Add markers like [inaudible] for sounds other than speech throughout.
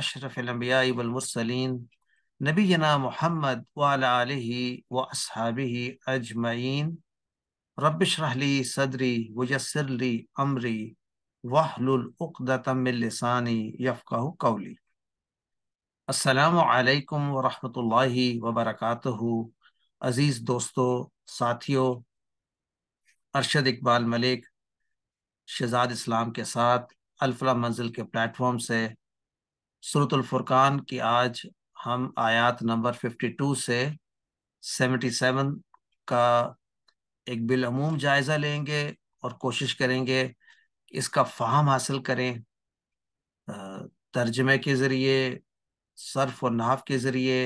अशरफ अम्बियाबलमरसलिन नबी जना मोहम्मद व असहाबी अजमैन रबशरहली सदरी वजसरली अमरी वाहलतमिलसानी यफ़ा कौली असलकम वरहि वबरक अज़ीज़ दोस्तों साथियों अरशद इकबाल मलिक शहजाद इस्लाम के साथ अल्फला मंजिल के प्लेटफॉर्म से सूरतुल फुरकान की आज हम आयत नंबर 52 से 77 का एक बिलूम जायज़ा लेंगे और कोशिश करेंगे इसका फ़ाहम हासिल करें तर्जमे के ज़रिए सर्फ और नहाफ के ज़रिए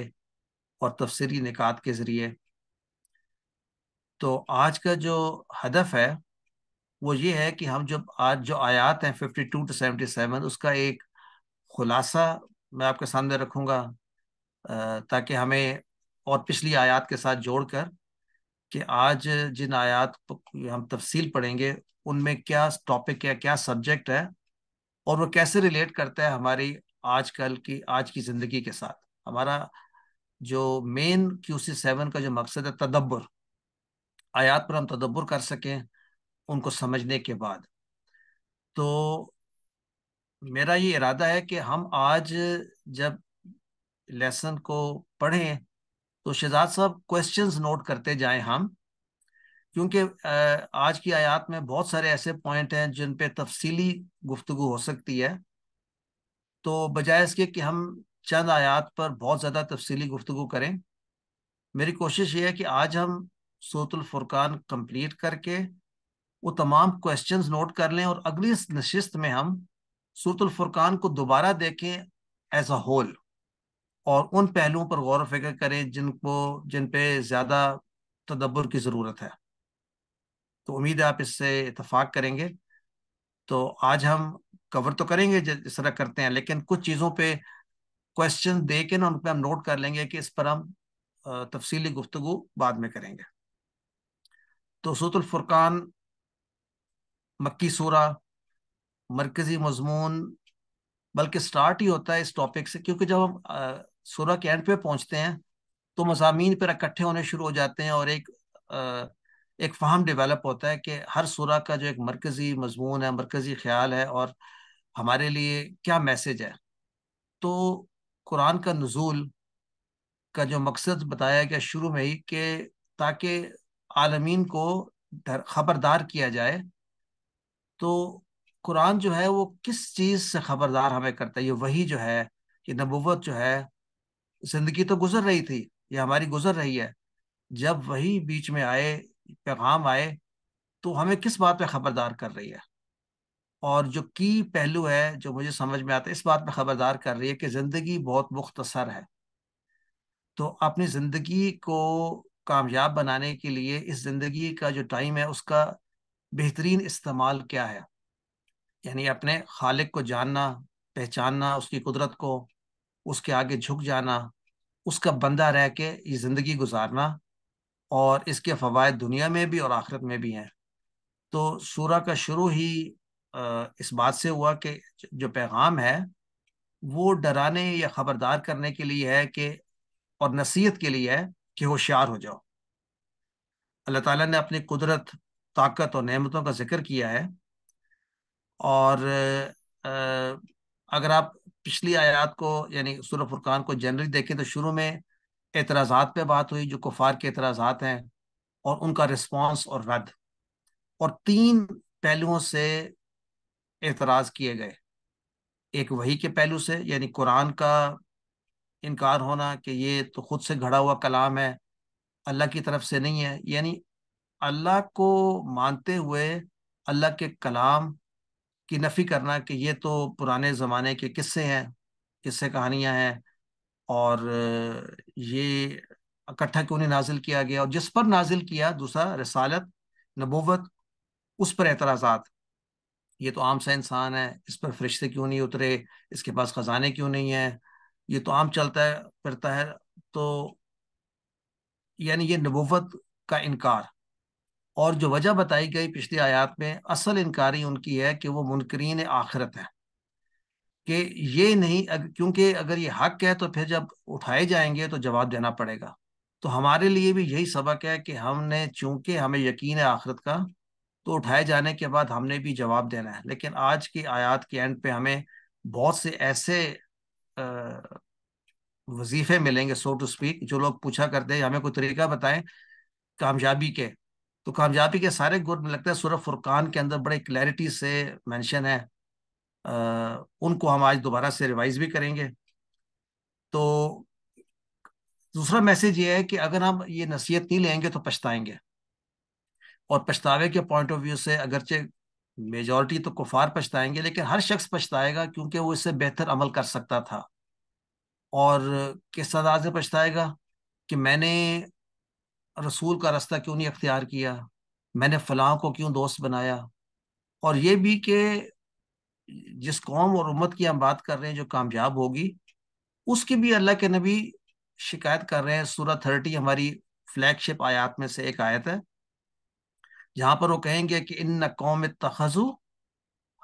और तफसरी निकात के ज़रिए तो आज का जो हदफ है वो ये है कि हम जब आज जो आयात हैं 52 टू 77 उसका एक खुलासा मैं आपके सामने रखूंगा ताकि हमें और पिछली आयात के साथ जोड़कर कि आज जिन आयात हम तफसील पढ़ेंगे उनमें क्या टॉपिक है क्या सब्जेक्ट है और वो कैसे रिलेट करता है हमारी आजकल की आज की ज़िंदगी के साथ हमारा जो मेन क्यू सी सेवन का जो मकसद है तदब्बर आयात पर हम तदब्बर कर सकें उनको समझने के बाद तो मेरा ये इरादा है कि हम आज जब लेसन को पढ़ें तो शहजाद साहब क्वेश्चंस नोट करते जाएं हम क्योंकि आज की आयात में बहुत सारे ऐसे पॉइंट हैं जिन पे तफसीली गुफ्तु हो सकती है तो बजाय इसके कि हम चंद आयात पर बहुत ज़्यादा तफसीली गुफ्तु करें मेरी कोशिश ये है कि आज हम सूरतुल फुरकान कंप्लीट करके वो तमाम क्वेश्चंस नोट कर लें और अगली नशिस्त में हम सूरतुल फुरकान को दोबारा देखें एज अ होल और उन पहलुओं पर गौर फिक्र करें जिनको जिन पे ज़्यादा तदब्बर की ज़रूरत है तो उम्मीद है आप इससे इतफाक करेंगे तो आज हम कवर तो करेंगे जिस तरह करते हैं लेकिन कुछ चीज़ों पे क्वेश्चन दे के ना उन पर हम नोट कर लेंगे कि इस पर हम तफसीली गुफ्तु बाद में करेंगे तो सूतुल फुरकान मक्की सूरा मरकजी मजमून बल्कि स्टार्ट ही होता है इस टॉपिक से क्योंकि जब हम सूरह के एंड पे पहुंचते हैं तो मजामी पर इकट्ठे होने शुरू हो जाते हैं और एक आ, एक फाहम डेवलप होता है कि हर सूरह का जो एक मरकजी मजमून है मरकजी ख्याल है और हमारे लिए क्या मैसेज है तो कुरान का नजूल का जो मकसद बताया गया शुरू में ही कि ताकि आलमीन को खबरदार किया जाए तो कुरान जो है वो किस चीज़ से खबरदार हमें करता है ये वही जो है ये नबूवत जो है जिंदगी तो गुजर रही थी ये हमारी गुजर रही है जब वही बीच में आए पैगाम आए तो हमें किस बात पे खबरदार कर रही है और जो की पहलू है जो मुझे समझ में आता है इस बात पे खबरदार कर रही है कि ज़िंदगी बहुत मुख्तसर है तो अपनी ज़िंदगी को कामयाब बनाने के लिए इस ज़िंदगी का जो टाइम है उसका बेहतरीन इस्तेमाल क्या है यानी अपने खालिक को जानना पहचानना उसकी कुदरत को उसके आगे झुक जाना उसका बंदा रह के ये ज़िंदगी गुजारना और इसके फ़वाद दुनिया में भी और आखिरत में भी हैं तो सूरा का शुरू ही इस बात से हुआ कि जो पैगाम है वो डराने या ख़बरदार करने के लिए है कि और नसीहत के लिए है कि होशियार हो जाओ अल्लाह ताला ने अपनी कुदरत ताकत और नेमतों का जिक्र किया है और अगर आप पिछली आयात को यानी सूर्य फुरकान को जनरली देखें तो शुरू में एतराज़ात पे बात हुई जो कुफार के एतराज़ात हैं और उनका रिस्पांस और रद्द और तीन पहलुओं से एतराज़ किए गए एक वही के पहलू से यानी कुरान का इनकार होना कि ये तो खुद से घड़ा हुआ कलाम है अल्लाह की तरफ से नहीं है यानी अल्लाह को मानते हुए अल्लाह के कलाम की नफ़ी करना कि ये तो पुराने ज़माने के किस्से हैं किस्से कहानियाँ हैं और ये इकट्ठा क्यों नहीं नाजिल किया गया और जिस पर नाजिल किया दूसरा रसालत नबोवत उस पर एतराज़ात ये तो आम सा इंसान है इस पर फरिश्ते क्यों नहीं उतरे इसके पास ख़जाने क्यों नहीं है ये तो आम चलता है फिरता है तो यानी ये नबोवत का इनकार और जो वजह बताई गई पिछली आयात में असल इनकारी उनकी है कि वो मुनकरीन आखिरत है कि ये नहीं क्योंकि अगर ये हक है तो फिर जब उठाए जाएंगे तो जवाब देना पड़ेगा तो हमारे लिए भी यही सबक है कि हमने चूंकि हमें यकीन है आखिरत का तो उठाए जाने के बाद हमने भी जवाब देना है लेकिन आज की आयात के एंड पे हमें बहुत से ऐसे वजीफे मिलेंगे सो टू स्पीक जो लोग पूछा करते हैं हमें कोई तरीका बताएं कामयाबी के तो कामयाबी के सारे गुर में लगता है सूरह फुरकान के अंदर बड़े क्लैरिटी से मेंशन है आ, उनको हम आज दोबारा से रिवाइज भी करेंगे तो दूसरा मैसेज ये है कि अगर हम ये नसीहत नहीं लेंगे तो पछताएंगे और पछतावे के पॉइंट ऑफ व्यू से अगरचे मेजॉरिटी तो कुफार पछताएंगे लेकिन हर शख्स पछताएगा क्योंकि वो इससे बेहतर अमल कर सकता था और किस अंदाज में पछताएगा कि मैंने रसूल का रास्ता क्यों नहीं अख्तियार किया मैंने फलाह को क्यों दोस्त बनाया और ये भी कि जिस कौम और उम्मत की हम बात कर रहे हैं जो कामयाब होगी उसकी भी अल्लाह के नबी शिकायत कर रहे हैं सूरत थर्टी हमारी फ्लैगशिप आयात में से एक आयत है जहाँ पर वो कहेंगे कि इन न कौम तखजु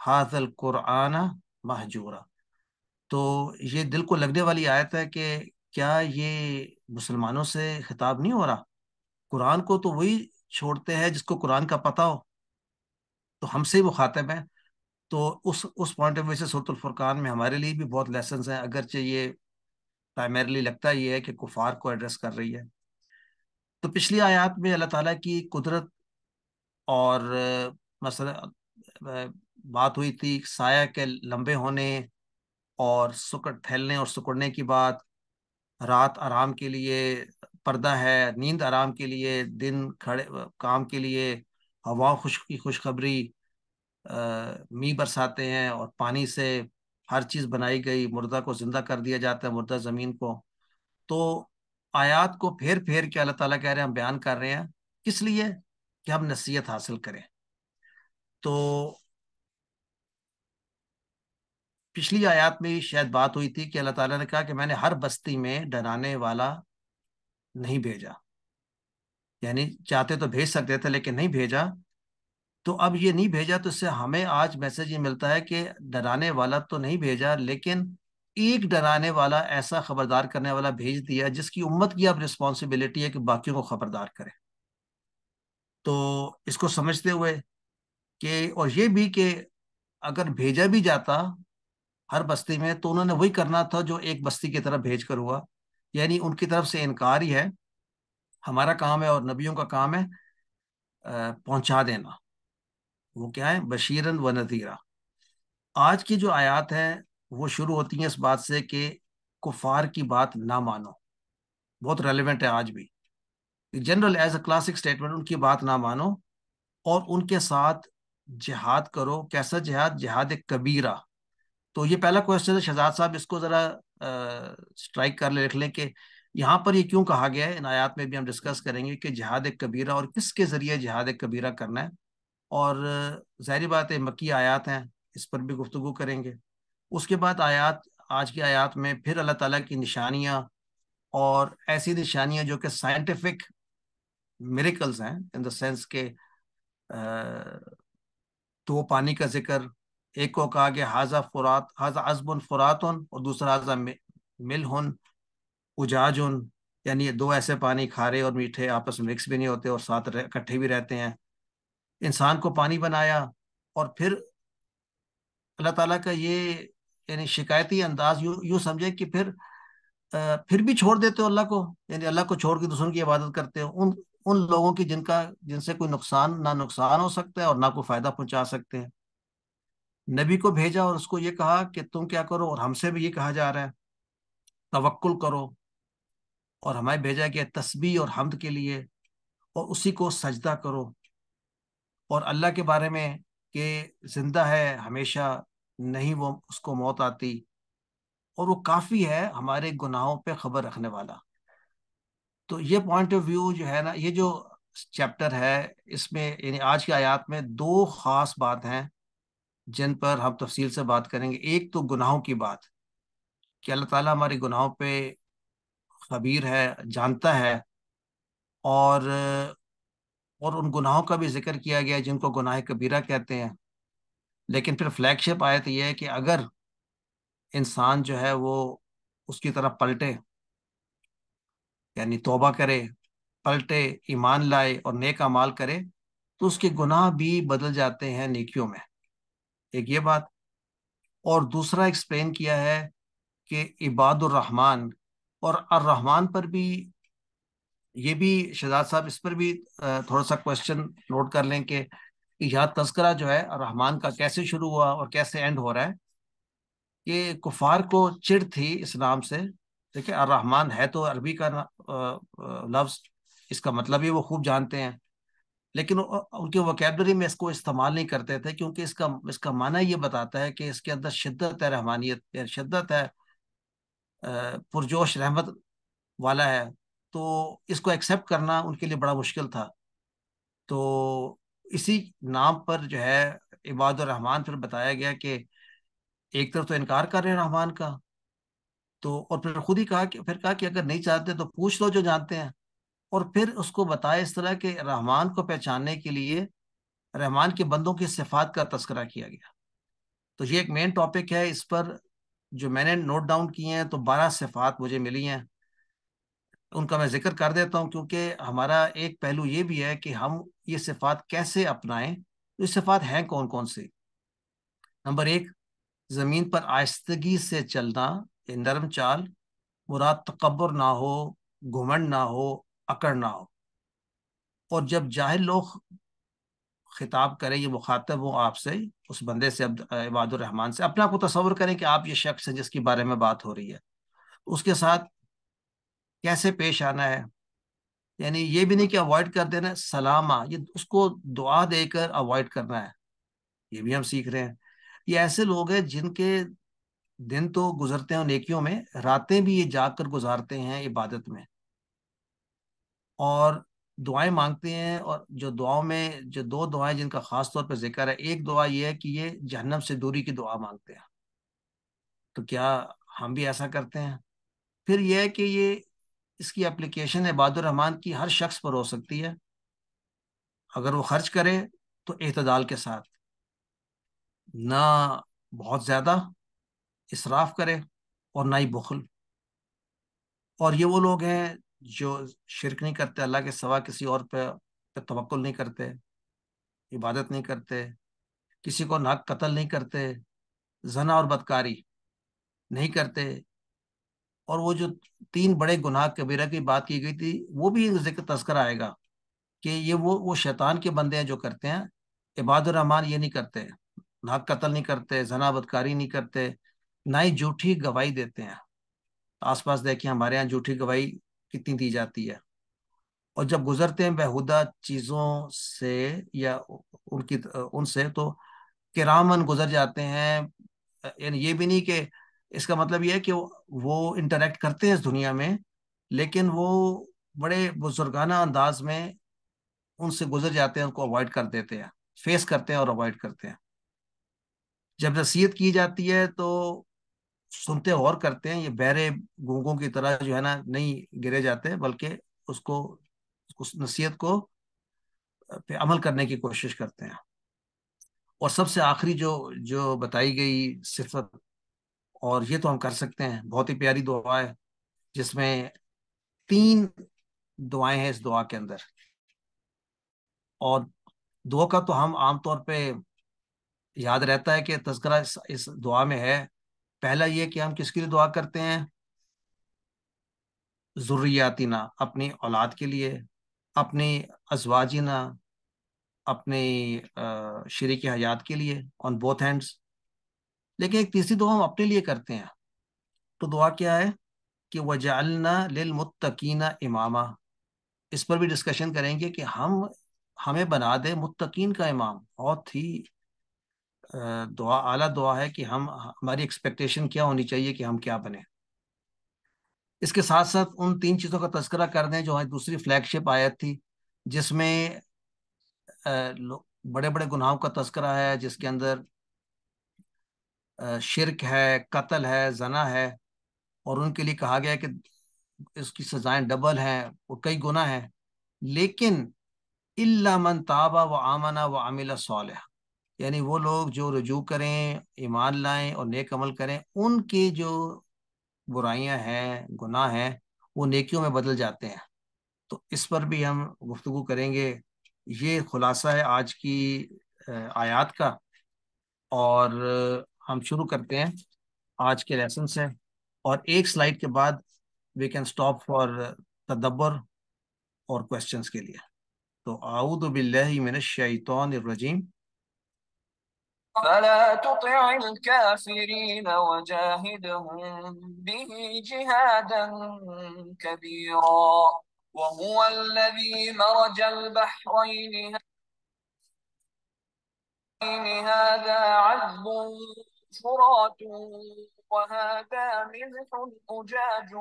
हाजल कुराना महजूरा तो ये दिल को लगने वाली आयत है कि क्या ये मुसलमानों से खिताब नहीं हो रहा कुरान को तो वही छोड़ते हैं जिसको कुरान का पता हो तो हमसे मुखातब है तो उस उस पॉइंट ऑफ व्यू से सूरत में हमारे लिए भी बहुत लेसन हैं अगरचे ये प्राइमरली लगता ये है कि कुफार को एड्रेस कर रही है तो पिछली आयात में अल्लाह ताला की कुदरत और मसला बात हुई थी साया के लंबे होने और सुकड़ फैलने और सुकड़ने की बात रात आराम के लिए पर्दा है नींद आराम के लिए दिन खड़े काम के लिए हवा खुश की खुशखबरी मी बरसाते हैं और पानी से हर चीज़ बनाई गई मुर्दा को ज़िंदा कर दिया जाता है मुर्दा ज़मीन को तो आयात को फेर फेर के अल्लाह ताला कह रहे हैं हम बयान कर रहे हैं किस लिए कि हम नसीहत हासिल करें तो पिछली आयात में शायद बात हुई थी कि अल्लाह ताला ने कहा कि मैंने हर बस्ती में डराने वाला नहीं भेजा यानी चाहते तो भेज सकते थे लेकिन नहीं भेजा तो अब ये नहीं भेजा तो इससे हमें आज मैसेज ये मिलता है कि डराने वाला तो नहीं भेजा लेकिन एक डराने वाला ऐसा खबरदार करने वाला भेज दिया जिसकी उम्मत की अब रिस्पॉन्सिबिलिटी है कि बाकियों को खबरदार करें तो इसको समझते हुए कि और ये भी कि अगर भेजा भी जाता हर बस्ती में तो उन्होंने वही करना था जो एक बस्ती की तरफ भेज कर हुआ यानी उनकी तरफ से इनकार ही है हमारा काम है और नबियों का काम है पहुंचा देना वो क्या है बशीरन व नज़ीरा आज की जो आयात है वो शुरू होती है इस बात से कि कुफार की बात ना मानो बहुत रेलिवेंट है आज भी general as a classic statement उनकी बात ना मानो और उनके साथ जिहाद करो कैसा जिहाद जिहाद कबीरा तो ये पहला क्वेश्चन है शहजाद साहब इसको ज़रा स्ट्राइक कर ले लिख लें कि यहाँ पर ये क्यों कहा गया है इन आयात में भी हम डिस्कस करेंगे कि जहाद कबीरा और किसके ज़रिए जहाद कबीरा करना है और जहरी बात है मक्की आयात हैं इस पर भी गुफ्तु करेंगे उसके बाद आयात आज की आयात में फिर अल्लाह ताला की निशानियाँ और ऐसी निशानियाँ जो कि साइंटिफिक मेरिकल्स हैं इन देंस के दो पानी का जिक्र एक को कहा कि हाजा फुरात हाजा अजबन फुरात और दूसरा हाजा मिल हन उजाज उन यानी दो ऐसे पानी खारे और मीठे आपस में मिक्स भी नहीं होते और साथ इकट्ठे भी रहते हैं इंसान को पानी बनाया और फिर अल्लाह ताला का ये यानी शिकायती अंदाज यू यूँ समझे कि फिर आ, फिर भी छोड़ देते हो अल्लाह को यानी अल्लाह को छोड़ के दूसरों की इबादत करते हो उन उन लोगों की जिनका जिनसे कोई नुकसान ना नुकसान हो सकता है और ना कोई फ़ायदा पहुंचा सकते हैं नबी को भेजा और उसको ये कहा कि तुम क्या करो और हमसे भी ये कहा जा रहा है तवक्ल करो और हमें भेजा गया तस्बी और हमद के लिए और उसी को सजदा करो और अल्लाह के बारे में कि जिंदा है हमेशा नहीं वो उसको मौत आती और वो काफ़ी है हमारे गुनाहों पे खबर रखने वाला तो ये पॉइंट ऑफ व्यू जो है ना ये जो चैप्टर है इसमें यानी आज की आयात में दो खास बात हैं जिन पर हम तफसील से बात करेंगे एक तो गुनाहों की बात कि अल्लाह ताला हमारे गुनाहों पे खबीर है जानता है और और उन गुनाहों का भी जिक्र किया गया जिनको गुनाह कबीरा कहते हैं लेकिन फिर फ्लैगशिप आयत यह है कि अगर इंसान जो है वो उसकी तरफ पलटे यानी तोबा करे पलटे ईमान लाए और नेक अमाल करे तो उसके गुनाह भी बदल जाते हैं नेकियों में एक ये बात और दूसरा एक्सप्लेन किया है कि इबादुररहमान और अर्रहमान पर भी ये भी शहजाद साहब इस पर भी थोड़ा सा क्वेश्चन नोट कर लें कि यह तस्करा जो है रहमान का कैसे शुरू हुआ और कैसे एंड हो रहा है कि कुफार को चिड़ थी इस नाम से देखिए अर्रहमान है तो अरबी का लफ्ज़ इसका मतलब ही वो खूब जानते हैं लेकिन उनके वोकेबलरी में इसको इस्तेमाल नहीं करते थे क्योंकि इसका इसका माना ये बताता है कि इसके अंदर शिद्दत है रहमानियत शिद्दत है पुरजोश रहमत वाला है तो इसको एक्सेप्ट करना उनके लिए बड़ा मुश्किल था तो इसी नाम पर जो है रहमान फिर बताया गया कि एक तरफ तो इनकार कर रहे हैं रहमान का तो और फिर खुद ही कहा कि फिर कहा कि अगर नहीं चाहते तो पूछ लो जो जानते हैं और फिर उसको बताया इस तरह के रहमान को पहचानने के लिए रहमान के बंदों की सिफात का तस्करा किया गया तो ये एक मेन टॉपिक है इस पर जो मैंने नोट डाउन किए हैं तो बारह सिफात मुझे मिली हैं उनका मैं जिक्र कर देता हूँ क्योंकि हमारा एक पहलू ये भी है कि हम ये सिफात कैसे अपनाएं तो ये सिफात हैं कौन कौन से नंबर एक ज़मीन पर आयस्तगी से चलना नरम चाल मुराद तकबर ना हो घुमंड ना हो अकड़ना हो और जब जाहिर लोग खिताब करें ये मुखातब हो आपसे उस बंदे से अब इबादुररहमान से अपने आप को तस्वर करें कि आप ये शख्स हैं जिसके बारे में बात हो रही है उसके साथ कैसे पेश आना है यानी ये भी नहीं कि अवॉइड कर देना सलामा ये उसको दुआ देकर अवॉइड करना है ये भी हम सीख रहे हैं ये ऐसे लोग हैं जिनके दिन तो गुजरते हैं नेकियों में रातें भी ये जाकर गुजारते हैं इबादत में और दुआएं मांगते हैं और जो दुआओं में जो दो दुआएं जिनका खास तौर पर जिक्र है एक दुआ यह है कि ये जहनम से दूरी की दुआ मांगते हैं तो क्या हम भी ऐसा करते हैं फिर यह है कि ये इसकी एप्लीकेशन रहमान की हर शख्स पर हो सकती है अगर वो खर्च करे तो एतदाल के साथ ना बहुत ज़्यादा इसराफ करे और ना ही बखुल और ये वो लोग हैं जो शिरक नहीं करते अल्लाह के सवा किसी और पे पे तवक्ल नहीं करते इबादत नहीं करते किसी को नाक कत्ल नहीं करते जना और बदकारी नहीं करते और वो जो तीन बड़े गुनाह कबीरा की बात की गई थी वो भी जिक्र तस्कर आएगा कि ये वो वो शैतान के बंदे हैं जो करते हैं इबादुररहमान ये नहीं करते नाक कत्ल नहीं करते जना बदकारी नहीं करते ना ही झूठी गवाही देते हैं आसपास देखिए हमारे यहाँ झूठी गवाही कितनी दी जाती है और जब गुजरते हैं बेहुदा चीज़ों से या उनकी उनसे तो किरामन गुजर जाते हैं यानी ये भी नहीं कि इसका मतलब ये है कि वो इंटरेक्ट करते हैं इस दुनिया में लेकिन वो बड़े बुजुर्गाना अंदाज में उनसे गुजर जाते हैं उनको अवॉइड कर देते हैं फेस करते हैं और अवॉइड करते हैं जब नसीहत की जाती है तो सुनते और करते हैं ये बहरे गूंगों की तरह जो है ना नहीं गिरे जाते बल्कि उसको उस नसीहत को पे अमल करने की कोशिश करते हैं और सबसे आखिरी जो जो बताई गई सिफत और ये तो हम कर सकते हैं बहुत ही प्यारी दुआ है जिसमें तीन दुआएं हैं इस दुआ के अंदर और दुआ का तो हम आमतौर पे याद रहता है कि तस्करा इस, इस दुआ में है पहला ये कि हम किसके लिए दुआ करते हैं ना अपनी औलाद के लिए अपनी ना अपने शरीक हयात के लिए ऑन बोथ हैंड्स लेकिन एक तीसरी दुआ हम अपने लिए करते हैं तो दुआ क्या है कि वजालना लिलमुत्तकीना इमामा इस पर भी डिस्कशन करेंगे कि हम हमें बना दे मुत्तकीन का इमाम बहुत ही दुआ आला दुआ है कि हम हमारी एक्सपेक्टेशन क्या होनी चाहिए कि हम क्या बने इसके साथ साथ उन तीन चीज़ों का तस्करा कर दें जो हमारी दूसरी फ्लैगशिप आयत थी जिसमें बड़े बड़े गुनाहों का तस्करा है जिसके अंदर शिरक है कत्ल है जना है और उनके लिए कहा गया कि इसकी सजाएं डबल हैं और कई गुना हैं लेकिन इल्ला मन ताबा व आमना व आमिला सोलह यानी वो लोग जो रजू करें ईमान लाएं और नेक अमल करें उनके जो बुराइयां हैं गुनाह हैं वो नेकियों में बदल जाते हैं तो इस पर भी हम गुफ्तु करेंगे ये खुलासा है आज की आयात का और हम शुरू करते हैं आज के लेसन से और एक स्लाइड के बाद वी कैन स्टॉप फॉर तदब्बर और क्वेश्चंस के लिए तो आऊद रजीम فلا تطع الكافرين وجاهدهم به جهادا كبيرا وهو الذي مرج البحرين هذا عذب فرات وهذا ملح أجاج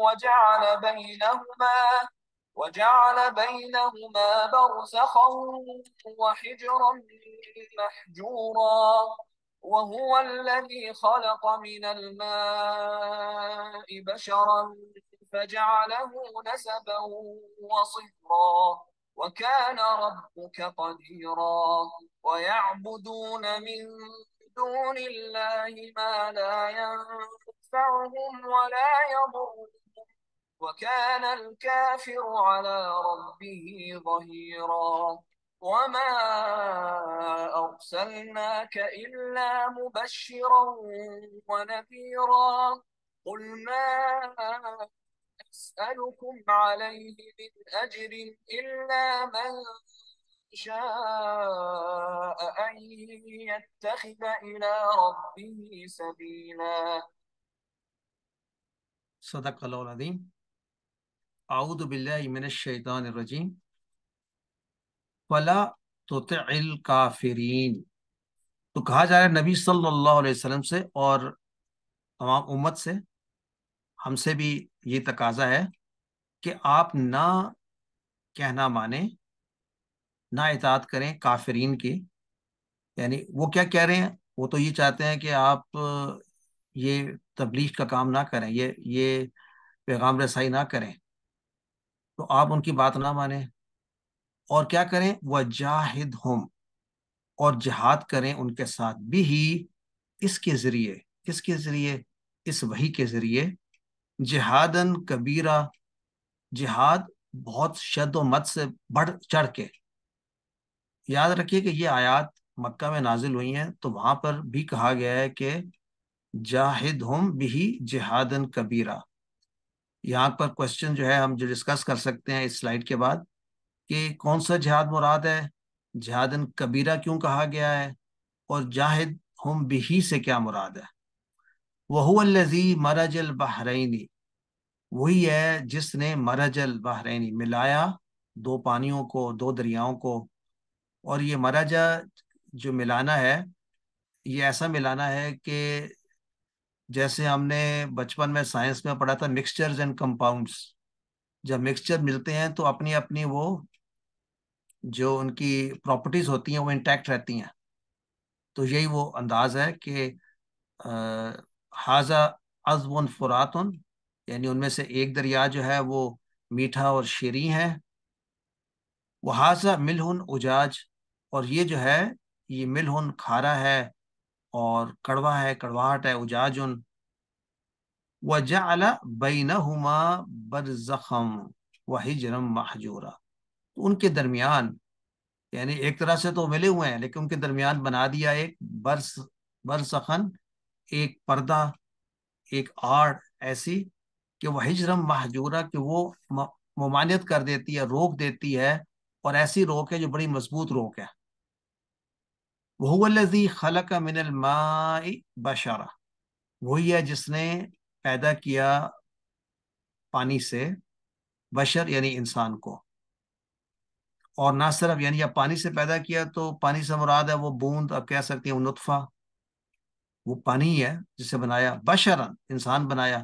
وجعل بينهما وجعل بينهما برزخا وحجرا محجورا وهو الذي خلق من الماء بشرا فجعله نسبا وصهرا وكان ربك قديرا ويعبدون من دون الله ما لا ينفعهم ولا يضرهم وكان الكافر على ربه ظهيرا وما أرسلناك إلا مبشرا ونذيرا قل ما أسألكم عليه من أجر إلا من شاء أن يتخذ إلى ربه سبيلا صدق الله العظيم आउदबिल्लाशैतानरजीम फला तोतिल काफिरीन तो कहा जा रहा है नबी सल्लल्लाहु अलैहि वसल्लम से और तमाम उम्मत से हमसे भी ये तकाजा है कि आप ना कहना माने ना इतात करें काफिरीन की यानी वो क्या कह रहे हैं वो तो ये चाहते हैं कि आप ये तबलीग का काम ना करें ये ये पैगाम रसाई ना करें तो आप उनकी बात ना माने और क्या करें वजाहिद हम और जहाद करें उनके साथ भी ही इसके जरिए किसके जरिए इस वही के जरिए जिहादन कबीरा जिहाद बहुत शद मत से बढ़ चढ़ के याद रखिए कि ये आयात मक्का में नाजिल हुई है तो वहां पर भी कहा गया है कि जाहिद हम भी जिहादन कबीरा यहाँ पर क्वेश्चन जो है हम जो डिस्कस कर सकते हैं इस स्लाइड के बाद कि कौन सा जिहाद मुराद है जिहादन कबीरा क्यों कहा गया है और जाहिद हम बिही से क्या मुराद है वहुअलजी मरजल बहरैनी वही है जिसने मरजल बहरैनी मिलाया दो पानियों को दो दरियाओं को और ये मराजा जो मिलाना है ये ऐसा मिलाना है कि जैसे हमने बचपन में साइंस में पढ़ा था मिक्सचर्स एंड कंपाउंड्स जब मिक्सचर मिलते हैं तो अपनी अपनी वो जो उनकी प्रॉपर्टीज होती हैं वो इंटैक्ट रहती हैं तो यही वो अंदाज है कि हाजा अजवन फुरातन यानी उनमें से एक दरिया जो है वो मीठा और शेरी है वहाजा मिलहुन उजाज और ये जो है ये मिलहुन खारा है और कड़वा है कड़वाहट है उजाजुन वजाला बैन हुमा बरजखम व हिजरम महजूरा तो उनके दरमियान यानी एक तरह से तो मिले हुए हैं लेकिन उनके दरमियान बना दिया एक बरस बरसखन एक पर्दा एक आड़ ऐसी कि वह हिजरम महजूरा कि वो ममानियत कर देती है रोक देती है और ऐसी रोक है जो बड़ी मजबूत रोक है वही खलक मिनल माई बशारा वही है जिसने पैदा किया पानी से बशर यानी इंसान को और ना सिर्फ यानी या पानी से पैदा किया तो पानी से मुराद है वो बूंद आप कह सकते हैं नुतफ़ा वो पानी है जिसे बनाया बशरन इंसान बनाया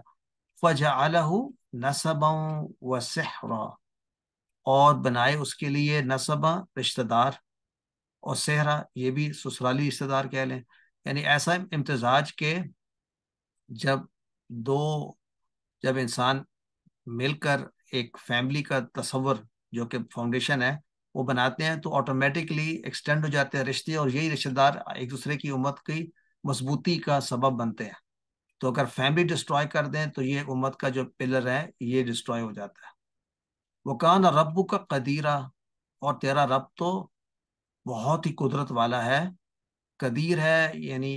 फ़जालहू नसबा व सहरा और बनाए उसके लिए नसबा रिश्तेदार और सेहरा ये भी ससुराली रिश्तेदार कह लें यानी ऐसा इम्तजाज के जब दो जब इंसान मिलकर एक फैमिली का तस्वर जो कि फाउंडेशन है वो बनाते हैं तो ऑटोमेटिकली एक्सटेंड हो जाते हैं रिश्ते और यही रिश्तेदार एक दूसरे की उम्मत की मजबूती का सबब बनते हैं तो अगर फैमिली डिस्ट्रॉय कर दें तो ये उम्मत का जो पिलर है ये डिस्ट्रॉय हो जाता है वो कान रब का कदीरा और तेरा रब तो बहुत ही कुदरत वाला है कदीर है यानी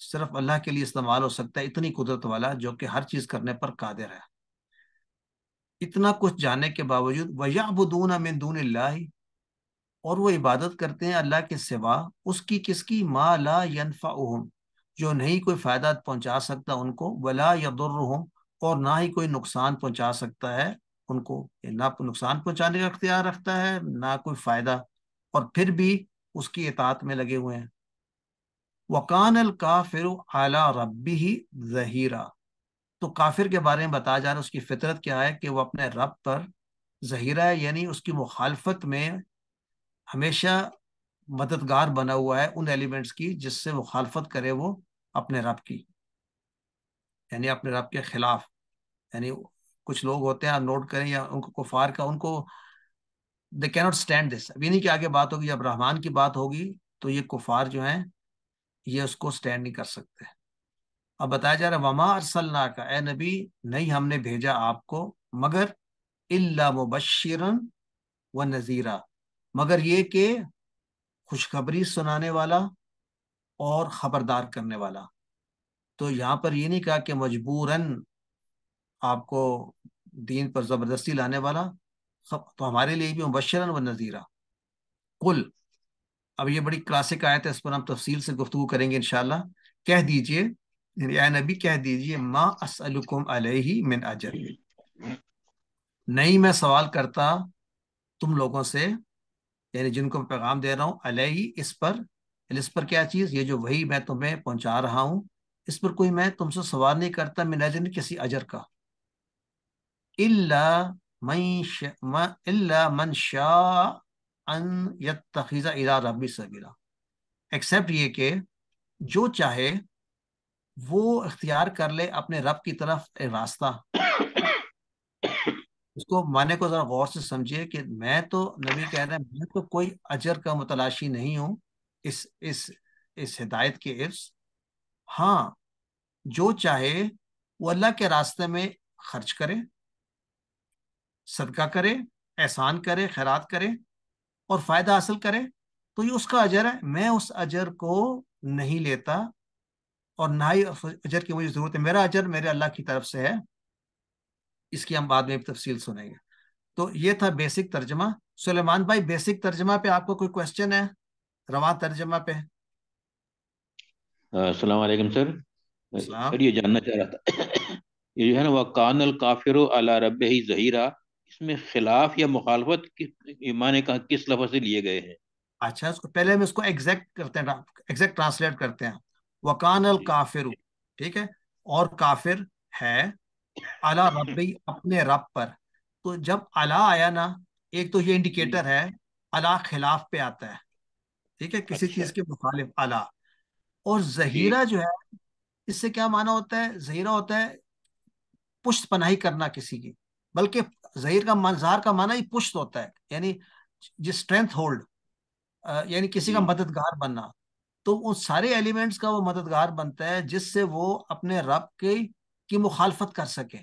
सिर्फ अल्लाह के लिए इस्तेमाल हो सकता है इतनी कुदरत वाला जो कि हर चीज करने पर कादिर है इतना कुछ जानने के बावजूद वयाबून मिंदून और वो इबादत करते हैं अल्लाह के सिवा उसकी किसकी माँ ला जो नहीं कोई फायदा पहुंचा सकता उनको वला यदुर्रहम और ना ही कोई नुकसान पहुंचा सकता है उनको ना नुकसान पहुंचाने का अख्तियार रखता है ना कोई फायदा और फिर भी उसकी इतात में लगे हुए हैं वकान अल काफिर आला रबी ही जहीरा तो काफिर के बारे में बताया जा रहा है उसकी फितरत क्या है कि वो अपने रब पर जहीरा है यानी उसकी मुखालफत में हमेशा मददगार बना हुआ है उन एलिमेंट्स की जिससे मुखालफत करे वो अपने रब की यानी अपने रब के खिलाफ यानी कुछ लोग होते हैं नोट करें या उनको कुफार का उनको दे कैनॉट स्टैंड दिस अब इन्हीं के आगे बात होगी जब रहमान की बात होगी तो ये कुफार जो है ये उसको स्टैंड नहीं कर सकते अब बताया जा रहा है वमा अरसलना का ए नबी नहीं हमने भेजा आपको मगर इल्ला मुबशिरन व नज़ीरा मगर ये के खुशखबरी सुनाने वाला और ख़बरदार करने वाला तो यहाँ पर ये नहीं कहा कि मजबूरन आपको दीन पर ज़बरदस्ती लाने वाला तो हमारे लिए भी मुबशरन व नज़ीरा कुल अब ये बड़ी क्लासिक आयत है इस पर हम तफसील से गुफ्तु करेंगे इन कह दीजिए नबी कह दीजिए माँ असलकुम अलही मिन अजर नहीं मैं सवाल करता तुम लोगों से यानी जिनको मैं पैगाम दे रहा हूँ अलही इस पर इस पर क्या चीज़ ये जो वही मैं तुम्हें पहुंचा रहा हूँ इस पर कोई मैं तुमसे सवाल नहीं करता मिन अजर किसी अजर का इल्ला एक्सेप्ट ये के जो चाहे वो इख्तियार कर ले अपने रब की तरफ रास्ता उसको माने को जरा गौर से समझिए कि मैं तो नबी कह रहे हैं मैं तो कोई अजर का मुतलाशी नहीं हूं इस इस इस हिदायत के इर्स हाँ जो चाहे वो अल्लाह के रास्ते में खर्च करे सदका करे एहसान करे खैरात करे और फ़ायदा हासिल करे तो ये उसका अजर है मैं उस अजर को नहीं लेता और ना ही अजर की मुझे ज़रूरत है मेरा अजर मेरे अल्लाह की तरफ से है इसकी हम बाद में तफसील सुनेंगे तो ये था बेसिक तर्जमा सुलेमान भाई बेसिक तर्जमा पे आपको कोई क्वेश्चन है रवा तर्जमा पे सलाम सर सर ये जानना चाह रहा था [coughs] ये जो है ना वह कानल काफिर अला रब ही जहीरा इसमें खिलाफ या मुखालफत माने का किस लफ्ज से लिए गए हैं अच्छा इसको पहले हम इसको एग्जैक्ट करते हैं एग्जैक्ट ट्रांसलेट करते हैं वकान अल काफिर ठीक है और काफिर है अला रबी अपने रब पर तो जब अला आया ना एक तो ये इंडिकेटर है अला खिलाफ पे आता है ठीक है किसी अच्छा। चीज के मुखालिफ अला और जहीरा जो है इससे क्या माना होता है जहीरा होता है पुष्ट पनाही करना किसी की बल्कि जहीर का मान जहर का माना ही पुष्ट होता है यानी जिस स्ट्रेंथ होल्ड यानी किसी का मददगार बनना तो उन सारे एलिमेंट्स का वो मददगार बनता है जिससे वो अपने रब के की मुखालफत कर सके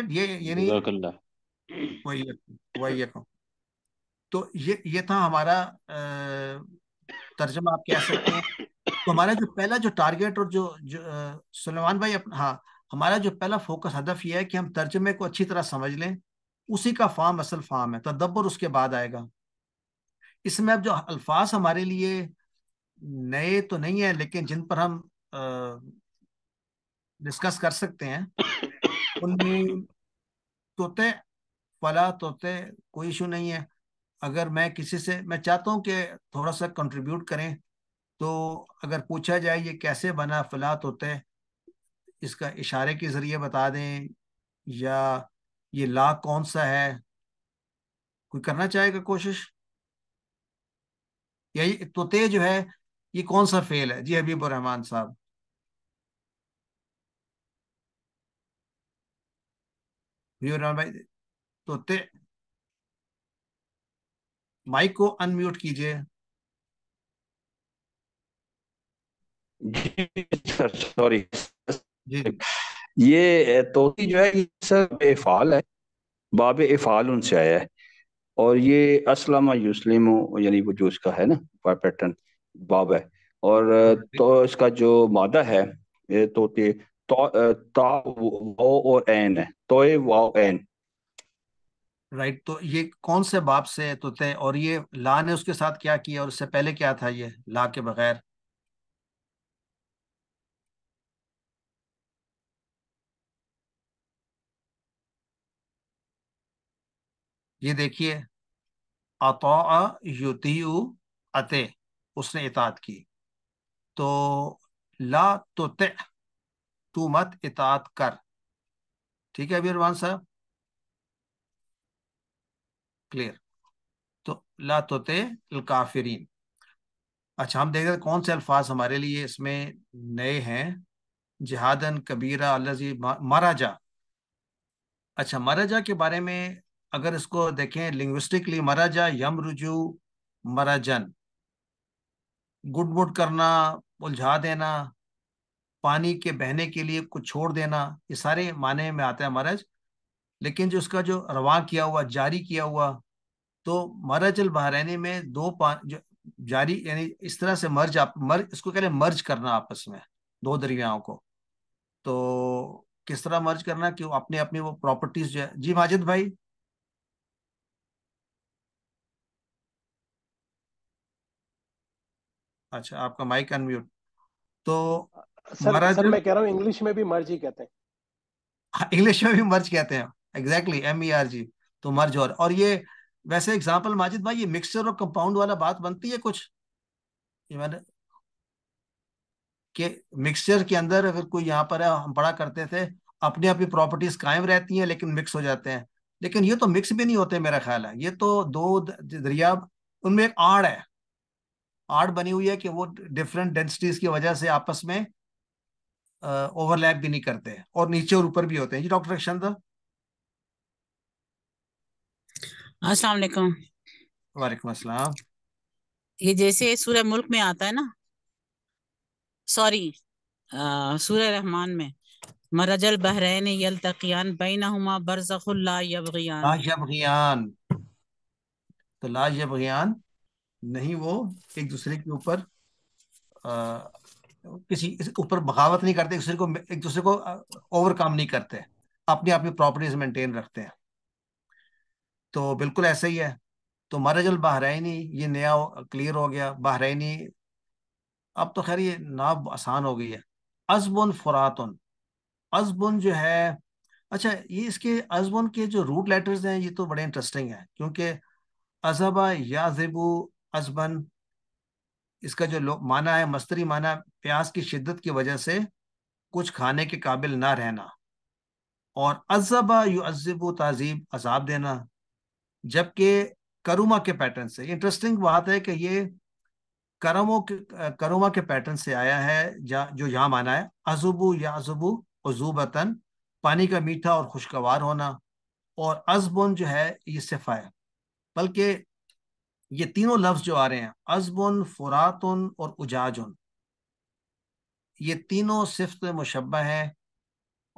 ये यानी वही वही तो ये ये था हमारा तर्जमा आप कह सकते हैं तो हमारा जो पहला जो टारगेट और जो, जो सुलेमान भाई अपना हाँ हमारा जो पहला फोकस हदफ यह है कि हम तर्जमे को अच्छी तरह समझ लें उसी का फार्म असल फार्म है तदब्बर उसके बाद आएगा इसमें अब जो अल्फाज हमारे लिए नए तो नहीं है लेकिन जिन पर हम डिस्कस कर सकते हैं उनमें तोते फला तोते कोई इशू नहीं है अगर मैं किसी से मैं चाहता हूँ कि थोड़ा सा कंट्रीब्यूट करें तो अगर पूछा जाए ये कैसे बना फला तोते इसका इशारे के ज़रिए बता दें या ये ला कौन सा है कोई करना चाहेगा कोशिश या ये तोते जो है ये कौन सा फेल है जी हबीब रहमान साहब भाई तोते माइक को अनम्यूट कीजिए जी सर सॉरी ये तोती जो है ये सर एफाल है बाब एफाल उनसे आया है और ये असलम यूसलिम यानी वो जो इसका है ना पैटर्न बाब है और तो इसका जो मादा है ये तोते तो, ता वो और एन है तोए वाओ एन राइट तो ये कौन से बाप से तोते और ये ला ने उसके साथ क्या किया और इससे पहले क्या था ये ला के बगैर ये देखिए अतौ युतियु अते उसने इतात की तो ला तो तू मत इतात कर ठीक है अबीरवान साहब क्लियर तो ला तो काफिरीन अच्छा हम देख रहे कौन से अल्फाज हमारे लिए इसमें नए हैं जहादन कबीरा अल्लाजी महाराजा अच्छा महाराजा के बारे में अगर इसको देखें लिंग्विस्टिकली मराजा यम जन मराजन गुडमुट करना उलझा देना पानी के बहने के लिए कुछ छोड़ देना ये सारे माने में आता है मरज लेकिन जो उसका जो रवा किया हुआ जारी किया हुआ तो मरज अल बहरैनी में दो पा जो जारी यानी इस तरह से मर्ज आप मर्ज इसको कह रहे मर्ज करना आपस में दो दरियाओं को तो किस तरह मर्ज करना कि अपने अपने वो प्रॉपर्टीज जो है जी माजिद भाई अच्छा आपका माइक अनम्यूट तो सर, सर मैं कह रहा हूँ इंग्लिश में भी मर्ज ही कहते हैं इंग्लिश हाँ, में भी मर्ज कहते हैं exactly M E R G तो मर्ज और और ये वैसे एग्जांपल माजिद भाई ये मिक्सचर और कंपाउंड वाला बात बनती है कुछ ये मैंने मिक्सचर के अंदर अगर कोई यहाँ पर है हम पड़ा करते थे अपनी अपनी प्रॉपर्टीज कायम रहती हैं लेकिन मिक्स हो जाते हैं लेकिन ये तो मिक्स भी नहीं होते मेरा ख्याल है ये तो दो दरिया उनमें एक आड़ है आर्ट बनी हुई है कि वो डिफरेंट डेंसिटीज की वजह से आपस में ओवरलैप भी नहीं करते हैं और नीचे और ऊपर भी होते हैं जी डॉक्टर अक्षंत अस्सलाम वालेकुम अस्सलाम ये जैसे सूर्य मुल्क में आता है ना सॉरी सूर्य रहमान में मरजल बहरैन यल तकियान बैनहुमा बरजखुल ला यबगियान ला यबगियान तो ला यबगियान नहीं वो एक दूसरे के ऊपर किसी ऊपर बगावत नहीं करते एक दूसरे को एक दूसरे को ओवरकम नहीं करते अपनी अपनी प्रॉपर्टीज मेंटेन रखते हैं तो बिल्कुल ऐसा ही है तो मरजल बहरैनी ये नया क्लियर हो गया बहराइनी अब तो खैर ये नाब आसान हो गई है अजबन फुरातन अजबन जो है अच्छा ये इसके अजबन के जो रूट लेटर्स हैं ये तो बड़े इंटरेस्टिंग हैं क्योंकि अजहबा याजिबू अजबन इसका जो माना है मस्तरी माना प्यास की शिद्दत की वजह से कुछ खाने के काबिल ना रहना और अजबा यू अजब तहजीब अजाब देना जबकि करुमा के पैटर्न से इंटरेस्टिंग बात है कि ये करमो के करुमा के पैटर्न से आया है जा, जो यहाँ माना है अजुबू या अजुबू अजूबतन पानी का मीठा और खुशगवार होना और अजबन जो है ये सिफा है बल्कि ये तीनों लफ्ज जो आ रहे हैं अजबन फुरातन और उजाजुन ये तीनों सिफ्त मुशबा है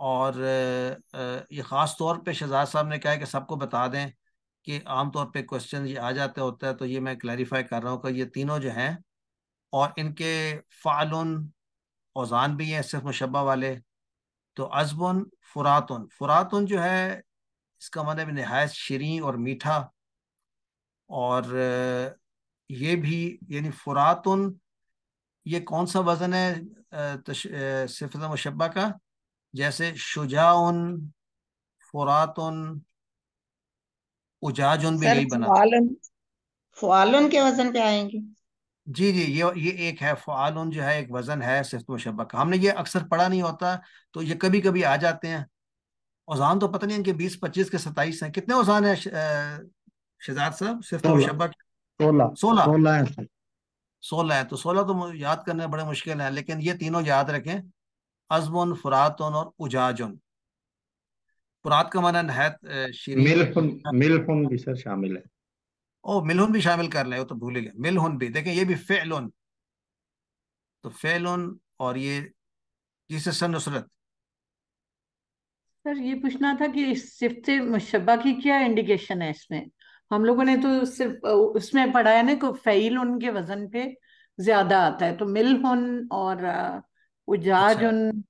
और ये ख़ास तौर पे शहजाद साहब ने कहा है कि सबको बता दें कि आम तौर पे क्वेश्चन ये आ जाते होता है तो ये मैं क्लैरिफाई कर रहा हूँ कि ये तीनों जो हैं और इनके फ़ालन औजान भी हैं सिर्फ मुशबा वाले तो अजबन फुरातन फुरातन जो है इसका मतलब नहायत शरी और मीठा और ये भी यानी फ़ुरातन ये कौन सा वज़न है सिफत मुशबा का जैसे शुजाउन फ़ुरातन उजाजुन भी यही बना फ़ुआलुन के वज़न पे आएंगे जी जी ये ये एक है फ़ुआलुन जो है एक वज़न है सिफत मुशबा का हमने ये अक्सर पढ़ा नहीं होता तो ये कभी कभी आ जाते हैं औजान तो पता नहीं इनके बीस पच्चीस के सताइस हैं कितने औजान है शेजार साहब सिर्फ तो शब्बा सोलह सोलह सोलह है सोलह है तो सोलह तो याद करने बड़े मुश्किल है लेकिन ये तीनों याद रखें अजमन फुरातन और उजाजन फुरात का माना नहत मिलहुन भी सर शामिल है ओ मिलहुन भी शामिल कर लें तो भूल गए मिलहुन भी देखें ये भी फेलुन तो फेलुन और ये जिसे सन नुसरत सर ये पूछना था कि सिफ्ते मुशबा की क्या इंडिकेशन है इसमें हम लोगों ने तो सिर्फ उसमें पढ़ा है ना कि फैल उनके वजन पे ज्यादा आता है तो मिलहुन और उजाजुन अच्छा।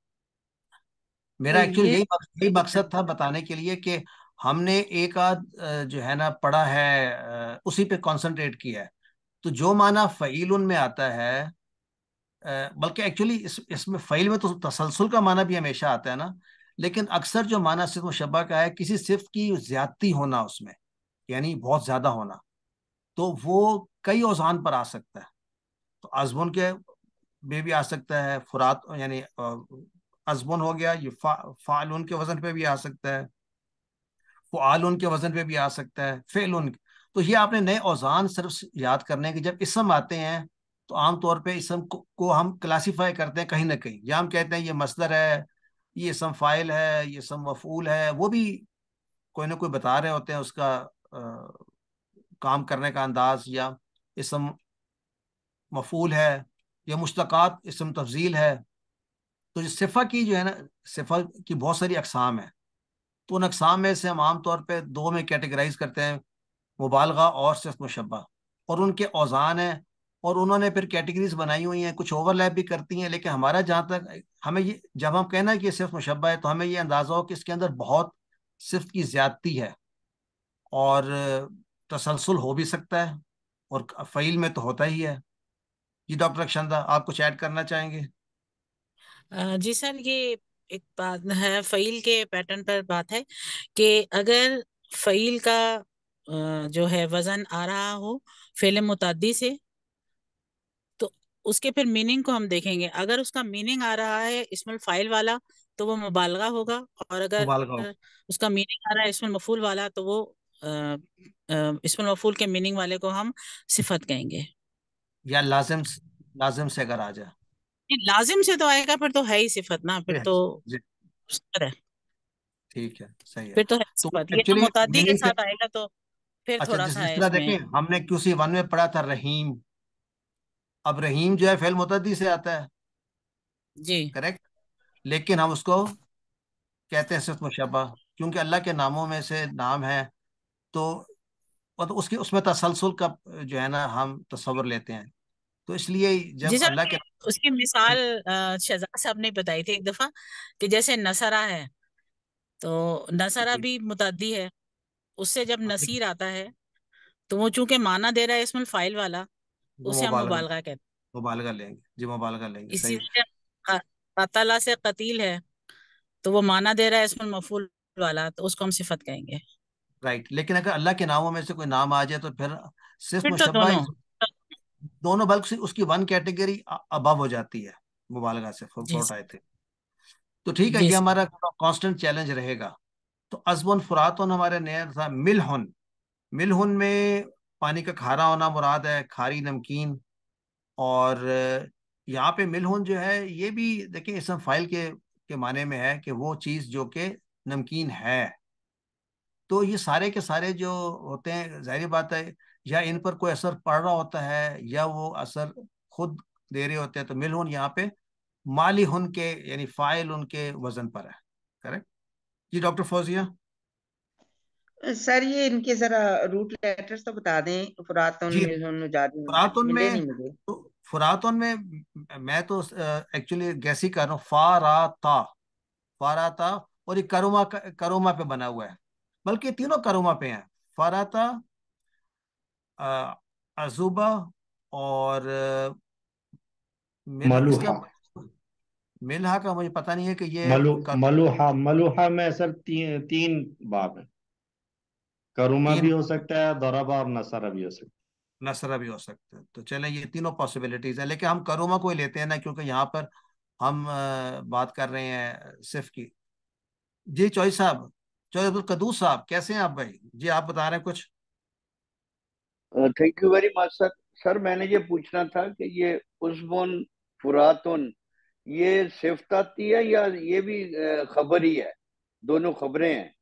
मेरा एक्चुअली तो यही यही मकसद था बताने के लिए कि हमने एक आध जो है ना पढ़ा है उसी पे कंसंट्रेट किया है तो जो माना फ़ैल में आता है बल्कि एक्चुअली इस इसमें फ़ैल में तो तसलसल का माना भी हमेशा आता है ना लेकिन अक्सर जो माना सिर्फ शबा का है किसी सिर्फ की ज्यादती होना उसमें यानी बहुत ज़्यादा होना तो वो कई औजान पर आ सकता है तो अजबन के पे भी आ सकता है फुरात यानी अजबन हो गया ये फा, फालून के वजन पे भी आ सकता है फ़ालून के वजन पे भी आ सकता है फ़ेलून तो ये आपने नए औजान सिर्फ याद करने के जब इसम आते हैं तो आमतौर पे इसम को, को हम क्लासीफाई करते हैं कहीं ना कहीं या हम कहते हैं ये मसदर है ये इसम फाइल है ये इसम मफूल है वो भी कोई ना कोई बता रहे होते हैं उसका काम करने का अंदाज या इसम मफूल है या मुश्तक़ात इसम तफजील है तो जो सिफ़ा की जो है ना सिफ़ा की बहुत सारी अकसाम है तो उन अकसाम में से हम आम तौर पर दो में कैटेगराइज करते हैं मुबालगा और सिर्फ मुशबा और उनके औजान हैं और उन्होंने फिर कैटेगरीज बनाई हुई हैं कुछ ओवरलैप भी करती हैं लेकिन हमारा जहाँ तक हमें ये जब हम कहना है कि सिर्फ मुशबा है तो हमें ये अंदाज़ा हो कि इसके अंदर बहुत सिर्फ की ज्यादती है और तसलसल हो भी सकता है और फ़ैल में तो होता ही है जी डॉक्टर अक्षंदा आप कुछ ऐड करना चाहेंगे जी सर ये एक बात है फ़ैल के पैटर्न पर बात है कि अगर फ़ैल का जो है वज़न आ रहा हो फेल मुतादी से तो उसके फिर मीनिंग को हम देखेंगे अगर उसका मीनिंग आ रहा है इसमें फ़ाइल वाला तो वो मुबालगा होगा और अगर उसका मीनिंग आ रहा है इसमें मफूल वाला तो वो इसमें मफूल के मीनिंग वाले को हम सिफत कहेंगे या लाजिम लाजिम से अगर आ जाए लाजिम से तो आएगा फिर तो है ही सिफत ना फिर तो ठीक है सही है फिर तो है तो, तो फिर अच्छा, थोड़ा सा है देखिए हमने में पढ़ा था रहीम अब रहीम जो है फेल मुतदी से आता है जी करेक्ट लेकिन हम उसको कहते हैं सिर्फ मुशबा क्योंकि अल्लाह के नामों में से नाम है तो मतलब उसके उसमें तसलसल का जो है ना हम तस्वर लेते हैं तो इसलिए जब अल्लाह के उसकी मिसाल शहजाद साहब ने बताई थी एक दफा कि जैसे नसरा है तो नसरा भी मुतदी है उससे जब हाँ, नसीर आता है तो वो चूंकि माना दे रहा है इसमें फाइल वाला उसे हम मुबालगा कहते हैं मुबालगा लेंगे जी मुबालगा लेंगे इसी कतला से कतील है तो वो माना दे रहा है इसमें मफूल वाला तो उसको हम सिफत कहेंगे राइट लेकिन अगर अल्लाह के नामों में से कोई नाम आ जाए तो फिर सिर्फ तो दोनों दोनों बल्कि उसकी वन कैटेगरी अबव हो जाती है मुबालगा से फुरफोट आए थे तो ठीक है ये हमारा कांस्टेंट चैलेंज रहेगा तो अजबन फुरातन हमारे नया था मिल मिलहुन में पानी का खारा होना मुराद है खारी नमकीन और यहाँ पे मिलहन जो है ये भी देखिए इसम फाइल के के माने में है कि वो चीज़ जो कि नमकीन है तो ये सारे के सारे जो होते हैं जाहिर बात है या इन पर कोई असर पड़ रहा होता है या वो असर खुद दे रहे होते हैं तो मिलहुन यहाँ पे माली हुन के यानी फाइल उनके वजन पर है करेक्ट जी डॉक्टर फौजिया सर ये इनके जरा रूट लेटर्स तो बता दें फुरातन फुरातन में तो फुरातन में मैं तो एक्चुअली गैसी कर रहा हूँ फाराता फाराता और ये करोमा करोमा पे बना हुआ है बल्कि तीनों करोमा पे हैं फराता अजूबा और मिलहा का मुझे पता नहीं है कि ये मलु, मलुहा में सर ती, तीन बाब है करुमा भी हो सकता है दौराबा और नसरा भी हो सकता है नसरा भी हो सकता है तो चले ये तीनों पॉसिबिलिटीज है लेकिन हम करोमा को ही लेते हैं ना क्योंकि यहाँ पर हम बात कर रहे हैं सिर्फ की जी चौई साहब चौधरी अब्दुल कदूस साहब कैसे हैं आप भाई जी आप बता रहे हैं कुछ thank you very much sir sir मैंने ये पूछना था कि ये उस्मोन फुरातुन ये सिफ्त है या ये भी uh, खबर ही है दोनों खबरें हैं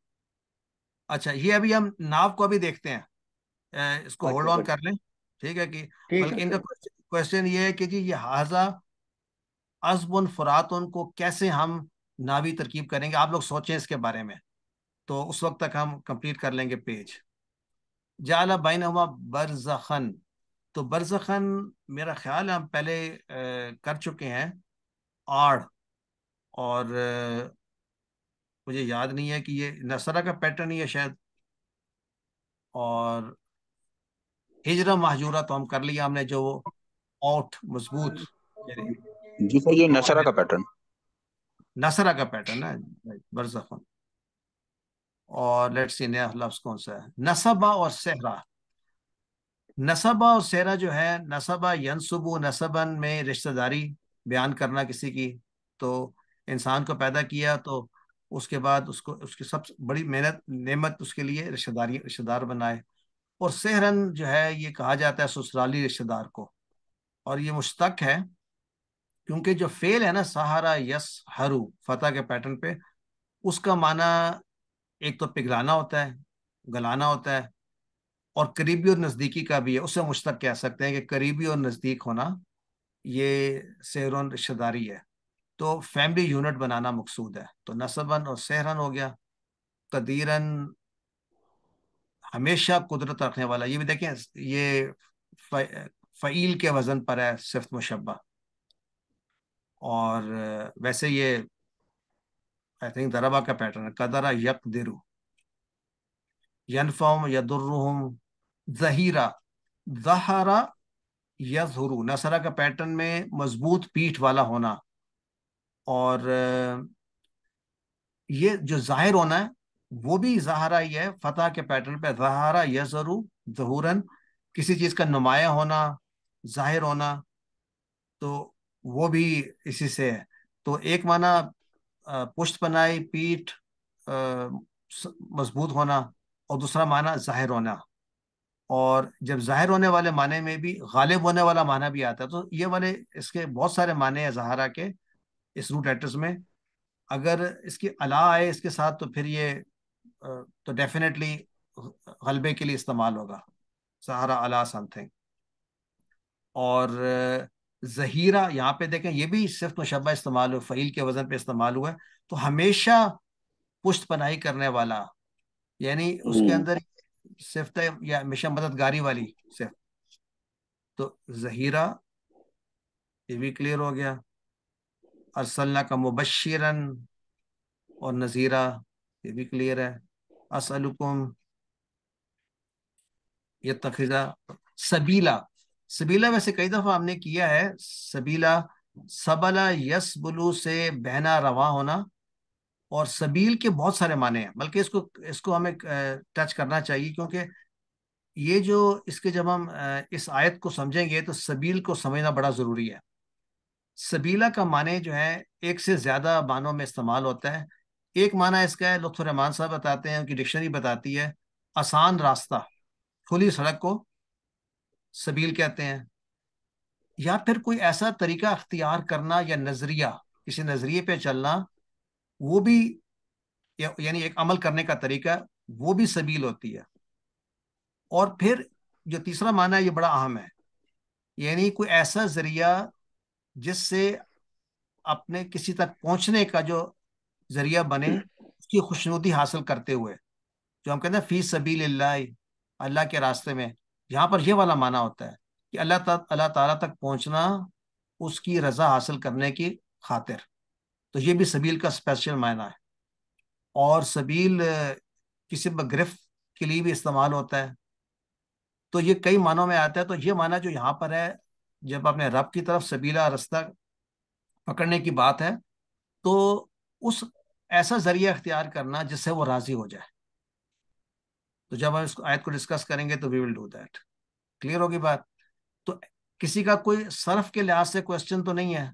अच्छा ये अभी हम नाव को अभी देखते हैं uh, इसको होल्ड अच्छा, ऑन कर लें ठीक है कि बल्कि इनका क्वेश्चन ये है कि जी ये हाजा अजबुन फुरातुन को कैसे हम नावी तरकीब करेंगे आप लोग सोचें इसके बारे में तो उस वक्त तक हम कंप्लीट कर लेंगे पेज जाला बाइन हुआ बरजखन तो बरजखन मेरा ख्याल है हम पहले आ, कर चुके हैं आड़ और आ, मुझे याद नहीं है कि ये नसरा का पैटर्न ही है शायद और हिजरा महजूरा तो हम कर लिया हमने जो आउट मजबूत जी सर ये नसरा का पैटर्न नसरा का पैटर्न है बरजखन और लेट्स सी नया लफ्ज कौन सा है नसबा और सहरा नसबा और सहरा जो है नसबा यनसुबु नसबन में रिश्तेदारी बयान करना किसी की तो इंसान को पैदा किया तो उसके बाद उसको उसकी सबसे बड़ी मेहनत नेमत उसके लिए रिश्तेदारी रिश्तेदार बनाए और सहरन जो है ये कहा जाता है ससुराली रिश्तेदार को और ये मुश्तक है क्योंकि जो फेल है ना सहारा यस हरू फतेह के पैटर्न पे उसका माना एक तो पिघलाना होता है गलाना होता है और करीबी और नज़दीकी का भी है उसे मुश्तक कह सकते हैं कि करीबी और नज़दीक होना ये सेहरन रिश्तेदारी है तो फैमिली यूनिट बनाना मकसूद है तो नसबन और सेहरन हो गया कदीरन हमेशा कुदरत रखने वाला ये भी देखें ये फ़ील के वज़न पर है सिर्फ मुशबा और वैसे ये I think Darabaka कदरा यक दिरु Yanfam yadurruhum. जहीरा जहरा यजहरु नसरा का पैटर्न में मजबूत पीठ वाला होना और ये जो जाहिर होना है वो भी जहरा ही है फतह के पैटर्न पे जहरा यजहरु जहूरन किसी चीज का नुमाया होना जाहिर होना तो वो भी इसी से है तो एक माना पुष्ट बनाई पीठ मजबूत होना और दूसरा माना जाहिर होना और जब जाहिर होने वाले माने में भी गालिब होने वाला माना भी आता है तो ये वाले इसके बहुत सारे माने हैं जहारा के इस रूट एटर्स में अगर इसकी अला आए इसके साथ तो फिर ये तो डेफिनेटली गलबे के लिए इस्तेमाल होगा सहारा अला समथिंग और जहीरा यहाँ पे देखें ये भी सिर्फ मुशबा इस्तेमाल हुआ फ़ील के वज़न पे इस्तेमाल हुआ है तो हमेशा पुश्त पनाई करने वाला यानी उसके हम्म। अंदर सिर्फ या हमेशा मददगारी वाली सिर्फ तो जहीरा ये भी क्लियर हो गया असल्ला का मुबशरन और नज़ीरा ये भी क्लियर है असलकुम ये तखीजा सबीला सबीला वैसे कई दफा हमने किया है सबीला सबला यस बुलू से बहना रवा होना और सबील के बहुत सारे माने हैं बल्कि इसको इसको हमें टच करना चाहिए क्योंकि ये जो इसके जब हम इस आयत को समझेंगे तो सबील को समझना बड़ा ज़रूरी है सबीला का माने जो है एक से ज़्यादा मानों में इस्तेमाल होता है एक माना इसका है रहमान साहब बताते हैं उनकी डिक्शनरी बताती है आसान रास्ता खुली सड़क को सबील कहते हैं या फिर कोई ऐसा तरीका अख्तियार करना या नज़रिया किसी नज़रिए पे चलना वो भी या, यानी एक अमल करने का तरीका वो भी सबील होती है और फिर जो तीसरा माना है ये बड़ा अहम है यानी कोई ऐसा जरिया जिससे अपने किसी तक पहुंचने का जो जरिया बने उसकी खुशनुदी हासिल करते हुए जो हम कहते हैं फी सबील अल्लाह के रास्ते में यहाँ पर यह वाला माना होता है कि अल्लाह ता, अल्लाह ताला तक पहुँचना उसकी रजा हासिल करने की खातिर तो ये भी सबील का स्पेशल मायना है और सबील किसी गिरफ्त के लिए भी इस्तेमाल होता है तो ये कई मानों में आता है तो ये माना जो यहाँ पर है जब अपने रब की तरफ सबीला रास्ता पकड़ने की बात है तो उस ऐसा जरिया अख्तियार करना जिससे वो राज़ी हो जाए तो जब हम इसको आयत को डिस्कस करेंगे तो we will do that clear होगी बात तो किसी का कोई सर्फ के लिहाज से क्वेश्चन तो नहीं है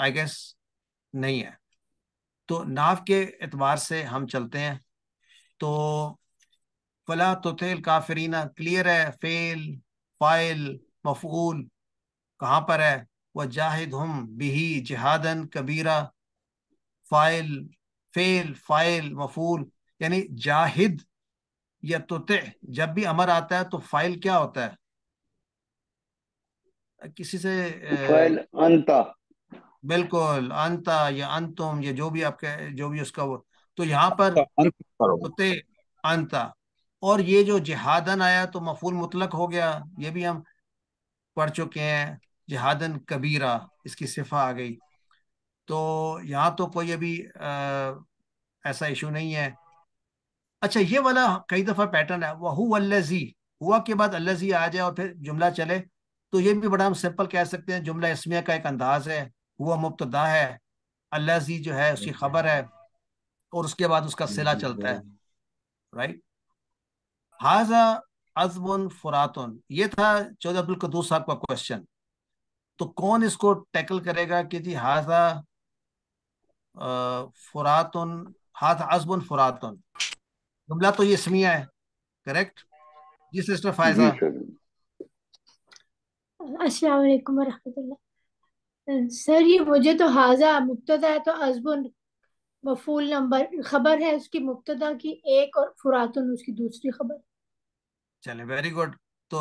आई गेस नहीं है तो नाव के एतबार से हम चलते हैं तो फला तुतेल काफरीना क्लियर है फेल फाइल मफूल कहाँ पर है वह जाहिद हम बिही जिहादन कबीरा फाइल फेल फाइल मफूल यानी जाहिद या तोते जब भी अमर आता है तो फाइल क्या होता है किसी से फाइल अंता बिल्कुल अंता या अंतुम या जो भी आपके जो भी उसका वो तो यहाँ पर अच्छा, तोते अंता और ये जो जिहादन आया तो मफूल मुतलक हो गया ये भी हम पढ़ चुके हैं जिहादन कबीरा इसकी सिफा आ गई तो यहाँ तो कोई अभी आ, ऐसा इशू नहीं है अच्छा ये वाला कई दफा पैटर्न है वह अल्लाजी हुआ के बाद अल्लाजी आ जाए और फिर जुमला चले तो ये भी बड़ा हम सिंपल कह सकते हैं जुमला इसमिया का एक अंदाज है हुआ मुबतदा है अल्लाजी जो है उसकी खबर है और उसके बाद उसका सिला चलता है राइट हाजा अजबन फुरातन ये था चौधरी अब्दुल कदूस साहब का क्वेश्चन तो कौन इसको टैकल करेगा कि जी हाजा फुरातन हाथ अजबन फुरातन जुमला तो ये समिया है करेक्ट जी सिस्टर फायजा अस्सलाम सर ये मुझे तो हाजा मुब्तदा है तो अजबुन मफूल नंबर खबर है उसकी मुब्तदा की एक और फुरातन उसकी दूसरी खबर चले वेरी गुड तो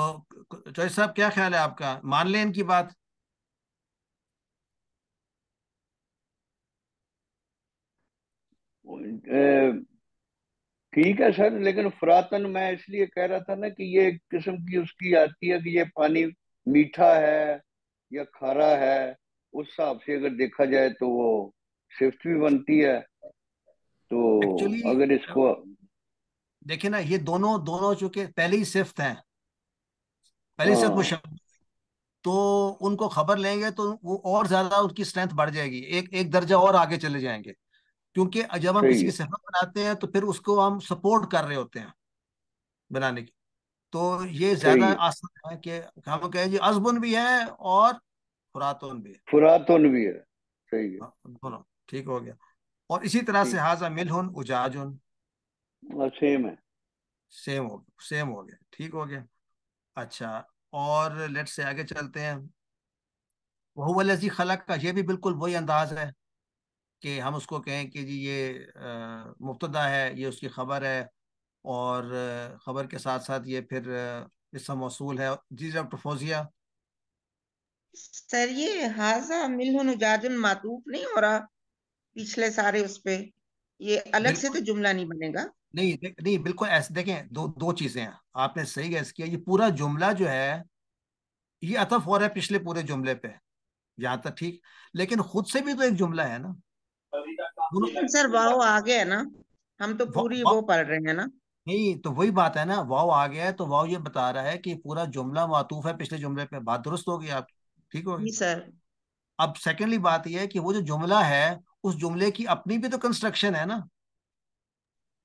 चौधरी साहब क्या ख्याल है आपका मान लें इनकी बात Uh, ठीक है सर लेकिन फुरातन मैं इसलिए कह रहा था ना कि ये एक किस्म की उसकी आती है कि ये पानी मीठा है या खारा है उस हिसाब से अगर देखा जाए तो वो सिफ्ट भी बनती है तो Actually, अगर इसको देखिए ना ये दोनों दोनों चूंकि ही सिफ्त है पहले हाँ। सिफ्ट मुशब तो उनको खबर लेंगे तो वो और ज्यादा उनकी स्ट्रेंथ बढ़ जाएगी एक एक दर्जा और आगे चले जाएंगे क्योंकि जब हम किसी की सेवा बनाते हैं तो फिर उसको हम सपोर्ट कर रहे होते हैं बनाने की तो ये ज्यादा आसान है कि हम कहें जी अजबन भी है और फुरातन भी है फुरातन भी है सही है दोनों हाँ, ठीक हो गया और इसी तरह से हाजा मिलहुन उजाजुन सेम हाँ, है सेम हो सेम हो गया ठीक हो गया अच्छा और लेट से आगे चलते हैं वह जी खलक का ये भी बिल्कुल वही अंदाज है कि हम उसको कहें कि जी ये मुफ्तदा है ये उसकी ख़बर है और ख़बर के साथ साथ ये फिर इसम मौसूल है जी जब प्रफोजिया सर ये हाजा मिलहुन मातूफ नहीं हो रहा पिछले सारे उस पे ये अलग से तो जुमला नहीं बनेगा नहीं नहीं बिल्कुल ऐसे देखें दो दो चीजें हैं आपने सही गैस किया ये पूरा जुमला जो है ये अतफ हो रहा है पिछले पूरे जुमले पे यहाँ तक ठीक लेकिन खुद से भी तो एक जुमला है ना सर वाओ आ गया है ना हम तो पूरी वो पढ़ रहे हैं ना नहीं तो वही बात है ना वाओ आ गया है तो वाओ ये बता रहा है कि पूरा जुमला मातूफ है पिछले जुमले पे बात दुरुस्त होगी आप ठीक होगी सर अब सेकेंडली बात यह है कि वो जो जुमला है उस जुमले की अपनी भी तो कंस्ट्रक्शन है ना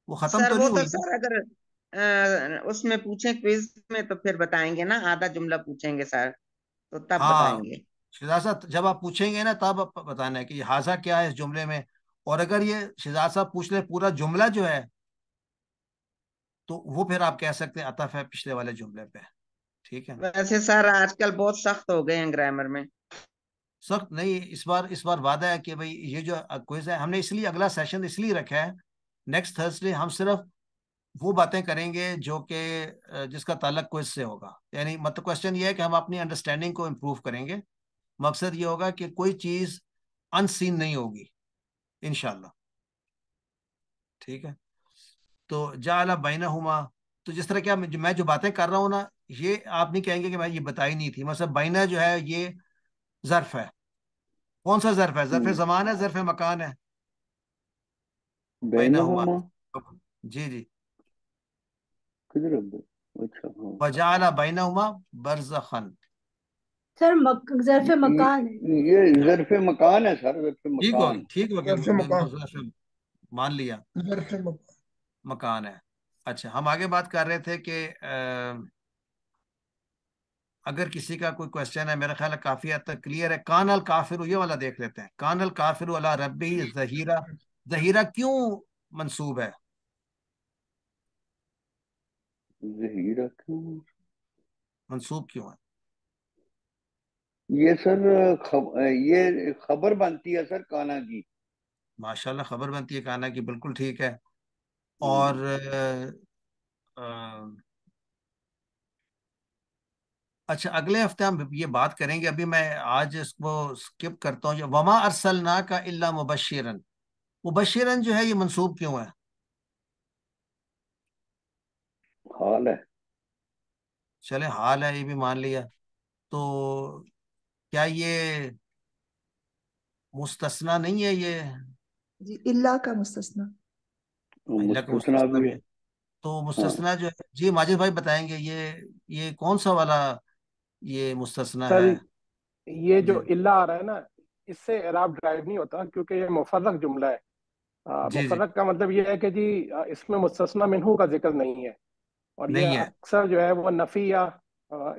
वो खत्म तो नहीं तो हुई सर अगर उसमें पूछे क्विज में तो फिर बताएंगे ना आधा जुमला पूछेंगे सर तो तब हाँ। बताएंगे शिजा साहब जब आप पूछेंगे ना तब आप बताना है कि हाजा क्या है इस जुमले में और अगर ये शिजा साहब पूछ ले पूरा जुमला जो है तो वो फिर आप कह सकते हैं अतफ है पिछले वाले जुमले पे ठीक है वैसे सर आजकल बहुत सख्त हो गए हैं ग्रामर में सख्त नहीं इस बार इस बार वादा है कि भाई ये जो क्विज है हमने इसलिए अगला सेशन इसलिए रखा है नेक्स्ट थर्सडे हम सिर्फ वो बातें करेंगे जो कि जिसका ताल्लुक क्विज से होगा यानी मतलब क्वेश्चन ये है कि हम अपनी अंडरस्टैंडिंग को इम्प्रूव करेंगे मकसद ये होगा कि कोई चीज अनसीन नहीं होगी इनशाला ठीक है तो जाला बैना हुमा तो जिस तरह क्या मैं जो बातें कर रहा हूं ना ये आप नहीं कहेंगे कि मैं ये बताई नहीं थी मतलब बैना जो है ये जर्फ है कौन सा जर्फ है जर्फ हम्म। जमान है जर्फ मकान है बैना हुमा जी जी अच्छा बजाला हाँ। बैना हुमा बरजन सर जरफे मकान है ये जरफे मकान है सर जरफे मकान ठीक हो ठीक गया मान लिया मकान है अच्छा हम आगे बात कर रहे थे कि अगर किसी का कोई क्वेश्चन है मेरा ख्याल है काफी हद तक क्लियर है कान अल काफिर ये वाला देख लेते हैं कान अल काफिर अला रबी जहीरा जहीरा क्यों मंसूब है जहीरा क्यों मंसूब क्यों है ये सर खब, ये खबर बनती है सर काना की माशाल्लाह खबर बनती है काना की बिल्कुल ठीक है हम्म। और आ, अच्छा अगले हफ्ते हम ये बात करेंगे अभी मैं आज इसको स्किप करता हूँ वमा अरसलना का इल्ला मुबशरन मुबशरन जो है ये मंसूब क्यों है हाल है चले हाल है ये भी मान लिया तो क्या ये मुस्तना नहीं है ये जी इल्ला का मुस्तना तो मुस्तना तो हाँ। जो है जी माजिद भाई बताएंगे ये ये कौन सा वाला ये मुस्तना है ये जो इल्ला आ रहा है ना इससे एराब ड्राइव नहीं होता क्योंकि ये मुफरक जुमला है मुफरक का मतलब ये है कि जी इसमें मुस्तना मिनहू का जिक्र नहीं है और नहीं ये अक्सर जो है वो नफी या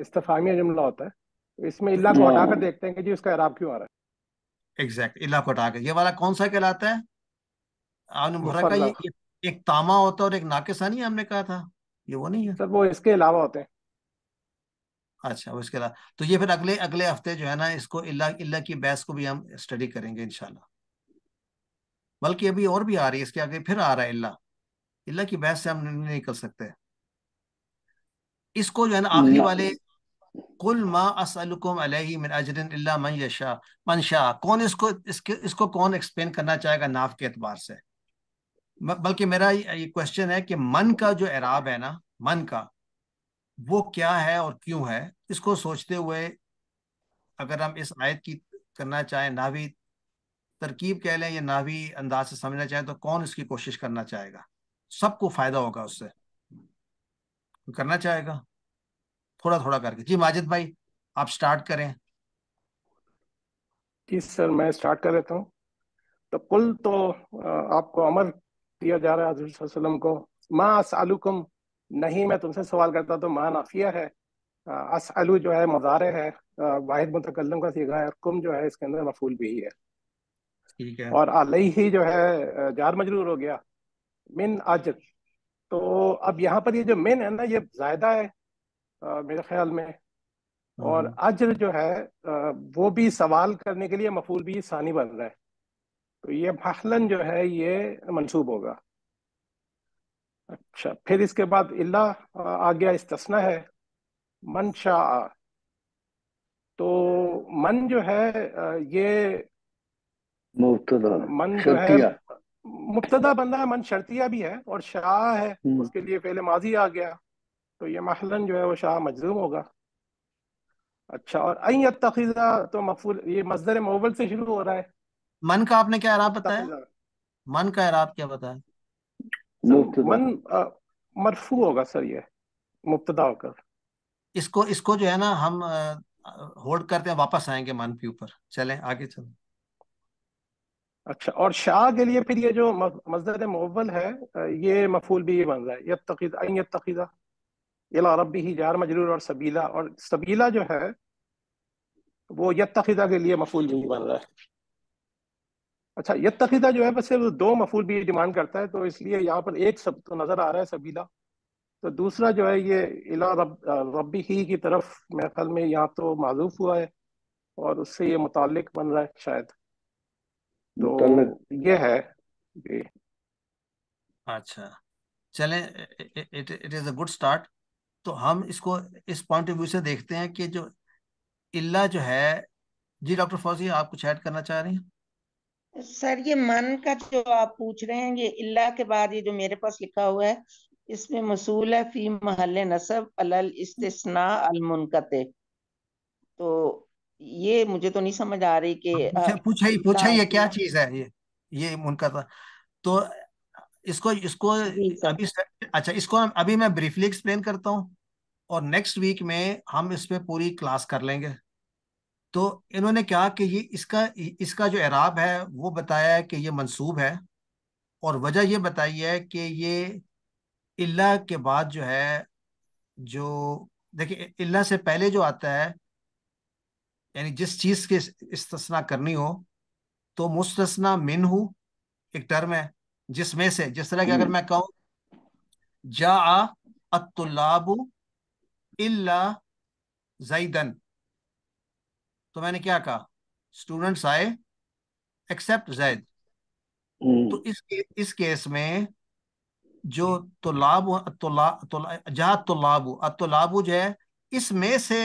इस्तफामिया जुमला होता है इसमें इल्ला को हटाकर तो देखते हैं कि जी उसका इराब क्यों आ रहा है एग्जैक्ट इल्ला को हटाकर ये वाला कौन सा कहलाता है का ये, एक तामा होता है और एक नाकेसानी हमने कहा था ये वो नहीं है सर वो इसके अलावा होते हैं अच्छा वो इसके अलावा तो ये फिर अगले अगले हफ्ते जो है ना इसको इल्ला इल्ला की बहस को भी हम स्टडी करेंगे इनशाला बल्कि अभी और भी आ रही है इसके आगे फिर आ रहा है इल्ला इल्ला की बहस से हम नहीं निकल सकते इसको जो है ना आखिरी वाले कुल मा असलकुम मिन अजरिन इल्ला मन यशा मन शाह कौन इसको इसके इसको कौन एक्सप्लेन करना चाहेगा नाफ के अतबार से बल्कि मेरा ये क्वेश्चन है कि मन का जो एराब है ना मन का वो क्या है और क्यों है इसको सोचते हुए अगर हम इस आयत की करना चाहें नावी तरकीब कह लें या नावी अंदाज से समझना चाहें तो कौन इसकी कोशिश करना चाहेगा सबको फायदा होगा उससे करना चाहेगा थोड़ा थोड़ा करके जी माजिद भाई आप स्टार्ट करें जी सर मैं स्टार्ट कर लेता हूँ तो कुल तो आपको अमर दिया जा रहा है हजूर को माँ असलुकम नहीं मैं तुमसे सवाल करता तो माँ नाफिया है असलु जो है मजारे है वाहिद मुतकलम का सीखा है कुम जो है इसके अंदर मफूल भी है ठीक है और अलई ही जो है जार मजरूर हो गया मिन आज तो अब यहाँ पर ये जो मिन है ना ये जायदा है मेरे ख्याल में और हाँ। अज्र जो है वो भी सवाल करने के लिए मफूल भी सानी बन रहा है तो ये फखलन जो है ये मनसूब होगा अच्छा फिर इसके बाद इल्ला आ गया तस्ना है मन शाह तो मन जो है ये मन जो है मुबतदा बन रहा है मन शर्तिया भी है और शाह है हम्म। उसके लिए पहले माजी आ गया तो ये मसलन जो है वो शाह मजलूम होगा अच्छा और अन तखीजा तो मफूल ये मजदर मोबल से शुरू हो रहा है मन का आपने क्या इराब बताया मन का इराब क्या बताया मन मरफू होगा सर ये मुब्तदा होकर इसको इसको जो है ना हम होल्ड करते हैं वापस आएंगे मन के ऊपर चले आगे चलो अच्छा और शाह के लिए फिर ये जो मजदर मोबल है ये मफूल भी ये बन रहा है यद यत्तकीजा इला रबी ही जार मजरूर और सबीला और सबीला जो है वो यत्तखिदा के लिए मफूल भी बन रहा है अच्छा यत्तखिदा जो है बस वो दो मफूल भी डिमांड करता है तो इसलिए यहाँ पर एक सब तो नजर आ रहा है सबीला तो दूसरा जो है ये इला रब रबी ही की तरफ मेरे ख्याल में यहाँ तो मालूफ हुआ है और उससे ये मुतालिक बन रहा है शायद तो ये है अच्छा चले it it is a good start तो हम इसको इस पॉइंट ऑफ व्यू से देखते हैं कि जो इल्ला जो है जी डॉक्टर फौजी आप कुछ ऐड करना चाह रही हैं सर ये मन का जो आप पूछ रहे हैं ये इल्ला के बाद ये जो मेरे पास लिखा हुआ है इसमें मसूल है फी महल नसब अलल इस्तना अलमुनकते तो ये मुझे तो नहीं समझ आ रही कि पूछा ही पूछा ही क्या चीज है ये ये मुनकता तो इसको इसको अभी अच्छा इसको अभी मैं ब्रीफली एक्सप्लेन करता हूँ और नेक्स्ट वीक में हम इस पर पूरी क्लास कर लेंगे तो इन्होंने क्या कि ये इसका इसका जो एराब है वो बताया है कि ये मंसूब है और वजह ये बताई है कि ये इल्ला के बाद जो है जो देखिए इल्ला से पहले जो आता है यानी जिस चीज़ की इस्तना करनी हो तो मुस्तना मिन हूँ एक टर्म है जिसमें से जिस तरह की अगर हम्म। मैं कहूँ जा अतुल्लाबू इल्ला जईदन तो मैंने क्या कहा स्टूडेंट्स आए एक्सेप्ट जैद हम्म। तो इस इस केस में जो तुलाब तुला, तुला, जहाँ जो है इसमें से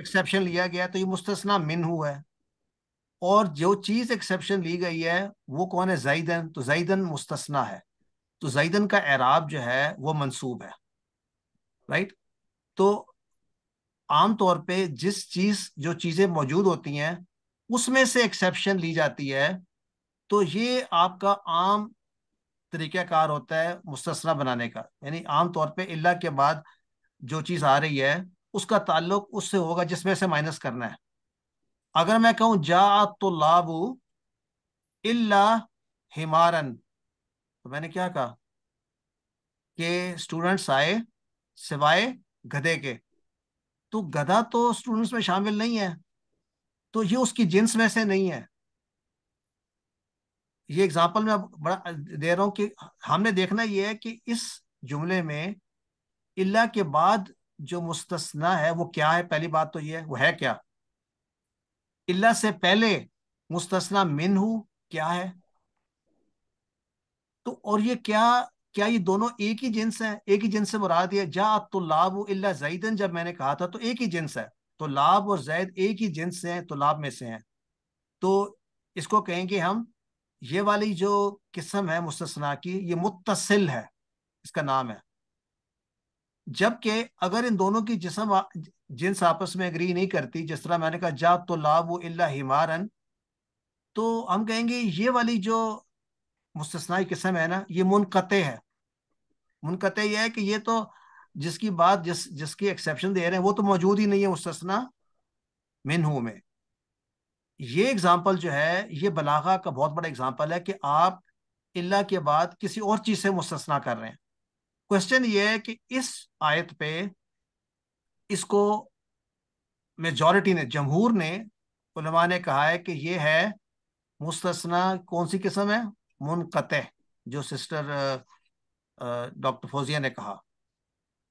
एक्सेप्शन लिया गया तो ये मुस्तना मिन हुआ है और जो चीज एक्सेप्शन ली गई है वो कौन है जईदन तो जईदन मुस्तना है तो जईदन का एराब जो है वो मंसूब है राइट तो आमतौर पे जिस चीज जो चीजें मौजूद होती हैं उसमें से एक्सेप्शन ली जाती है तो ये आपका आम तरीक़ाकार होता है मुस्तना बनाने का यानी आम तौर पे इल्ला के बाद जो चीज़ आ रही है उसका ताल्लुक उससे होगा जिसमें से माइनस करना है अगर मैं कहूं जा तो लाबू इल्ला हिमारन तो मैंने क्या कहा कि स्टूडेंट्स आए सिवाय गधे के तो गधा तो स्टूडेंट्स में शामिल नहीं है तो ये उसकी जिन्स में से नहीं है ये एग्जाम्पल मैं बड़ा दे रहा हूँ कि हमने देखना ये है कि इस जुमले में इल्ला के बाद जो मुस्तना है वो क्या है पहली बात तो ये है वो है क्या इल्ला से पहले मुस्तना मिन क्या है तो और ये क्या क्या ये दोनों एक ही जिन्स हैं एक ही जिन्स से मुराद है जा तो लाभ इला जैदन जब मैंने कहा था तो एक ही जिन्स है तो लाभ और जैद एक ही जिन्स से हैं तो लाभ में से हैं तो इसको कहेंगे हम ये वाली जो किस्म है मुस्तना की ये मुतसिल है इसका नाम है जबकि अगर इन दोनों की जिसम जिन्स आपस में एग्री नहीं करती जिस तरह मैंने कहा जा तो लाभ इला हिमारन तो हम कहेंगे ये वाली जो मुस्तना किस्म है ना ये मुनकते है मुनकत यह है कि ये तो जिसकी बात जिस जिसकी एक्सेप्शन दे रहे हैं वो तो मौजूद ही नहीं है मुस्तना मिनहू में ये एग्जाम्पल जो है ये बलागा का बहुत बड़ा एग्जाम्पल है कि आप इल्ला के बाद किसी और चीज से मुस्तना कर रहे हैं क्वेश्चन ये है कि इस आयत पे इसको मेजॉरिटी ने जमहूर ने उलमा ने कहा है कि ये है मुस्तना कौन सी किस्म है मुनकते जो सिस्टर डॉक्टर फौजिया ने कहा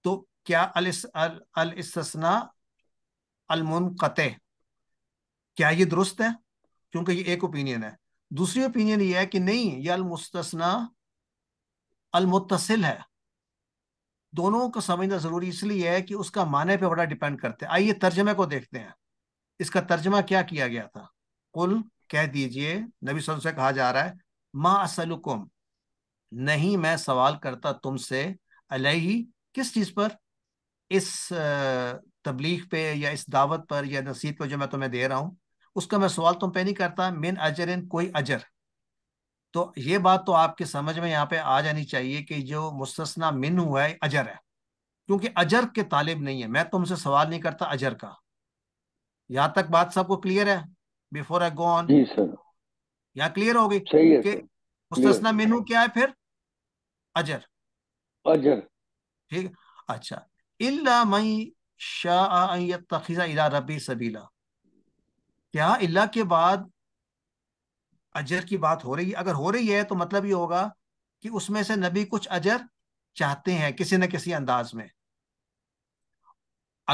तो क्या अल अल इसना अलमुन कत क्या ये दुरुस्त है क्योंकि ये एक ओपिनियन है दूसरी ओपिनियन ये है कि नहीं ये अलमुस्तना अलमुतसिल है दोनों को समझना ज़रूरी इसलिए है कि उसका माने पे बड़ा डिपेंड करते हैं आइए तर्जमे को देखते हैं इसका तर्जमा क्या किया गया था कुल कह दीजिए नबी सल से कहा जा रहा है मा असलुकुम नहीं मैं सवाल करता तुमसे अलही किस चीज पर इस तबलीग पे या इस दावत पर या नसीहत पर जो मैं तुम्हें दे रहा हूँ उसका मैं सवाल तुम पे नहीं करता मिन अजर इन कोई अजर तो ये बात तो आपके समझ में यहाँ पे आ जानी चाहिए कि जो मुस्तना मिन हुआ है अजर है क्योंकि अजर के तालिब नहीं है मैं तुमसे सवाल नहीं करता अजर का यहां तक बात सबको क्लियर है बिफोर आई गो ऑन यहाँ क्लियर हो गई मुस्तना मीनू क्या है फिर अजर अजर ठीक अच्छा इल्ला मई शाह इला रबी सबीला क्या इल्ला के बाद अजर की बात हो रही है अगर हो रही है तो मतलब ये होगा कि उसमें से नबी कुछ अजर चाहते हैं किसी न किसी अंदाज में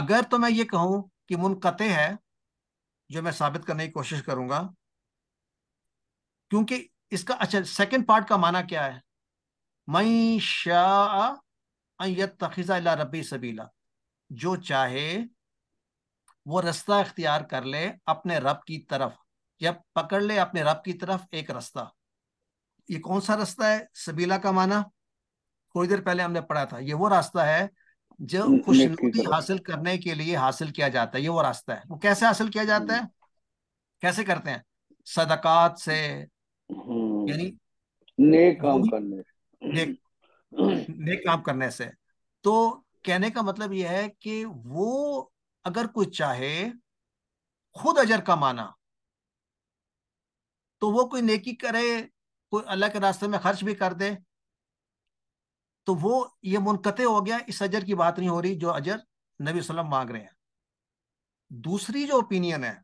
अगर तो मैं ये कहूं कि मुनकते है जो मैं साबित करने की कोशिश करूंगा क्योंकि इसका अच्छा सेकंड पार्ट का माना क्या है मई शाहजा रबी सबीला जो चाहे वो रास्ता इख्तियार कर ले अपने रब की तरफ या पकड़ ले अपने रब की तरफ एक रास्ता ये कौन सा रास्ता है सबीला का माना थोड़ी देर पहले हमने पढ़ा था ये वो रास्ता है जो खुशनुदी हासिल करने के लिए हासिल किया जाता है ये वो रास्ता है वो कैसे हासिल किया जाता है हम्म। कैसे करते हैं सदकात से हम्म। यानी नेक काम करने नेक नेक काम करने से तो कहने का मतलब यह है कि वो अगर कोई चाहे खुद अजर कमाना तो वो कोई नेकी करे कोई अल्लाह के रास्ते में खर्च भी कर दे तो वो ये मुनकते हो गया इस अजर की बात नहीं हो रही जो अजर नबी वसल्लम मांग रहे हैं दूसरी जो ओपिनियन है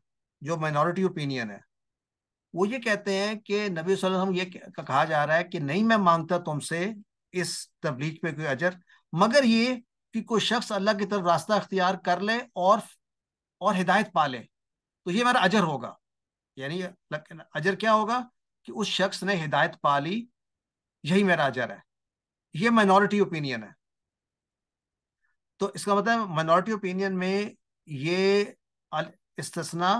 जो माइनॉरिटी ओपिनियन है वो ये कहते हैं कि नबी वसल्लम ये कहा जा रहा है कि नहीं मैं मांगता तुमसे इस तबलीग पे कोई अजर मगर ये कि कोई शख्स अल्लाह की तरफ रास्ता अख्तियार कर ले और और हिदायत पा ले तो ये मेरा अजर होगा यानी अजर क्या होगा कि उस शख्स ने हिदायत पा ली यही मेरा अजर है ये माइनॉरिटी ओपिनियन है तो इसका मतलब माइनॉरिटी ओपिनियन में ये इसतना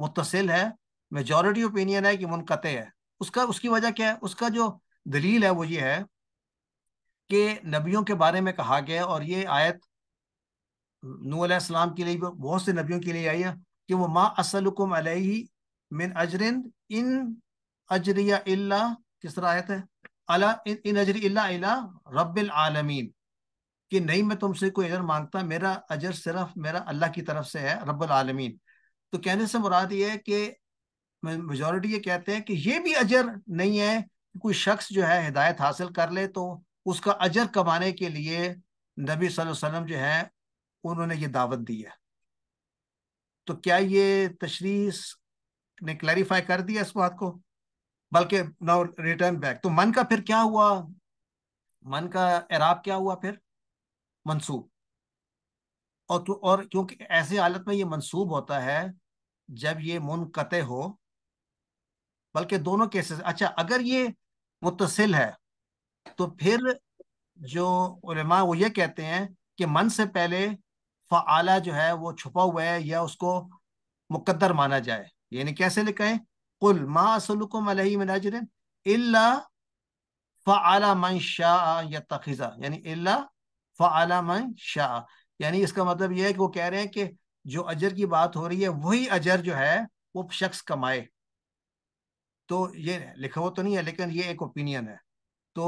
मुतसिल है मेजोरिटी ओपिनियन है कि मुनकत है उसका उसकी वजह क्या है उसका जो दलील है वो ये है कि नबियों के बारे में कहा गया और ये आयत नू सलाम के लिए बहुत से नबियों के लिए आई है कि वो माँ असलकुम अलही मिन अजरिन इन अजरिया इल्ला किस तरह आयत है अला इन, अजरी इल्ला इला रब्बिल आलमीन कि नहीं मैं तुमसे कोई अजर मांगता मेरा अजर सिर्फ मेरा अल्लाह की तरफ से है रब्बुल आलमीन तो कहने से मुराद ये है कि मेजोरिटी ये कहते हैं कि ये भी अजर नहीं है कि कोई शख्स जो है हिदायत हासिल कर ले तो उसका अजर कमाने के लिए नबी वसल्लम जो है उन्होंने ये दावत दी है तो क्या ये तशरीस ने क्लैरिफाई कर दिया इस बात को बल्कि नाउ रिटर्न बैक तो मन का फिर क्या हुआ मन का एराब क्या हुआ फिर मंसूब और तो और क्योंकि ऐसी हालत में ये मंसूब होता है जब ये मुन कतः हो बल्कि दोनों केसेस अच्छा अगर ये मुतसिल है तो फिर जो उलमा वो ये कहते हैं कि मन से पहले फ़ाला जो है वो छुपा हुआ है या उसको मुकद्दर माना जाए यानी कैसे लिखें कुल मासलकुमजर फ़ाला मन शाह या तखीज़ा यानी इल्ला फ़ाला मन शाह यानी इसका मतलब यह है कि वो कह रहे हैं कि जो अजर की बात हो रही है वही अजर जो है वो शख्स कमाए तो ये लिखा हुआ तो नहीं है लेकिन ये एक ओपिनियन है तो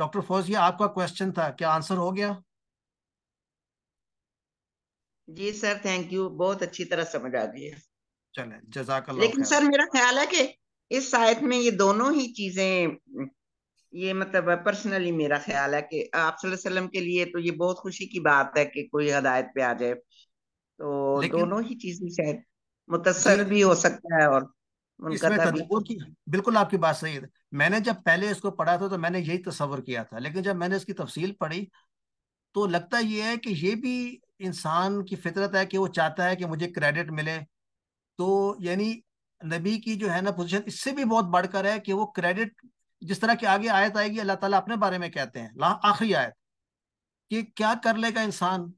डॉक्टर फौजिया आपका क्वेश्चन था क्या आंसर हो गया जी सर थैंक यू बहुत अच्छी तरह समझ आ गई है चले जजाक लेकिन सर मेरा ख्याल है कि इस शायद में ये दोनों ही चीजें ये मतलब पर्सनली मेरा ख्याल है कि आप सल्लम के लिए तो ये बहुत खुशी की बात है कि कोई हदायत पे आ जाए तो दोनों ही चीजें शायद मुतसर भी हो सकता है और की बिल्कुल आपकी बात सही है मैंने जब पहले इसको पढ़ा था तो मैंने यही तस्वर किया था लेकिन जब मैंने इसकी तफसील पढ़ी तो लगता ये है कि ये भी इंसान की फितरत है कि वो चाहता है कि मुझे क्रेडिट मिले तो यानी नबी की जो है ना पोजीशन इससे भी बहुत बढ़कर है कि वो क्रेडिट जिस तरह की आगे आयत आएगी अल्लाह ताला अपने बारे में कहते हैं आखिरी आयत कि क्या कर लेगा इंसान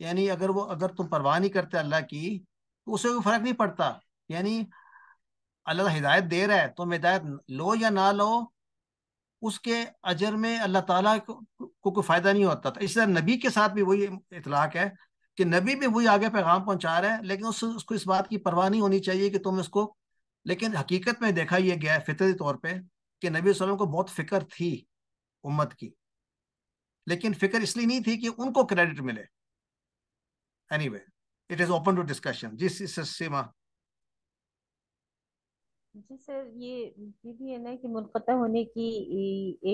यानी अगर वो अगर तुम परवाह नहीं करते अल्लाह की तो उसे कोई फर्क नहीं पड़ता यानी अल्लाह हिदायत दे रहा है तुम हिदायत लो या ना लो उसके अजर में अल्लाह ताला को, को कोई फ़ायदा नहीं होता था तो इस तरह नबी के साथ भी वही इतलाक है कि नबी भी वही आगे पैगाम पहुंचा रहा है लेकिन उस उसको इस बात की परवाह नहीं होनी चाहिए कि तुम इसको लेकिन हकीकत में देखा यह गया है फितरी तौर पर कि नबी वसलम को बहुत फिक्र थी उम्मत की लेकिन फिक्र इसलिए नहीं थी कि उनको क्रेडिट मिले anyway it is open to discussion जी सीमा जी सर ये ये भी है ना कि मुनक़ता होने की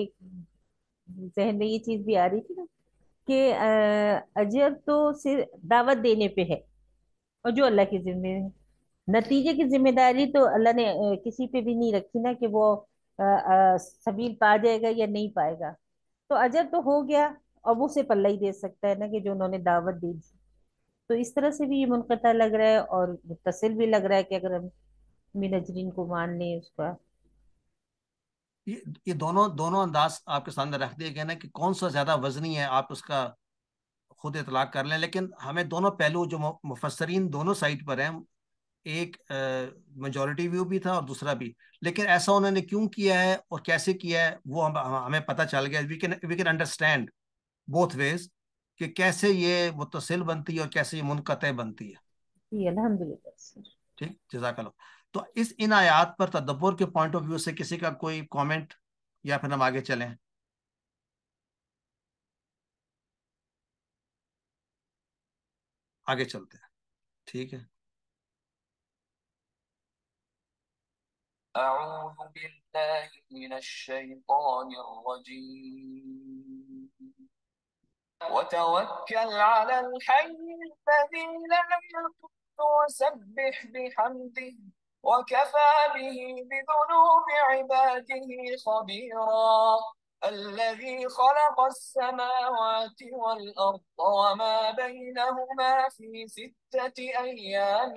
एक जहन में ये चीज भी आ रही थी ना कि अजर तो सिर्फ दावत देने पे है और जो अल्लाह की जिम्मे है नतीजे की जिम्मेदारी तो अल्लाह ने किसी पे भी नहीं रखी ना कि वो सबील पा जाएगा या नहीं पाएगा तो अजर तो हो गया और वो उसे पल्ला ही दे सकता है ना कि जो उन्होंने दावत दे दी तो इस तरह से भी ये मुनक़ता लग रहा है और मुतसिल भी लग रहा है कि अगर हम मिनजरीन को मान लें उसका ये ये दोनों दोनों अंदाज आपके सामने रख दिए गए ना कि कौन सा ज्यादा वजनी है आप उसका खुद इतलाक कर लें लेकिन हमें दोनों पहलू जो मुफसरीन दोनों साइड पर हैं एक मेजोरिटी व्यू भी था और दूसरा भी लेकिन ऐसा उन्होंने क्यों किया है और कैसे किया है वो हम हमें पता चल गया we can we can understand both ways कि कैसे ये मुतसिल बनती है और कैसे ये मुनक़ बनती है जी अलहमदिल्ला ठीक जजाकल्ला तो इस इन आयात पर तदब्बर के पॉइंट ऑफ व्यू से किसी का कोई कमेंट या फिर हम आगे चलें आगे चलते हैं ठीक है أعوذ بالله من الشيطان الرجيم وتوكل على الحي الذي لا يموت وسبح بحمده وكفى به بذنوب عباده خبيرا الذي خلق السماوات والأرض وما بينهما في ستة أيام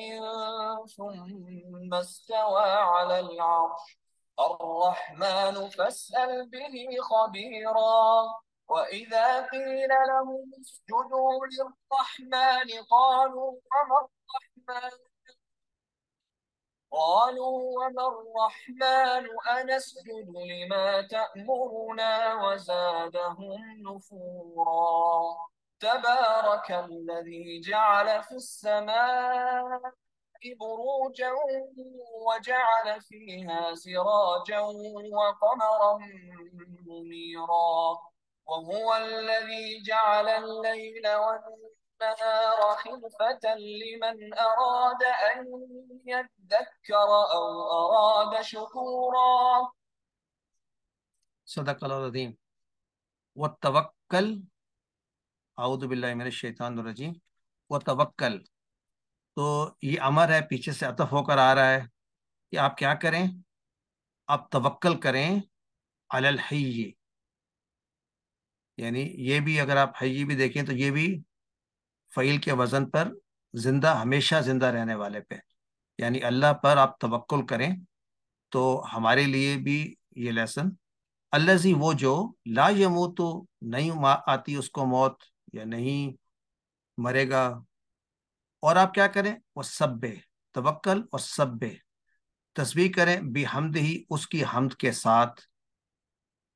ثم استوى على العرش الرحمن فاسأل به خبيرا وإذا قيل لهم اسجدوا للرحمن قالوا وما الرحمن قالوا وما الرحمن أنسجد لما تأمرنا وزادهم نفورا تبارك الذي جعل في السماء بروجا وجعل فيها سراجا وقمرا منيرا وهو الذي جعل الليل والنهار النهار حلفة لمن أراد أن يذكر أو أراد شكورا صدق الله العظيم والتوكل व तवक्ल तो ये अमर है पीछे से अतफ होकर आ रहा है कि आप क्या करें आप तवक्ल करें अल हई यानी ये भी अगर आप हई भी देखें तो ये भी फ़ैल के वज़न पर ज़िंदा हमेशा ज़िंदा रहने वाले पे यानी अल्लाह पर आप तवक्ल करें तो हमारे लिए भी ये लेसन अल्लाजी वो जो ला यमो तो नहीं आती उसको मौत या नहीं मरेगा और आप क्या करें वह सब्बे तवक्ल और सब्बे तस्वीर करें बेहमद ही उसकी हमद के साथ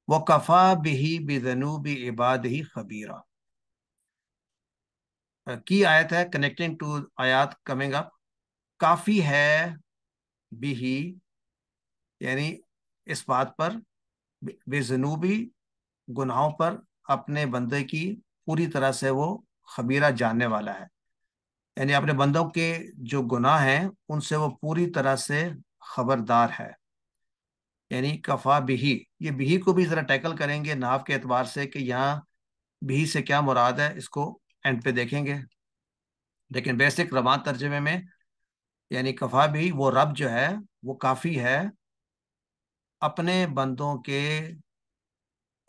वो कफ़ा बिही बेजनूब इबाद ही खबीरा की आयत है कनेक्टिंग टू आयात कमिंग अप काफ़ी है भी ही यानी इस बात पर बेजनूबी गुनाहों पर अपने बंदे की पूरी तरह से वो खबीरा जानने वाला है यानी अपने बंदों के जो गुनाह हैं उनसे वो पूरी तरह से खबरदार है यानी कफा बिही ये बिही को भी ज़रा टैकल करेंगे नाव के एतबार से कि यहाँ बिही से क्या मुराद है इसको एंड पे देखेंगे लेकिन बेसिक रवान तर्जमे में यानी कफा भी वो रब जो है वो काफ़ी है अपने बंदों के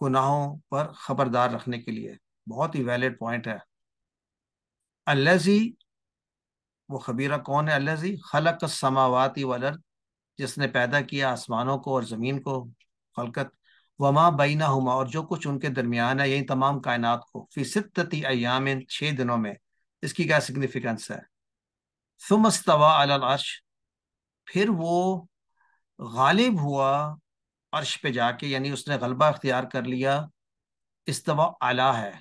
गुनाहों पर खबरदार रखने के लिए बहुत ही वैलिड पॉइंट है अल्लाजी वो खबीरा कौन है अल्लाजी खलक समावाती वलर जिसने पैदा किया आसमानों को और ज़मीन को खलकत वमा बीना हुमा और जो कुछ उनके दरमियान है यही तमाम कायनात को फिसती सितती अयाम छः दिनों में इसकी क्या सिग्निफिकेंस है सुमस्तवा अलाश फिर वो गालिब हुआ अर्श पे जाके यानी उसने गलबा अख्तियार कर लिया इस्तवा आला है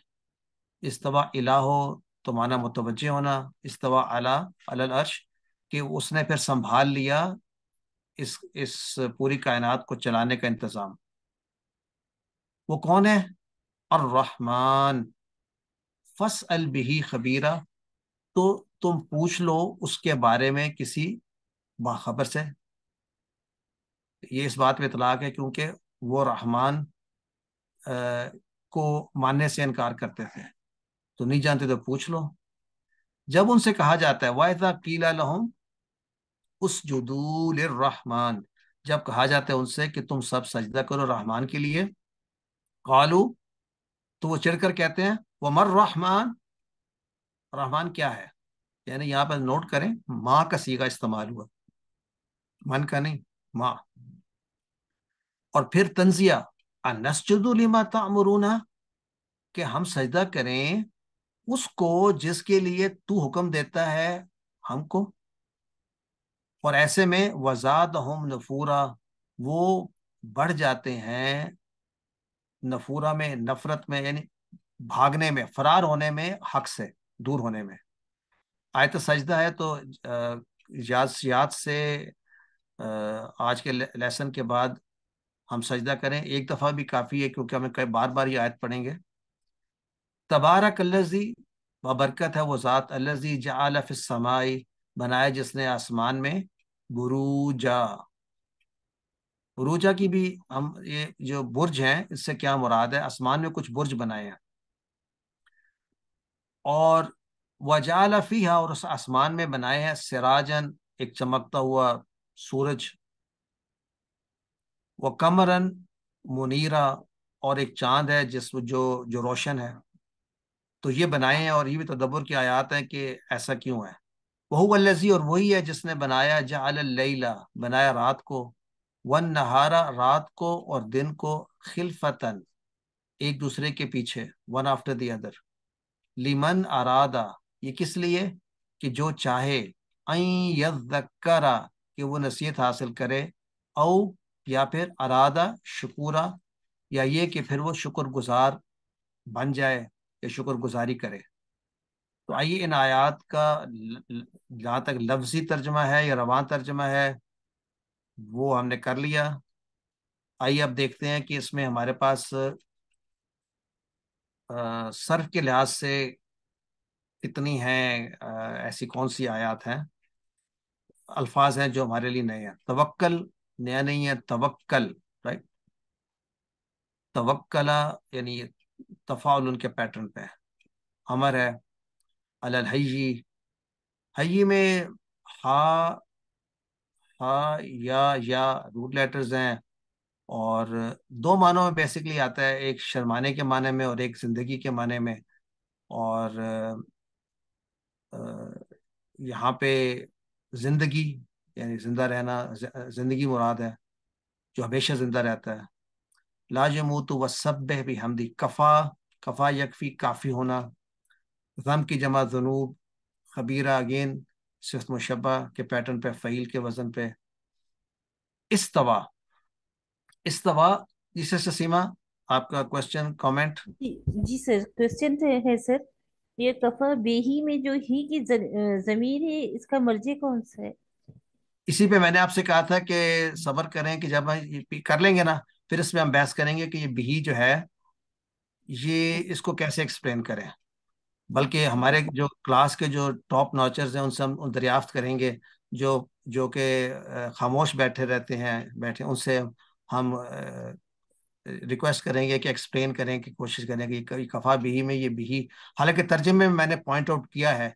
इस्तवा इला हो तो माना मुतवजह होना इस्तवा आला अल अर्श कि उसने फिर संभाल लिया इस इस पूरी कायनात को चलाने का इंतज़ाम वो कौन है और रहमान फस अलबिही खबीरा तो तुम पूछ लो उसके बारे में किसी बाखबर से ये इस बात में इतलाक है क्योंकि वो रहमान को मानने से इनकार करते थे तो नहीं जानते तो पूछ लो जब उनसे कहा जाता है वायदा कीला लहम उस जदूल रहमान जब कहा जाता है उनसे कि तुम सब सजदा करो रहमान के लिए कालू तो वो चिड़कर कहते हैं वो मर रहमान रहमान क्या है यानी यहाँ पर नोट करें माँ का सीगा इस्तेमाल हुआ मन का नहीं माँ और फिर तंजिया अनस्जुदुलिमा तामरूना कि हम सजदा करें उसको जिसके लिए तू हुक्म देता है हमको और ऐसे में वजाद हम नफूरा वो बढ़ जाते हैं नफूरा में नफरत में यानी भागने में फरार होने में हक से दूर होने में आयत सजदा है तो याद से आज के लेसन के बाद हम सजदा करें एक दफ़ा भी काफ़ी है क्योंकि हमें कई बार बार ये आयत पढ़ेंगे तबारक अल्लजी बरकत है वो ज़ात अल्लजी समाई बनाए जिसने आसमान में बुरूजा रोजा की भी हम ये जो बुर्ज हैं इससे क्या मुराद है आसमान में कुछ बुर्ज बनाए हैं और वजाला फीहा और उस आसमान में बनाए हैं सिराजन एक चमकता हुआ सूरज व कमरन मुनीरा और एक चांद है जिस जो जो रोशन है तो ये बनाए हैं और ये भी तदब्बर की आयात है कि ऐसा क्यों है वह वल्लजी और वही है जिसने बनाया जा बनाया रात को वन नहारा रात को और दिन को खिलफतन एक दूसरे के पीछे वन आफ्टर दी अदर लिमन अरादा ये किस लिए कि जो चाहे यकरा कि वो नसीहत हासिल करे औ या फिर अरादा शकूरा या ये कि फिर वो शुक्रगुजार बन जाए या शुक्रगुजारी करे तो आइए इन आयात का जहाँ तक लफ्जी तर्जमा है या रवान तर्जमा है वो हमने कर लिया आइए अब देखते हैं कि इसमें हमारे पास सर्फ के लिहाज से कितनी हैं ऐसी कौन सी आयात हैं अल्फाज हैं जो हमारे लिए नए हैं तवक्ल नया नहीं है तवक्कल राइट तवक्कला यानी तफाउल उनके पैटर्न पे है अमर है हई हई में हा हा या या रूट लेटर्स हैं और दो मानों में बेसिकली आता है एक शर्माने के माने में और एक ज़िंदगी के माने में और यहाँ पे ज़िंदगी यानी ज़िंदा रहना ज़िंदगी मुराद है जो हमेशा ज़िंदा रहता है लाजमू तो वह सब भी हमदी कफ़ा कफ़ा यकफ़ी काफ़ी होना गम की जमा जनूब खबीरा अगेन सिर्फ मुशबा के पैटर्न पे फ़ैल के वज़न पे इस्तवा इस्तवा जिसे सिस्टर सीमा आपका क्वेश्चन कमेंट जी, सर क्वेश्चन तो है सर ये कफा बेही में जो ही की जमीर है इसका मर्जी कौन सा है इसी पे मैंने आपसे कहा था कि सबर करें कि जब हम कर लेंगे ना फिर इसमें हम बहस करेंगे कि ये बिही जो है ये इसको कैसे एक्सप्लेन करें बल्कि हमारे जो क्लास के जो टॉप नॉचर्स हैं उनसे हम दरियाफ्त करेंगे जो जो कि खामोश बैठे रहते हैं बैठे उनसे हम रिक्वेस्ट करेंगे कि एक्सप्लेन करें कि कोशिश करें कि कफा बिही में ये बिही हालांकि तर्जमे में मैंने पॉइंट आउट किया है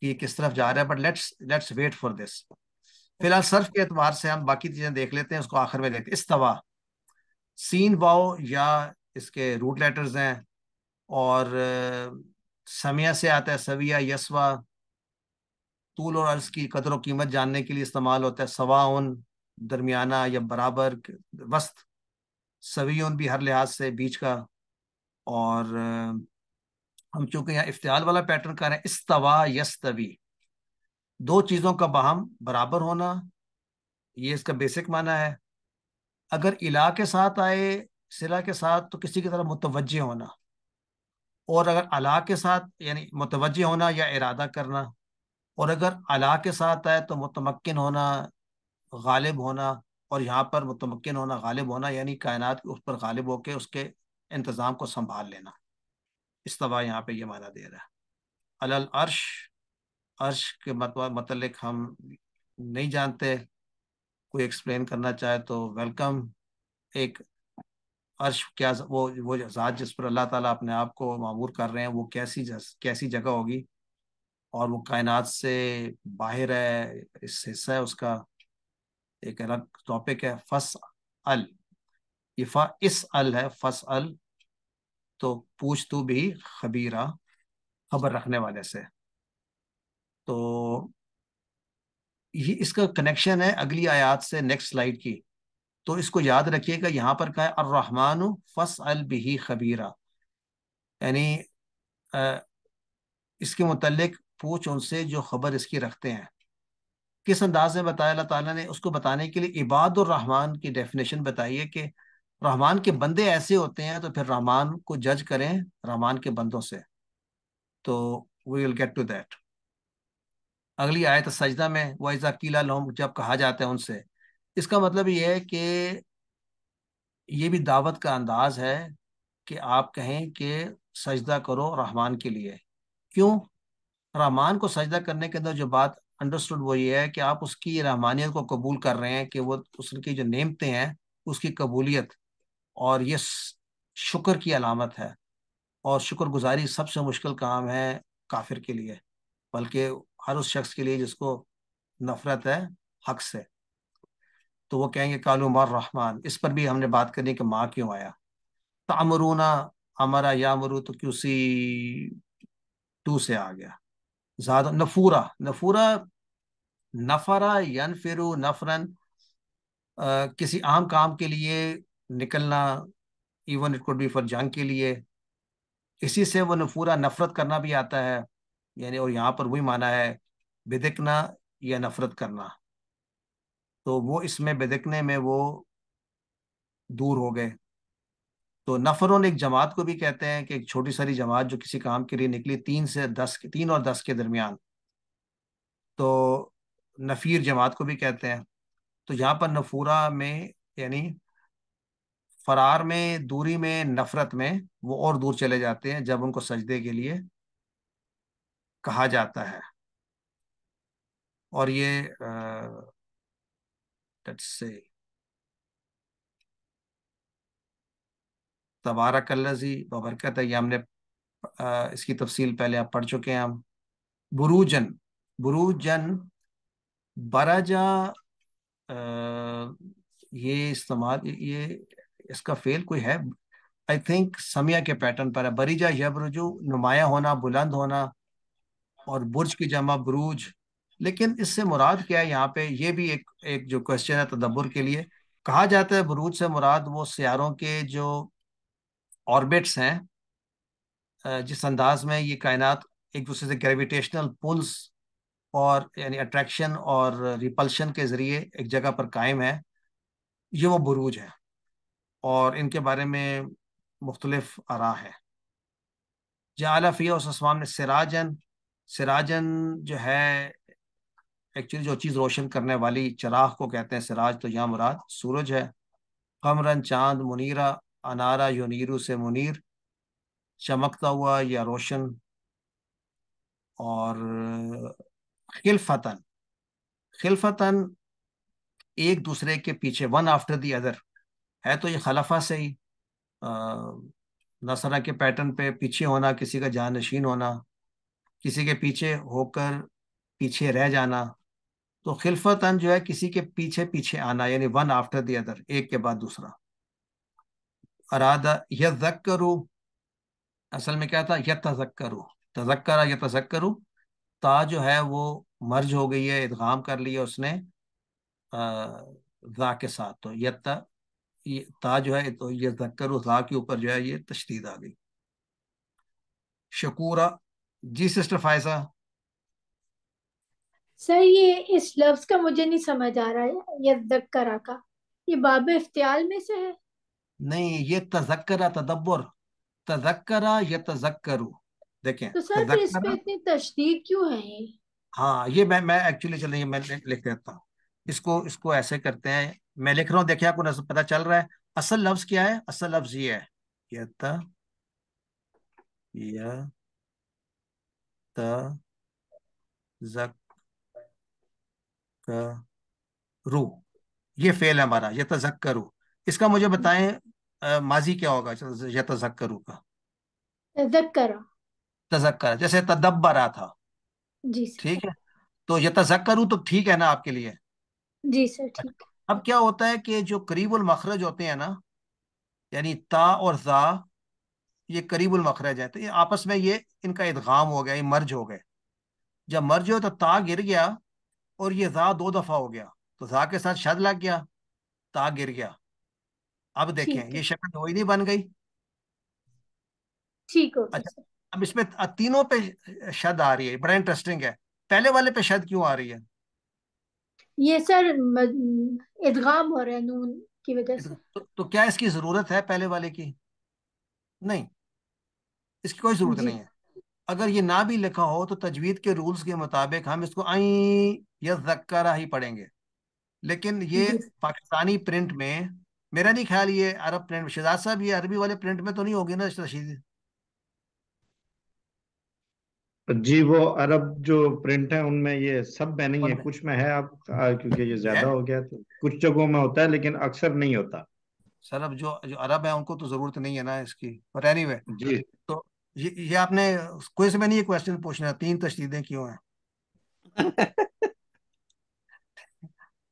कि किस तरफ जा रहा है but let's let's wait for this फिलहाल सर्फ के एतबार से हम बाकी चीजें देख लेते हैं उसको आखिर में देखते हैं इस्तवा सीन वाओ या इसके रूट लेटर्स हैं और समय से आता है सविया यस्वा तूल और अर्ज की कदर कीमत जानने के लिए इस्तेमाल होता है सवाउन दरमियाना या बराबर वस्त सवियन भी हर लिहाज से बीच का और हम चूंकि यहाँ इफ्तियाल वाला पैटर्न कर रहे हैं इस्तवा यस्तवी दो चीज़ों का बहम बराबर होना ये इसका बेसिक माना है अगर इला के साथ आए सिला के साथ तो किसी की तरह मुतवजह होना और अगर अला के साथ यानी मुतवजह होना या इरादा करना और अगर अला के साथ आए तो मुतमक्न होना गालिब होना और यहाँ पर मुतमक्न होना गालिब होना यानी कायनात उस पर गालिब होकर उसके इंतज़ाम को संभाल लेना इस तवा यहाँ पर यह माना दे रहा है अलल अर्श अर्श के मतलब हम नहीं जानते कोई एक्सप्लेन करना चाहे तो वेलकम एक अर्श क्या वो वो जात जिस पर अल्लाह ताला अपने आप को मामूर कर रहे हैं वो कैसी जस, कैसी जगह होगी और वो कायनात से बाहर है इस हिस्सा है उसका एक अलग टॉपिक है फस अल इफा इस अल है फस अल तो पूछ तू भी खबीरा खबर रखने वाले से तो ये इसका कनेक्शन है अगली आयात से नेक्स्ट स्लाइड की तो इसको याद रखिएगा यहाँ पर कहा अर्रहमान फस अल बिही खबीरा यानी इसके मतलब पूछ उनसे जो खबर इसकी रखते हैं किस अंदाज में बताया अल्लाह ताला ने उसको बताने के लिए इबाद रहमान की डेफिनेशन बताई है कि रहमान के बंदे ऐसे होते हैं तो फिर रहमान को जज करें रहमान के बंदों से तो we will get to that अगली आयत सजदा में वाइजा कीला लोम जब कहा जाता है उनसे इसका मतलब ये है कि ये भी दावत का अंदाज है कि आप कहें कि सजदा करो रहमान के लिए क्यों रहमान को सजदा करने के अंदर जो बात अंडरस्टूड वो ये है कि आप उसकी रहमानियत को कबूल कर रहे हैं कि वो उसकी जो नेमतें हैं उसकी कबूलियत और ये शुक्र की अलामत है और शुक्रगुजारी सबसे मुश्किल काम है काफिर के लिए बल्कि हर उस शख्स के लिए जिसको नफरत है हक से तो वो कहेंगे कालू मर रहमान इस पर भी हमने बात करनी कि माँ क्यों आया तो अमरूना अमरा अमरू तो क्यूसी टू से आ गया ज्यादा नफूरा नफूरा नफरा यन फिरु नफरन आ, किसी आम काम के लिए निकलना even it could be for जंग के लिए इसी से वो नफूरा नफरत करना भी आता है यानी और यहाँ पर वही माना है बिदकना या नफरत करना तो वो इसमें बेदकने में वो दूर हो गए तो नफरों एक जमात को भी कहते हैं कि एक छोटी सारी जमात जो किसी काम के लिए निकली तीन से दस तीन और दस के दरमियान तो नफीर जमात को भी कहते हैं तो यहाँ पर नफूरा में यानी फरार में दूरी में नफरत में वो और दूर चले जाते हैं जब उनको सजदे के लिए कहा जाता है और ये आ, Let's see. तबारकल्लजी बबरकत है ये हमने आ, इसकी तफसील पहले आप पढ़ चुके हैं हम बुरूजन बुरूजन बराजा ये इस्तेमाल ये इसका फेल कोई है आई थिंक समिया के पैटर्न पर है बरीजा यबरजू नुमाया होना बुलंद होना और बुर्ज की जमा बुरूज लेकिन इससे मुराद क्या है यहाँ पे ये भी एक एक जो क्वेश्चन है तदब्बर के लिए कहा जाता है बरूद से मुराद वो सियारों के जो ऑर्बिट्स हैं जिस अंदाज में ये कायनात एक दूसरे से ग्रेविटेशनल पुल्स और यानी अट्रैक्शन और रिपल्शन के ज़रिए एक जगह पर कायम है ये वो बुरूज है और इनके बारे में मुख्तलफ आरा है जहाँ फ़िया उसमान सिराजन सिराजन जो है एक्चुअली जो चीज़ रोशन करने वाली चराग को कहते हैं सिराज तो यहाँ मुराद सूरज है कमरन चांद मुनीरा अनारा यूनीरू से मुनीर चमकता हुआ या रोशन और खिलफतन खिलफतन एक दूसरे के पीछे वन आफ्टर दी अदर है तो ये खलफा से ही नसरा के पैटर्न पे पीछे होना किसी का जानशीन होना किसी के पीछे होकर पीछे रह जाना तो खिलफतन जो है किसी के पीछे पीछे आना यानी वन आफ्टर द अदर एक के बाद दूसरा अरादा यह करू असल में क्या था यह तजक्करू तजक्करा यह करू ता जो है वो मर्ज हो गई है इदगाम कर लिया उसने जा के साथ तो यह ता जो है तो यह करू जा के ऊपर जो है ये तशदीद आ गई शकूरा जी सिस्टर फायसा सर ये इस लफ्ज का मुझे नहीं समझ आ रहा है ये यज्जकरा का ये बाब इफ्तियाल में से है नहीं ये तजक्करा तदब्बर तजक्करा या तजक्करू देखें तो सर फिर इस पे इतनी तशदीद क्यों है ये हाँ ये मैं मैं एक्चुअली चलिए मैं लिख देता हूँ इसको इसको ऐसे करते हैं मैं लिख रहा हूँ देखिए आपको नजर पता चल रहा है असल लफ्ज क्या है असल लफ्ज ये है या या रू ये फेल है हमारा यतजक करो इसका मुझे बताएं माजी क्या होगा यतजक करो का तजक्कर जैसे तदब्बरा था जी ठीक है तो यतजक्करू तो ठीक है ना आपके लिए जी सर ठीक अच्छा, अब क्या होता है कि जो करीबुल मखरज होते हैं ना यानी ता और जा ये करीबुल मखरज है तो ये आपस में ये इनका इदगाम हो गया ये मर्ज हो गए जब मर्ज हो तो ता गिर गया और ये ज़ा दो दफ़ा हो गया तो ज़ा के साथ शद लग गया ता गिर गया अब देखें ये शक्ल दो ही नहीं बन गई ठीक हो अच्छा अब इसमें तीनों पे शद आ रही है बड़ा इंटरेस्टिंग है पहले वाले पे शद क्यों आ रही है ये सर इदगाम हो रहा है नून की वजह से तो, तो क्या इसकी जरूरत है पहले वाले की नहीं इसकी कोई जरूरत नहीं है अगर ये ना भी लिखा हो तो तजवीद के रूल्स के मुताबिक हम इसको आई या जक्रा ही पढ़ेंगे लेकिन ये पाकिस्तानी प्रिंट में मेरा नहीं ख्याल ये अरब प्रिंट शहजाद साहब ये अरबी वाले प्रिंट में तो नहीं होगी ना रशीद जी वो अरब जो प्रिंट है उनमें ये सब में नहीं है कुछ में है अब क्योंकि ये ज्यादा हो गया तो कुछ जगहों में होता है लेकिन अक्सर नहीं होता सर अब जो जो अरब है उनको तो जरूरत नहीं है ना इसकी पर एनीवे anyway, जी तो ये ये आपने कोई से नहीं ये क्वेश्चन पूछना तीन तशदीदें क्यों हैं [laughs]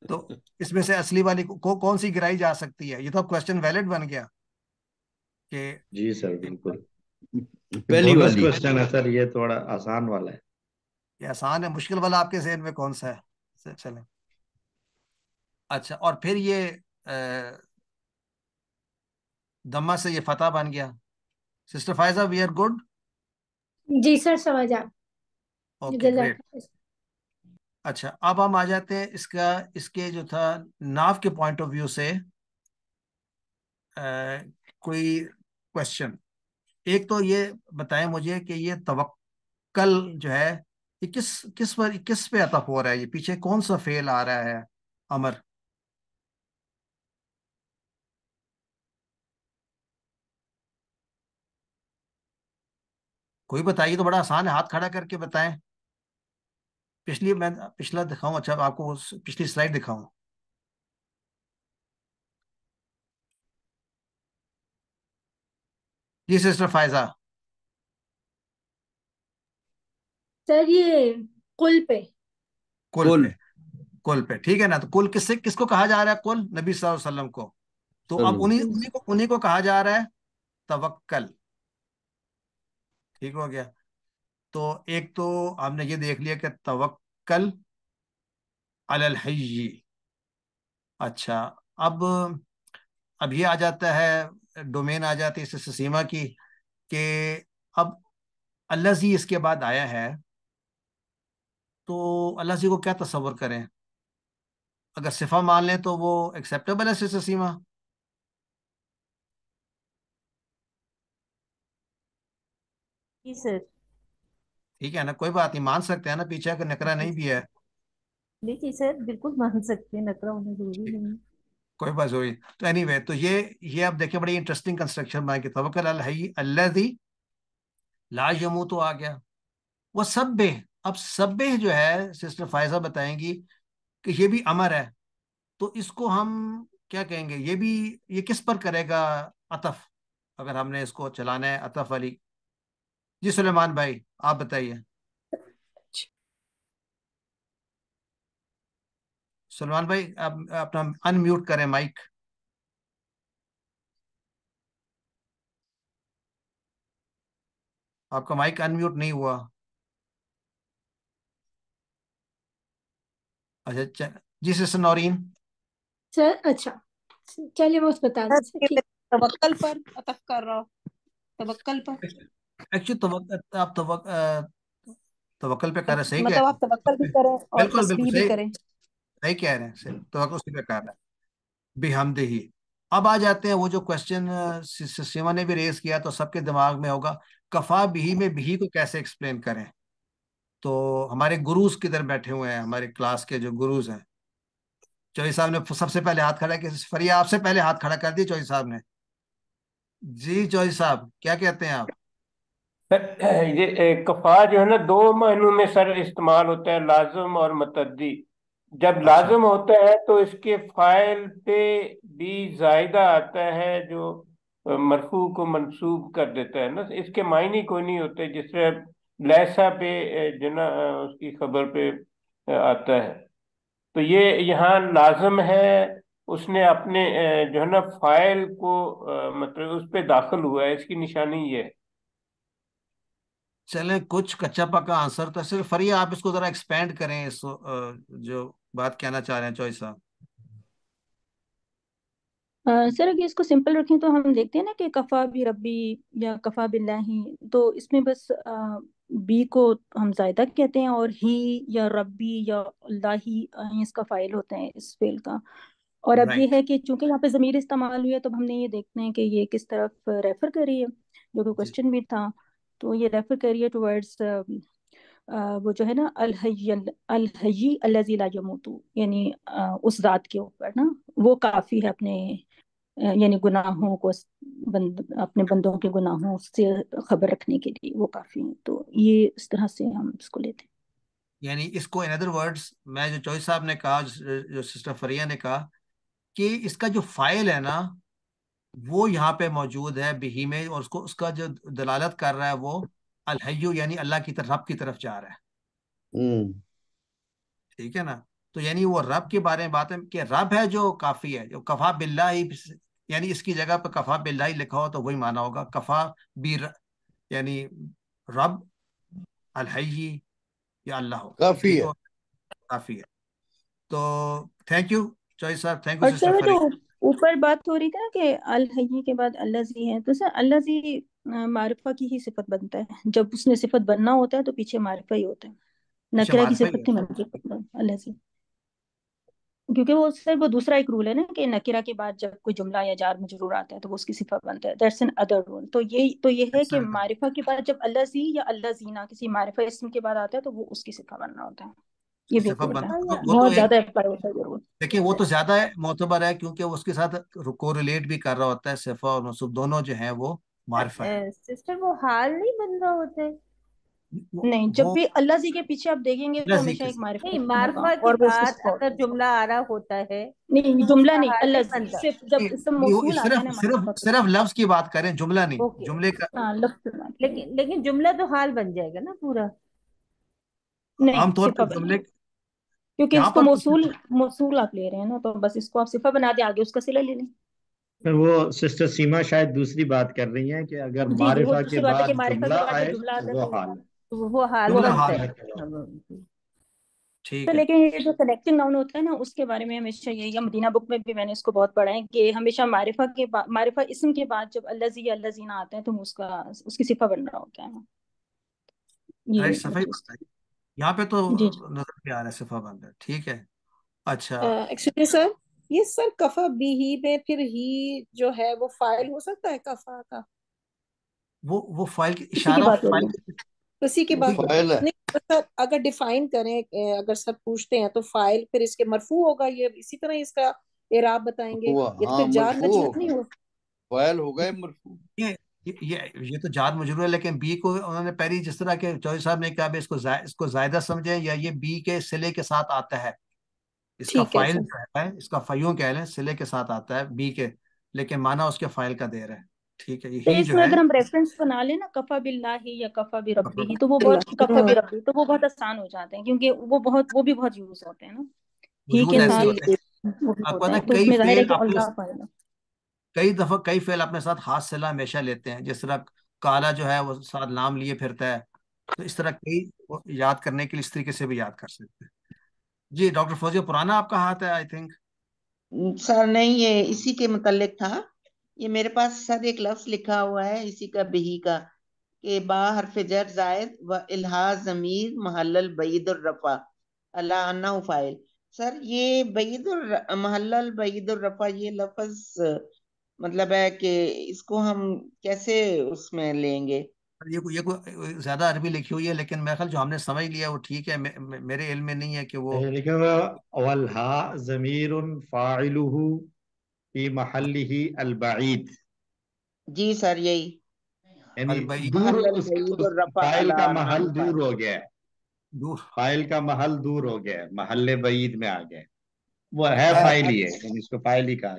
तो इसमें से असली वाली को कौन सी गिराई जा सकती है ये तो क्वेश्चन वैलिड बन गया कि जी सर बिल्कुल [laughs] पहली वाली क्वेश्चन है सर ये थोड़ा आसान वाला है ये आसान है मुश्किल वाला आपके जहन में कौन सा है चले अच्छा और फिर ये दम्मा से ये फतेह बन गया sister Faiza, we are good जी सर समझ आ ओके अच्छा अब हम आ जाते हैं इसका इसके जो था नाव के पॉइंट ऑफ व्यू से आ, कोई क्वेश्चन एक तो ये बताएं मुझे कि ये तवक्कल जो है ये किस किस पर किस पे अतफ हो रहा है ये पीछे कौन सा फेल आ रहा है अमर कोई बताइए तो बड़ा आसान है हाथ खड़ा करके बताएं पिछली मैं पिछला दिखाऊं अच्छा आपको पिछली स्लाइड दिखाऊं जी सिस्टर फायजा सर ये कुल पे कुल, कुल पे कुल पे ठीक है ना तो कुल किससे किसको कहा जा रहा है कुल नबी सल्लल्लाहु अलैहि वसल्लम को तो अब उन्हीं उन्हीं को उन्हीं को कहा जा रहा है तवक्कल ठीक हो गया तो एक तो हमने ये देख लिया कि तवक्ल अलहई अच्छा अब अब ये आ जाता है डोमेन आ जाती है इस सीमा की कि अब अल्लाह जी इसके बाद आया है तो अल्लाह जी को क्या तस्वर करें अगर सिफा मान लें तो वो एक्सेप्टेबल है सीमा जी सर ठीक है ना कोई बात नहीं मान सकते हैं ना पीछे अगर नकरा नहीं भी है जी सर बिल्कुल मान सकते हैं नकरा होना जरूरी नहीं कोई बात जरूरी तो एनी anyway, तो ये ये आप देखिए बड़ी इंटरेस्टिंग कंस्ट्रक्शन बना के अल्लाह दी लाज यमू तो आ गया वो सब अब सब जो है सिस्टर फायजा बताएंगी कि ये भी अमर है तो इसको हम क्या कहेंगे ये भी ये किस पर करेगा अतफ अगर हमने इसको चलाना है अतफ अली जी सुलेमान भाई आप बताइए सुलेमान भाई आप अपना अनम्यूट करें माइक आपका माइक अनम्यूट नहीं हुआ अच्छा अच्छा जी सिस्टर नौरीन सर अच्छा चलिए मैं उस बता दूं तवक्कल पर अतक कर रहा हूँ तवक्कल पर एक्चुअली तो आप तो वक, तवक्कल पे कर रहे सही मतलब आप तवक्कल भी करें और बिल्कुल तस्बीह बिल्कुल भी सही करें सही कह रहे हैं तवक्कल उसी पे कर रहे हैं भी हम दे ही अब आ जाते हैं वो जो क्वेश्चन सीमा ने भी रेज किया तो सबके दिमाग में होगा कफा बिही में बिही को कैसे एक्सप्लेन करें तो हमारे गुरुज किधर बैठे हुए हैं हमारे क्लास के जो गुरुज हैं चौधरी साहब ने सबसे पहले हाथ खड़ा किया फरिया आपसे पहले हाथ खड़ा कर दिया चौधरी साहब ने जी चौधरी साहब क्या कहते हैं आप ये कफा जो है ना दो महीनों में सर इस्तेमाल होता है लाजम और मतदी जब अच्छा। लाजम होता है तो इसके फाइल पे भी जायदा आता है जो मरफू को मनसूब कर देता है ना इसके मायने कोई नहीं होते जिस तरह लहसा पे जो ना उसकी खबर पे आता है तो ये यहाँ लाजम है उसने अपने जो है ना फाइल को मतलब उस पर दाखिल हुआ है इसकी निशानी ये है चले कुछ कच्चा पक्का आंसर तो सिर्फ फरी आप इसको जरा एक्सपेंड करें इस जो बात कहना चाह रहे हैं चॉइस साहब सर अगर इसको सिंपल रखें तो हम देखते हैं ना कि कफा भी रबी या कफा बिल्लाही तो इसमें बस आ, बी को हम जायदा कहते हैं और ही या रबी या अल्लाही इसका फाइल होता है इस फेल का और अब ये है कि चूंकि यहाँ पे ज़मीर इस्तेमाल हुई है तो हमने ये देखते हैं कि ये किस तरफ रेफर करी है जो कि क्वेश्चन भी था तो ये रेफर करिए टुवर्ड्स um, uh, वो जो है ना अलहयी अलहजी ला यमूतू यानी uh, उस रात के ऊपर ना वो काफ़ी है अपने uh, यानी गुनाहों को बंद अपने बंदों के गुनाहों से खबर रखने के लिए वो काफ़ी है तो ये इस तरह से हम इसको लेते हैं यानी इसको इन अदर वर्ड्स मैं जो चौधरी साहब ने कहा जो सिस्टर फरिया ने कहा कि इसका जो फाइल है ना वो यहाँ पे मौजूद है बिही में और उसको उसका जो दलालत कर रहा है वो अलहयू यानी अल्लाह की तरफ रब की तरफ जा रहा है हम्म। ठीक है ना तो यानी वो रब के बारे में बात है कि रब है जो काफी है जो कफा बिल्ला ही यानी इसकी जगह पर कफा बिल्ला ही लिखा हो तो वही माना होगा कफा बी यानी रब अलहयी या अल्लाह काफी है तो काफी है तो थैंक यू चॉइस साहब थैंक यू सिस्टर ऊपर बात हो रही थी ना कि अल हई के बाद अल्लाह जी है तो सर अल्लाह जी मारिफा की ही सिफत बनता है जब उसने सिफत बनना होता है तो पीछे मारिफा ही होता है अच्छा, नकरा की सिफत नहीं बनती अल्लाह जी क्योंकि वो सर वो दूसरा एक रूल है ना कि नकिरा के बाद जब कोई जुमला या जार मजरूर आता है तो वो उसकी सिफा बनता है दैट्स एन अदर रूल तो ये तो ये है कि मारिफा के बाद जब अल्लाह जी या अल्लाह जीना किसी मारिफा इसम के बाद आता है तो वो उसकी सिफा बनना होता है ये अच्छा, तो बहुत ज्यादा अप्लाई होता है देखिए वो तो ज्यादा मोतबर है क्योंकि वो उसके साथ कोरिलेट भी कर रहा होता है सफा और मनसूब दोनों जो है वो मार्फत सिस्टर वो हाल नहीं बन रहा होता है नहीं जब भी अल्लाह जी के पीछे आप देखेंगे तो हमेशा एक मार्फत नहीं मार्फत और बात अगर जुमला आ रहा होता है नहीं तो जुमला नहीं अल्लाह सिर्फ जब इसम मौसूल आ सिर्फ सिर्फ सिर्फ लफ्ज की बात करें जुमला नहीं जुमले का हां लफ्ज लेकिन लेकिन जुमला तो हाल बन जाएगा ना पूरा नहीं आमतौर पर जुमले क्योंकि इसको पर तो मौसूल मौसूल आप ले रहे हैं ना तो बस इसको आप सिफा बना दे आगे उसका सिला ले लें वो सिस्टर सीमा शायद दूसरी बात कर रही हैं कि अगर मारिफा के बाद जुमला तो आए तो वो हाल वो हाल हाँ, हाँ, हाँ। ठीक तो लेकिन ये जो कनेक्टिंग नाउन होता है ना उसके बारे में हमेशा ये या मदीना बुक में भी मैंने इसको बहुत पढ़ा है कि हमेशा मारिफा के बाद मारिफा इसम के बाद जब अल्लाजी अल्लाजीना आते हैं तो उसका उसकी सिफा बन रहा होता है ये सफाई यहाँ पे तो नजर भी आ रहा है सिफा बंदर ठीक है अच्छा एक्चुअली uh, सर ये सर कफा बी ही में फिर ही जो है वो फाइल हो सकता है कफा का वो वो फाइल की इशारा फाइल उसी के बाद फाइल है नहीं तो सर अगर डिफाइन करें अगर सर पूछते हैं तो फाइल फिर इसके मरफू होगा ये इसी तरह इसका इराब बताएंगे ये तो हाँ, तो जान नजर नहीं हो फाइल होगा मरफू ये ये तो जात मजरूर है लेकिन बी को उन्होंने पहली जिस तरह के चौधरी साहब ने कहा इसको जा, इसको जायदा समझें या ये बी के सिले के साथ आता है इसका फाइल है इसका फयों कह लें सिले के साथ आता है बी के लेकिन माना उसके फाइल का दे रहा है ठीक है यही जो है अगर हम रेफरेंस बना लें ना कफा बिल्ला ही या कफा भी रब्बी तो वो बहुत कफा भी रबी तो वो बहुत आसान हो जाते हैं क्योंकि वो बहुत वो भी बहुत यूज होते हैं ना ठीक है आपको ना तो कई फेल कई दफा कई फेल अपने साथ हाथ से हमेशा लेते हैं जिस तरह काला जो है वो साथ नाम लिए फिरता है तो इस तरह कई याद करने के लिए इस तरीके से भी याद कर सकते हैं जी डॉक्टर फौजी पुराना आपका हाथ है आई थिंक सर नहीं ये इसी के मतलब था ये मेरे पास सर एक लफ्ज लिखा हुआ है इसी का बही का के बा हरफ जर जायद व इल्हा जमीर महल बईद और रफा अल्लाह फाइल सर ये बईद और महल बईद और रफा ये लफ्ज़ मतलब है कि इसको हम कैसे उसमें लेंगे ये को, ये को ज्यादा अरबी लिखी हुई है लेकिन मैं जो हमने समझ लिया वो ठीक है मे, मे, मेरे इल्म में नहीं है कि वो जी सर यही दूर फाइल का महल दूर हो गया फाइल का महल दूर हो गया महल बईद में आ गए वो है हाँ, फाइल ही अच्छा। है इसको फाइल ही कहा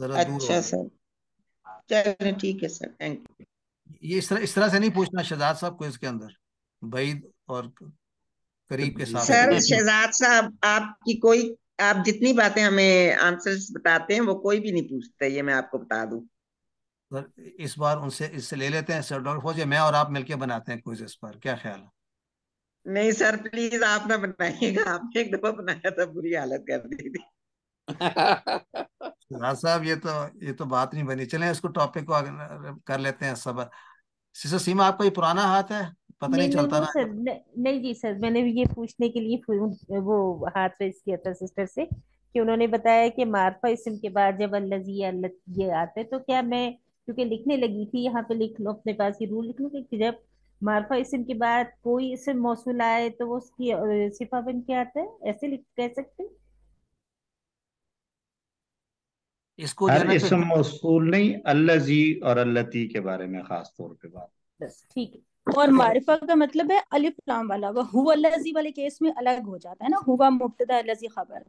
जरा अच्छा सर चलिए ठीक है सर थैंक यू ये इस तरह इस तरह से नहीं पूछना शहजाद साहब को इसके अंदर बैद और करीब के साथ सर शहजाद साहब आपकी कोई आप जितनी बातें हमें आंसर्स बताते हैं वो कोई भी नहीं पूछते ये मैं आपको बता दूं सर इस बार उनसे इससे ले लेते हैं सर डॉक्टर फौजी मैं और आप मिलके बनाते हैं क्विज इस पर क्या ख्याल है नहीं सर प्लीज आप ना बनाइएगा आपने एक दफा बनाया था बुरी हालत कर दी थी साहब ये तो ये तो बात नहीं बनी चले इसको टॉपिक को कर लेते हैं सब सिसर सीमा आपका ये पुराना हाथ है पता नहीं, नहीं चलता नहीं, सर, नहीं जी सर मैंने ये पूछने के लिए वो हाथ रेस किया था सिस्टर से कि उन्होंने बताया कि मारफा इसम के बाद जब अल्लाजी अल्लाजी ये आते हैं तो क्या मैं क्योंकि लिखने लगी थी यहाँ पे लिख लो अपने पास ही रूल लिख लो कि जब मारफा इसम के बाद कोई इसम मौसू आए तो वो उसकी सिफा बन के आता है ऐसे लिख कह सकते हैं इसको हर इसम मौसूल नहीं अल्लाजी और अल्लाती के बारे में खास तौर पे बात ठीक है और मारिफा का मतलब है अलिफ लाम वाला वह हुआ अल्लाजी वाले केस में अलग हो जाता है ना हुआ मुबतदा अल्लाजी खबर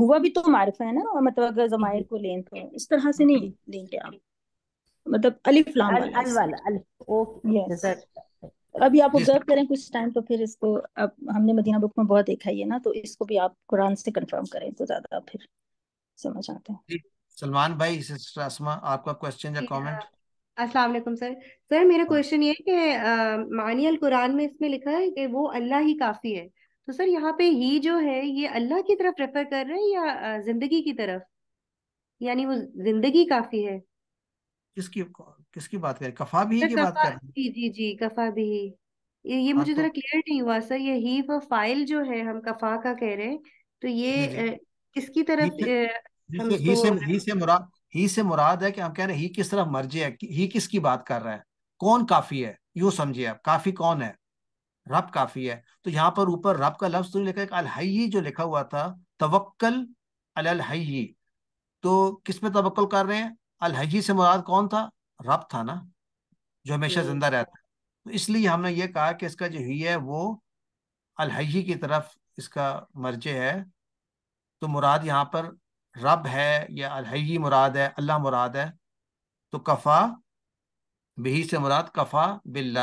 हुआ भी तो मारिफा है ना मतलब अगर जमायर को लें तो इस तरह से नहीं लेंगे आप मतलब अलिफ लाम वाला अल वाला अलिफ अभी आप ऑब्जर्व करें कुछ टाइम तो फिर इसको अब हमने मदीना बुक में बहुत देखा ही है ना तो इसको भी आप कुरान से कंफर्म करें तो ज्यादा फिर समझ आते हैं सलमान भाई आसमा आपका क्वेश्चन या कमेंट हाँ। अस्सलाम वालेकुम सर सर मेरा क्वेश्चन हाँ। ये है कि मानी अल कुरान में इसमें लिखा है कि वो अल्लाह ही काफी है तो सर यहाँ पे ही जो है ये अल्लाह की तरफ रेफर कर रहे हैं या जिंदगी की तरफ यानी वो जिंदगी काफी है किसकी किसकी बात कर कफा भी की बात कर जी जी जी कफा भी ये, ये हाँ मुझे तो जरा क्लियर नहीं हुआ सर ये ही फाइल जो है हम कफा का कह रहे हैं तो ये किसकी तरफ ही से ही से मुराद ही से मुराद है कि हम कह रहे हैं ही किस तरह मर्जी है ही किसकी बात कर रहा है कौन काफी है यू समझिए आप काफी कौन है रब काफी है तो यहाँ पर ऊपर रब का लफ्ज तो लिखा है अलहई जो लिखा हुआ था तवक्कल अलहई तो किस पे तवक्ल कर रहे हैं अलहई से मुराद कौन था रब था ना जो हमेशा हम्म। जिंदा रहता है तो इसलिए हमने ये कहा कि इसका जो ही है वो अलहई की तरफ इसका मर्जे है तो मुराद यहाँ पर रब है या अलहई मुराद है अल्लाह मुराद है तो कफ़ा बिही से मुराद कफ़ा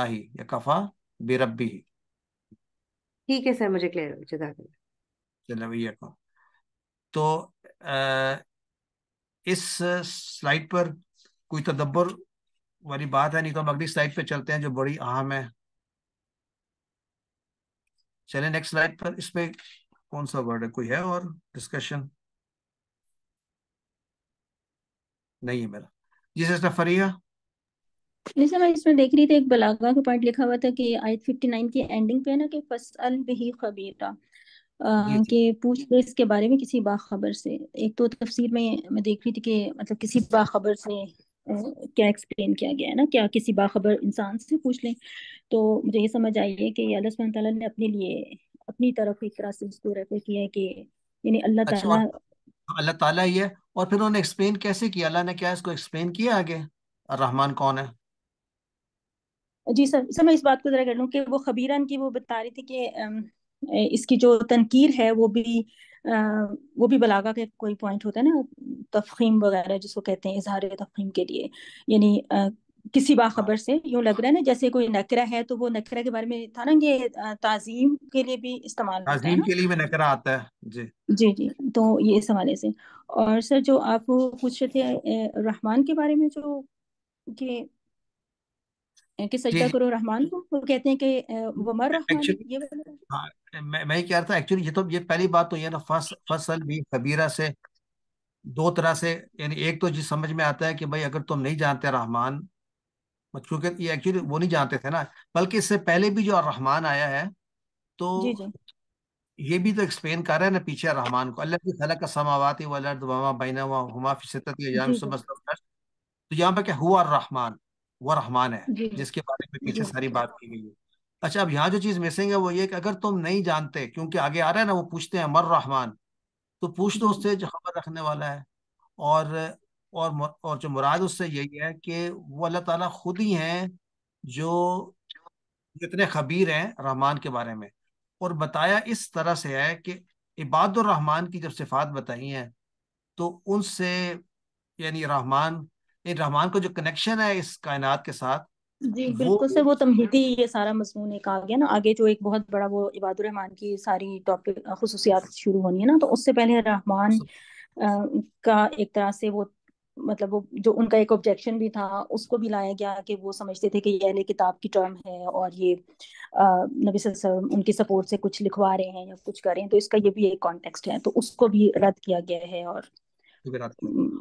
ही या कफ़ा ही ठीक है सर मुझे क्लियर हो चलो भैया को तो आ, इस स्लाइड पर कोई तदब्बर वाली बात है नहीं तो हम अगली स्लाइड पे चलते हैं जो बड़ी अहम है चले नेक्स्ट स्लाइड पर इसमें कौन सा वर्ड है कोई है और डिस्कशन नहीं है मेरा जी सिस्टर फरिया जैसे मैं इसमें देख रही थी एक बलागा का पॉइंट लिखा हुआ था कि आयत 59 की एंडिंग पे है ना कि फसल बिही खबीरा कि पूछ ले इसके बारे में किसी बाखबर से एक तो तफसीर में मैं देख रही थी कि मतलब किसी बाखबर से क्या एक्सप्लेन किया गया है ना क्या किसी बाखबर इंसान से पूछ लें तो मुझे ये समझ आई है कि अल्लाह सुब्हान ने अपने लिए अपनी तरफ एक तरह से इसको रेफर किया है कि यानी अल्लाह अच्छा, तो अल्लाह ताला ही है और फिर उन्होंने एक्सप्लेन कैसे किया अल्लाह ने क्या इसको एक्सप्लेन किया आगे रहमान कौन है जी सर सर मैं इस बात को जरा कर लूँ कि वो खबीरन की वो बता रही थी कि इसकी जो तनकीर है वो भी वो भी बलागा के कोई पॉइंट होता है ना तफहीम वगैरह जिसको कहते हैं इजहार तफहीम के लिए यानी किसी बाखबर हाँ। से यूँ लग रहा है ना जैसे कोई नकरा है तो वो नकरा के बारे में था ना ये ताजीम के लिए भी इस्तेमाल होता है ना? के लिए भी नकरा आता है जी जी जी तो ये इस हवाले से और सर जो आप पूछ रहे थे रहमान के बारे में जो कि कि सजदा करो रहमान को वो कहते हैं कि वमर रहमान ये हाँ, मैं मैं कह रहा था एक्चुअली ये तो ये पहली बात तो ये ना फसल भी कबीरा से दो तरह से यानी एक तो जिस समझ में आता है कि भाई अगर तुम नहीं जानते रहमान क्योंकि ये एक्चुअली वो नहीं जानते थे ना बल्कि इससे पहले भी जो रहमान आया है तो जी जी। ये भी तो एक्सप्लेन कर रहे हैं ना पीछे रहमान को अल्लाह की खलक का समावाती तो यहाँ पे क्या हुआ रहमान वह रहमान है जिसके बारे में पीछे सारी बात की गई है अच्छा अब यहाँ जो चीज़ मिसिंग है वो ये कि अगर तुम नहीं जानते क्योंकि आगे आ रहा है ना वो पूछते हैं मर रहमान तो पूछ दो उससे जो खबर रखने वाला है और और और जो मुराद उससे यही है कि वो अल्लाह ताला खुद ही हैं जो जितने खबीर हैं रहमान के बारे में और बताया इस तरह से है कि इबादुररहमान की जब सिफात बताई हैं तो उनसे यानी रहमान यानी रहमान को जो कनेक्शन है इस कायनात के साथ जी बिल्कुल सर वो तमहीदी ये सारा मजमून एक आ गया ना आगे जो एक बहुत बड़ा वो इबादुररहमान की सारी टॉपिक खसूसियात शुरू होनी है ना तो उससे पहले रहमान का एक तरह से वो मतलब वो जो उनका एक ऑब्जेक्शन भी था उसको भी लाया गया कि वो समझते थे कि ये अहले किताब की टर्म है और ये नबी सल्लम उनकी सपोर्ट से कुछ लिखवा रहे हैं या कुछ कर रहे हैं तो इसका ये भी एक कॉन्टेक्स्ट है तो उसको भी रद्द किया गया है और तो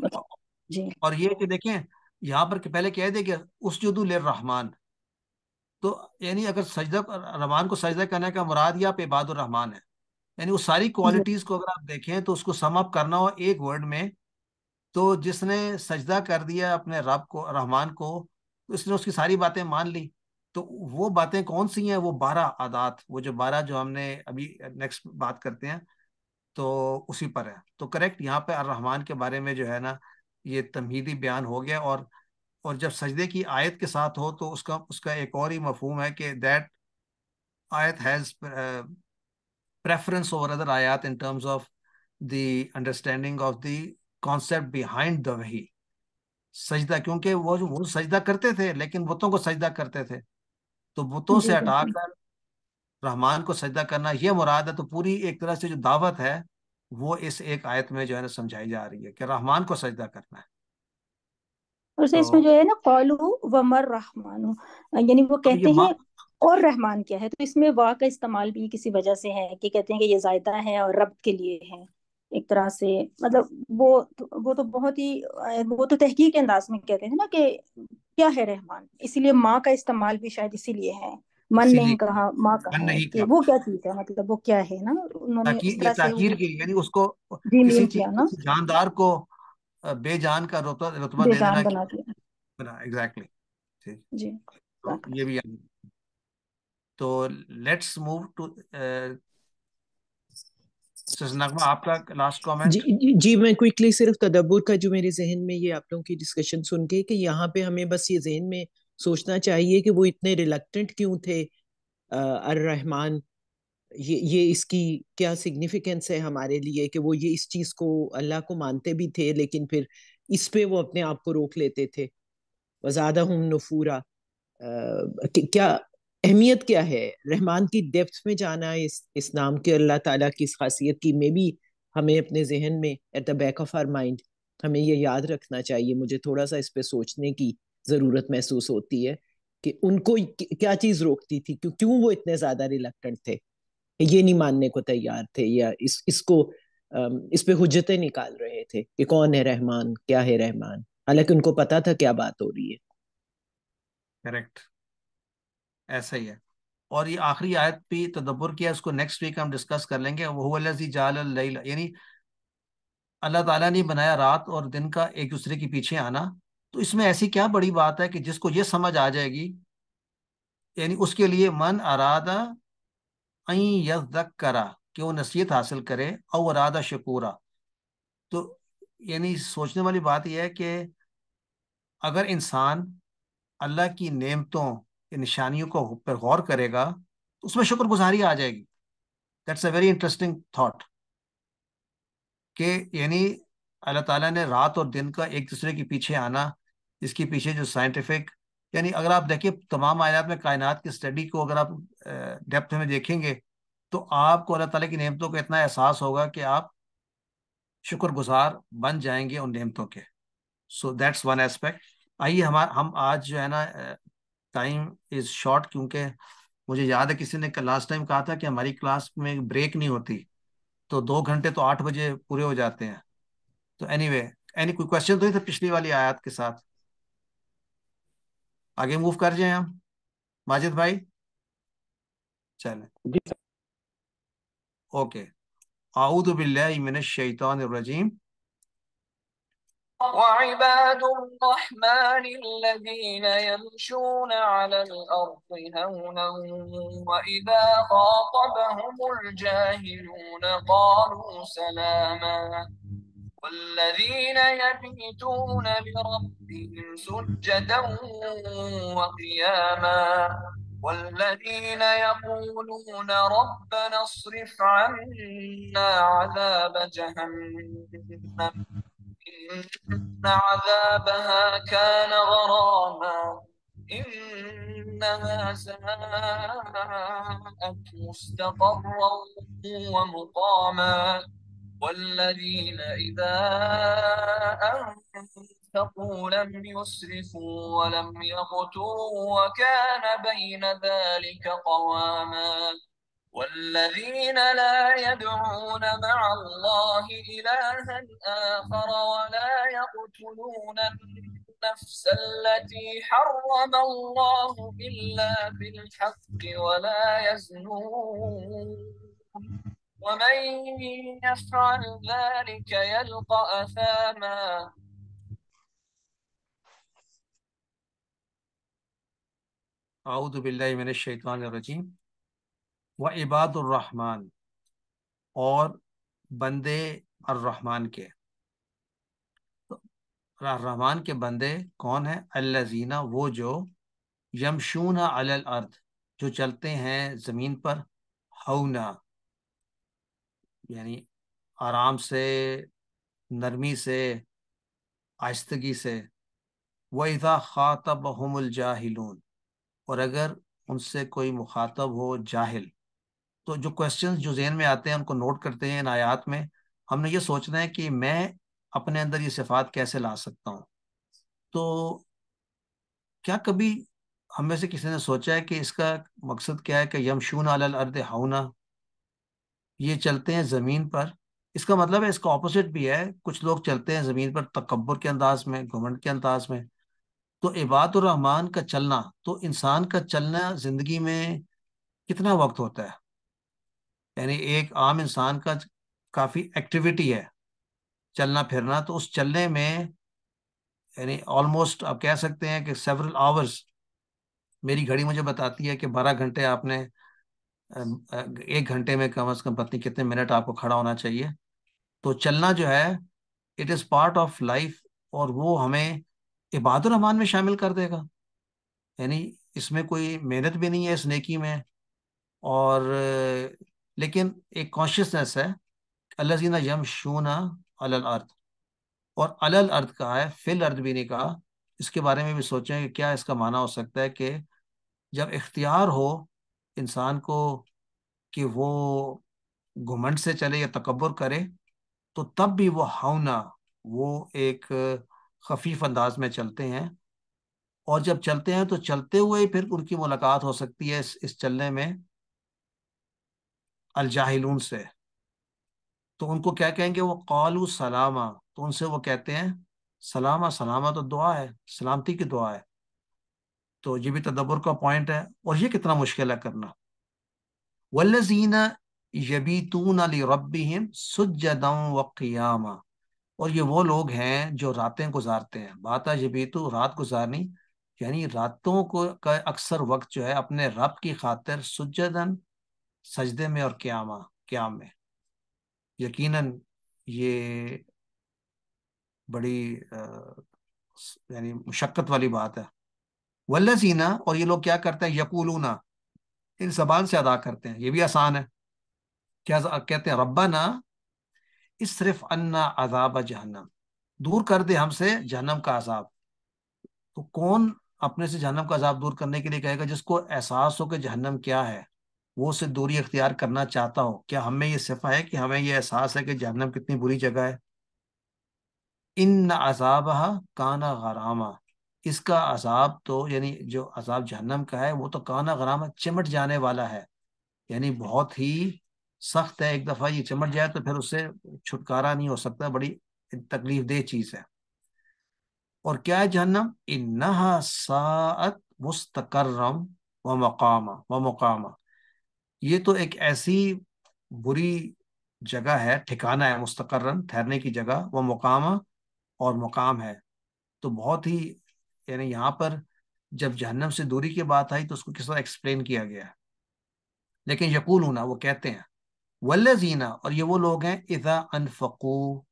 मतलब जी और ये कि देखें यहाँ पर पहले कह दे कि उस जुदू ले रहमान तो यानी अगर सजदा रहमान को सजदा करने का मुराद या पेबाद रहमान है यानी वो सारी क्वालिटीज को अगर आप देखें तो उसको सम अप करना हो एक वर्ड में तो जिसने सजदा कर दिया अपने रब को रहमान को तो उसकी सारी बातें मान ली तो वो बातें कौन सी हैं वो बारह आदात वो जो बारह जो हमने अभी नेक्स्ट बात करते हैं तो उसी पर है तो करेक्ट यहाँ पे रहमान के बारे में जो है ना ये तमहीदी बयान हो गया और और जब सजदे की आयत के साथ हो तो उसका उसका एक और ही मफहम है कि दैट आयत हैज़ प्रेफरेंस ओवर अदर आयात in terms of the understanding of the concept behind the वही सजदा क्योंकि वो वो सजदा करते थे लेकिन बुतों को सजदा करते थे तो बुतों से हटाकर रहमान को सजदा करना ये मुराद है तो पूरी एक तरह से जो दावत है वो इस एक आयत में जो है ना समझाई जा रही है कि रहमान को सजदा करना है और तो, इसमें जो है ना कौलू मर रहमान यानी वो तो कहते तो हैं और रहमान क्या है तो इसमें वाह का इस्तेमाल भी किसी वजह से है कि कहते हैं कि ये जायदा है और रब के लिए है एक तरह से मतलब वो वो तो बहुत ही वो तो तहकीक अंदाज में कहते थे ना कि क्या है रहमान इसीलिए माँ का इस्तेमाल भी शायद इसीलिए है मन नहीं कहा माँ कहा नहीं कि वो क्या चीज है मतलब वो क्या है ना उन्होंने ताकीर की यानी उसको किसी किया ना जानदार को बेजान का रुतबा दे देना बना दिया एग्जैक्टली जी तो ये भी तो लेट्स मूव टू जी, जी मैं क्विकली सिर्फ तदब्बर का जो मेरे जहन में ये आप लोगों की डिस्कशन सुन के कि यहाँ पे हमें बस ये जहन में सोचना चाहिए कि वो इतने रिलक्टेंट क्यों थे अर रहमान ये ये इसकी क्या सिग्निफिकेंस है हमारे लिए कि वो ये इस चीज़ को अल्लाह को मानते भी थे लेकिन फिर इस पे वो अपने आप को रोक लेते थे वज़ादा हम नफूरा क्या अहमियत क्या है रहमान की डेप्थ में जाना इस इस नाम के अल्लाह ताला की इस खासियत की मे भी हमें अपने जहन में at the back of our mind हमें ये याद रखना चाहिए मुझे थोड़ा सा इस पर सोचने की ज़रूरत महसूस होती है कि उनको क्या चीज़ रोकती थी क्यों क्यों वो इतने ज़्यादा रिलकटेंट थे ये नहीं मानने को तैयार थे या इस इसको इस पे हजतें निकाल रहे थे कि कौन है रहमान क्या है रहमान हालांकि उनको पता था क्या बात हो रही है करेक्ट ऐसा ही है और ये आखिरी आयत भी तदब्बर किया उसको नेक्स्ट वीक हम डिस्कस कर लेंगे वह जाल यानी अल्लाह ताला ने बनाया रात और दिन का एक दूसरे के पीछे आना तो इसमें ऐसी क्या बड़ी बात है कि जिसको ये समझ आ जाएगी यानी उसके लिए मन अरादा करा कि वो नसीहत हासिल करे और अरादा शकूरा तो यानी सोचने वाली बात यह है कि अगर इंसान अल्लाह की नेमतों निशानियों को पर गौर करेगा तो उसमें शुक्रगुजारी आ जाएगी that's a very interesting thought के यानी अल्लाह ताला ने रात और दिन का एक दूसरे के पीछे आना इसके पीछे जो साइंटिफिक यानी अगर आप देखिए तमाम आयात में कायनात की स्टडी को अगर आप डेप्थ में देखेंगे तो आपको अल्लाह ताला की नियमतों का इतना एहसास होगा कि आप शुक्रगुजार बन जाएंगे उन नियमतों के सो दैट्स वन एस्पेक्ट आइए हम हम आज जो है ना टाइम इज शॉर्ट क्योंकि मुझे याद है किसी ने लास्ट टाइम कहा था कि हमारी क्लास में ब्रेक नहीं होती तो दो घंटे तो आठ बजे पूरे हो जाते हैं तो एनी वे एनी कोई क्वेश्चन तो ही था पिछली वाली आयात के साथ आगे मूव कर जाए हम माजिद भाई चले ओके आऊद बिल्लाजीम وعباد الرحمن الذين يمشون على الأرض هونا وإذا خاطبهم الجاهلون قالوا سلاما والذين يبيتون لربهم سجدا وقياما والذين يقولون ربنا اصرف عنا عذاب جهنم إن عذابها كان غراما إنها ساءت مستقرا ومقاما والذين إذا أنفقوا لم يسرفوا ولم يقتروا وكان بين ذلك قواما والذين لا يدعون مع الله إلها آخر ولا يقتلون النفس التي حرم الله إلا بالحق ولا يزنون ومن يفعل ذلك يلقى أثاما أعوذ بالله من الشيطان الرجيم व इबादुररहमान और बंदे अर्रहमान के तो रहमान के बंदे कौन हैं अल्लाजीना वो जो यमशून अल अर्थ जो चलते हैं ज़मीन पर हौना यानी आराम से नरमी से आस्तगी से वहीदा ख़ातब हमल जाहिलून और अगर उनसे कोई मुखातब हो जाहिल तो जो क्वेश्चंस जो जहन में आते हैं उनको नोट करते हैं इन आयात में हमने ये सोचना है कि मैं अपने अंदर ये सिफात कैसे ला सकता हूँ तो क्या कभी हम में से किसी ने सोचा है कि इसका मकसद क्या है कि यमशून अल अर्द हाउना ये चलते हैं ज़मीन पर इसका मतलब है इसका ऑपोजिट भी है कुछ लोग चलते हैं ज़मीन पर तकबर के अंदाज में घमंड के अंदाज में तो इबादुररहमान का चलना तो इंसान का चलना ज़िंदगी में कितना वक्त होता है यानी एक आम इंसान का काफ़ी एक्टिविटी है चलना फिरना तो उस चलने में यानी ऑलमोस्ट आप कह सकते हैं कि सेवरल आवर्स मेरी घड़ी मुझे बताती है कि बारह घंटे आपने एक घंटे में कम अज़ कम पत्नी कितने मिनट आपको खड़ा होना चाहिए तो चलना जो है it is part of life और वो हमें रहमान में शामिल कर देगा यानी इसमें कोई मेहनत भी नहीं है इस नेकी में और लेकिन एक कॉन्शियसनेस है अलजीना यम शूना अलल अर्थ और अलल अर्थ कहा है फिल अर्थ भी नहीं कहा इसके बारे में भी सोचें कि क्या इसका माना हो सकता है कि जब इख्तियार हो इंसान को कि वो घुमंड से चले या तकबर करे तो तब भी वो हाउना वो एक खफीफ अंदाज में चलते हैं और जब चलते हैं तो चलते हुए फिर उनकी मुलाकात हो सकती है इस इस चलने में अलजाहिलून से तो उनको क्या कहेंगे वो कौलू सलामा तो उनसे वो कहते हैं सलामा सलामा तो दुआ है सलामती की दुआ है तो ये भी तदब्बर का पॉइंट है और ये कितना मुश्किल है करना वल्लजीना यबीतून अली रबीम सुजदम वक़ियामा और ये वो लोग हैं जो रातें गुजारते हैं बात है यबीतू रात गुजारनी यानी रातों को का अक्सर वक्त जो है अपने रब की खातिर सुजदन सजदे में और क्यामा क्याम में यकीनन ये बड़ी यानी मुशक्क़त वाली बात है वल्लसीना और ये लोग क्या करते हैं यकूलूना इन जबान से अदा करते हैं ये भी आसान है क्या कहते हैं ना इस सिर्फ अन्ना अजाब जहनम दूर कर दे हमसे जहनम का अजाब तो कौन अपने से जहनम का अजाब दूर करने के लिए कहेगा जिसको एहसास हो कि जहन्नम क्या है वो उसे दूरी अख्तियार करना चाहता हो क्या हमें ये सिफा है कि हमें ये एहसास है कि जहनम कितनी बुरी जगह है इन अजाब काना गरामा इसका अजाब तो यानी जो अजाब जहनम का है वो तो काना गरामा चिमट जाने वाला है यानी बहुत ही सख्त है एक दफ़ा ये चिमट जाए तो फिर उससे छुटकारा नहीं हो सकता बड़ी तकलीफ देह चीज़ है और क्या है जहनम इन्ना सात मुस्तकर्रम व मकामा व मकामा ये तो एक ऐसी बुरी जगह है ठिकाना है मुस्तकर्रन ठहरने की जगह वह मुकाम और मुकाम है तो बहुत ही यानी यहाँ पर जब जहन्नम से दूरी की बात आई तो उसको किस तरह एक्सप्लेन किया गया है लेकिन यकूल होना वो कहते हैं वल्ल जीना और ये वो लोग हैं इज़ा अनफकू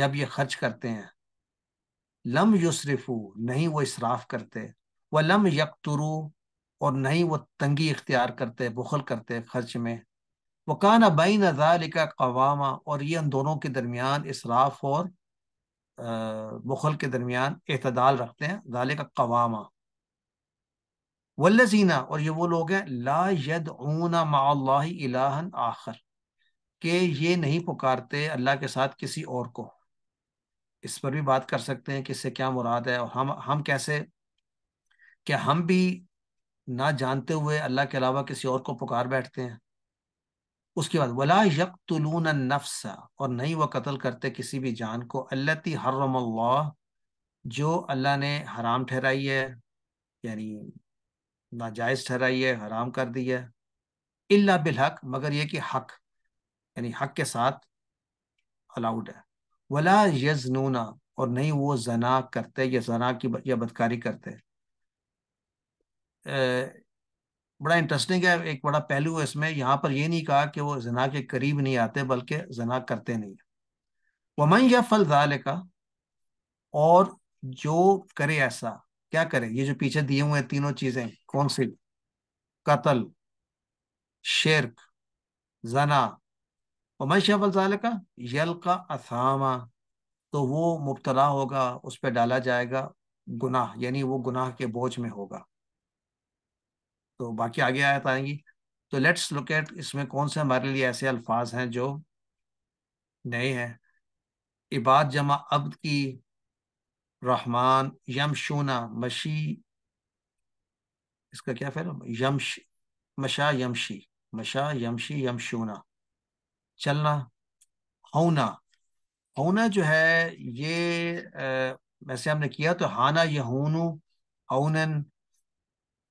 जब ये खर्च करते हैं लम युसरफू नहीं वो इसराफ करते व लम यकतरू और ही वो तंगी इख्तियार करते बुखल करते खर्च में वकान बैन का कवामा और ये उन दोनों के दरमियान इसराफ और बुखल के दरमियान अतदाल रखते हैं जाले का कवामा वल्लजीना और ये वो लोग हैं ला यद ऊना माल्लाहन आखर के ये नहीं पुकारते अल्लाह के साथ किसी और को इस पर भी बात कर सकते हैं कि इससे क्या मुराद है और हम हम कैसे क्या हम भी ना जानते हुए अल्लाह के अलावा किसी और को पुकार बैठते हैं उसके बाद वला यकतलून नफ्सा और नहीं वह कत्ल करते किसी भी जान को अल्लती हर्रम जो अल्लाह ने हराम ठहराई है यानी नाजायज़ ठहराई है हराम कर दी है इल्ला हक मगर यह कि हक यानी हक के साथ अलाउड है वला यजनूना और नहीं वो जना करते या जना की या बदकारी करते बड़ा इंटरेस्टिंग है एक बड़ा पहलू है इसमें यहाँ पर यह नहीं कहा कि वो जना के करीब नहीं आते बल्कि जना करते नहीं वमन या फल का और जो करे ऐसा क्या करे ये जो पीछे दिए हुए तीनों चीजें कौन सी कतल शिरक जना वमन या फल का यल का असामा तो वो मुबतला होगा उस पर डाला जाएगा गुनाह यानी वो गुनाह के बोझ में होगा तो बाकी आगे आया आएंगी तो लेट्स लुक एट इसमें कौन से हमारे लिए ऐसे अल्फाज हैं जो नए हैं इबाद जमा अब्द की रहमान यमशूना मशी इसका क्या फिर यमश मशा यमशी मशा यमशी यमशूना चलना होना होना जो है ये वैसे हमने किया तो हाना यहूनु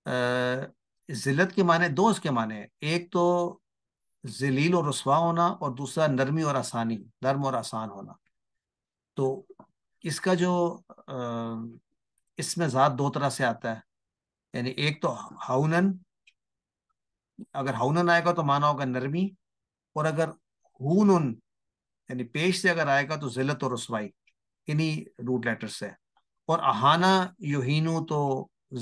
अः जिलत के माने दो उसके माने एक तो जलील और रसवा होना और दूसरा नरमी और आसानी नर्म और आसान होना तो इसका जो इसमें ज़ात दो तरह से आता है यानी एक तो हाउनन अगर हाउनन आएगा तो माना होगा नरमी और अगर हून यानी पेश से अगर आएगा तो जिलत और रसवाई इन्हीं रूट लेटर से और अहाना युहनू तो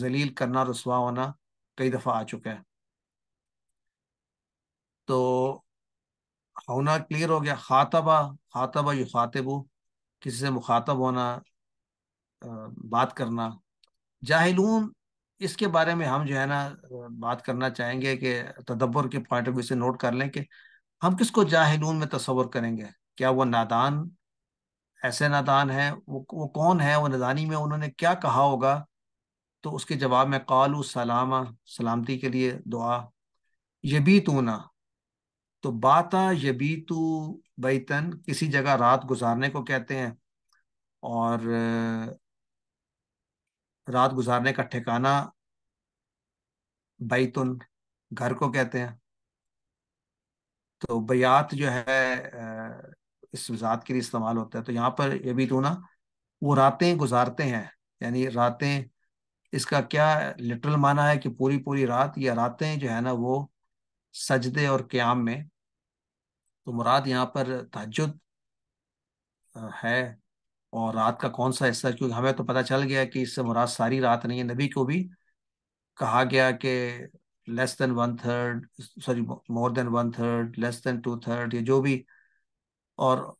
जलील करना रसवा होना कई दफा आ चुका है तो होना क्लियर हो गया खातबा खातबा यु खातबू किसी से मुखातब होना बात करना जाहिलून इसके बारे में हम जो है ना बात करना चाहेंगे कि तदब्बर के पॉइंट ऑफ व्यू से नोट कर लें कि हम किसको जाहिलून में तस्वर करेंगे क्या वो नादान ऐसे नादान है वो वो कौन है वो नदानी में उन्होंने क्या कहा होगा तो उसके जवाब में कालू सलामा सलामती के लिए दुआ यबीतूना तो बाता यबीतू बैतन किसी जगह रात गुजारने को कहते हैं और रात गुजारने का ठिकाना बैतुन घर को कहते हैं तो बयात जो है इस ज़ात के लिए इस्तेमाल होता है तो यहाँ पर ये भी ना वो रातें गुजारते हैं यानी रातें इसका क्या लिटरल माना है कि पूरी पूरी रात या रातें जो है ना वो सजदे और क्याम में तो मुराद यहाँ पर तजुद है और रात का कौन सा हिस्सा क्योंकि हमें तो पता चल गया कि इससे मुराद सारी रात नहीं है नबी को भी कहा गया कि less than one third sorry more than one third less than two third या जो भी और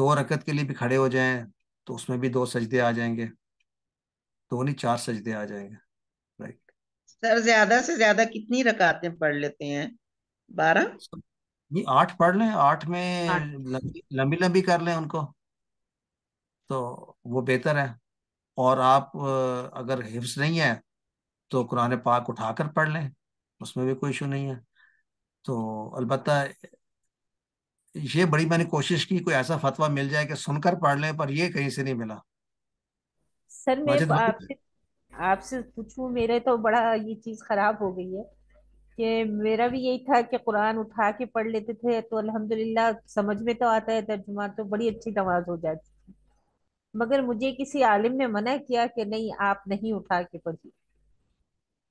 दो रकत के लिए भी खड़े हो जाएं तो उसमें भी दो सजदे आ जाएंगे तो उन्हीं चार सजदे आ जाएंगे राइट सर ज्यादा से ज्यादा कितनी रकातें पढ़ लेते हैं बारह नहीं आठ पढ़ लें आठ में लंबी लंबी कर लें उनको तो वो बेहतर है और आप अगर हिफ्स नहीं है तो कुरान पाक उठाकर पढ़ लें उसमें भी कोई इशू नहीं है तो अलबत् ये बड़ी मैंने कोशिश की कोई ऐसा फतवा मिल जाए कि सुनकर पढ़ लें पर ये कहीं से नहीं मिला सर मैं आपसे आपसे पूछूं मेरे तो बड़ा ये चीज खराब हो गई है कि मेरा भी यही था कि कुरान उठा के पढ़ लेते थे तो अल्हम्दुलिल्लाह समझ में तो आता है तर्जुमा तो बड़ी अच्छी नमाज हो जाती मगर मुझे किसी आलिम ने मना किया कि नहीं आप नहीं उठा के पढ़िए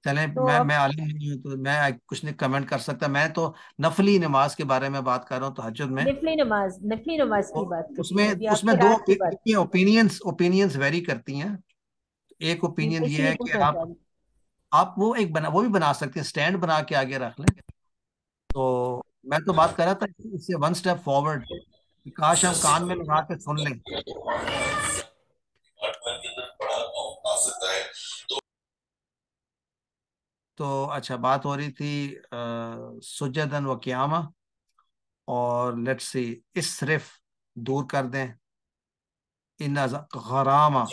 चले तो मैं मैं आलिम नहीं हूँ तो मैं कुछ नहीं कमेंट कर सकता मैं तो नफली नमाज के बारे में बात कर रहा हूँ तो तहज्जुद में नफली नमाज नफली नमाज की तो बात तो उसमें उसमें दो ओपिनियंस ओपिनियंस वेरी करती हैं एक ओपिनियन ये है कि आप आप वो एक बना वो भी बना सकते हैं स्टैंड बना के आगे रख लें तो मैं तो बात कर रहा था इससे वन स्टेप फॉरवर्ड काश हम कान में लगा के सुन लें तो तो अच्छा बात हो रही थी सुजदन व क्यामा और लेट्स सी इस सिर्फ दूर कर दें इन गरामा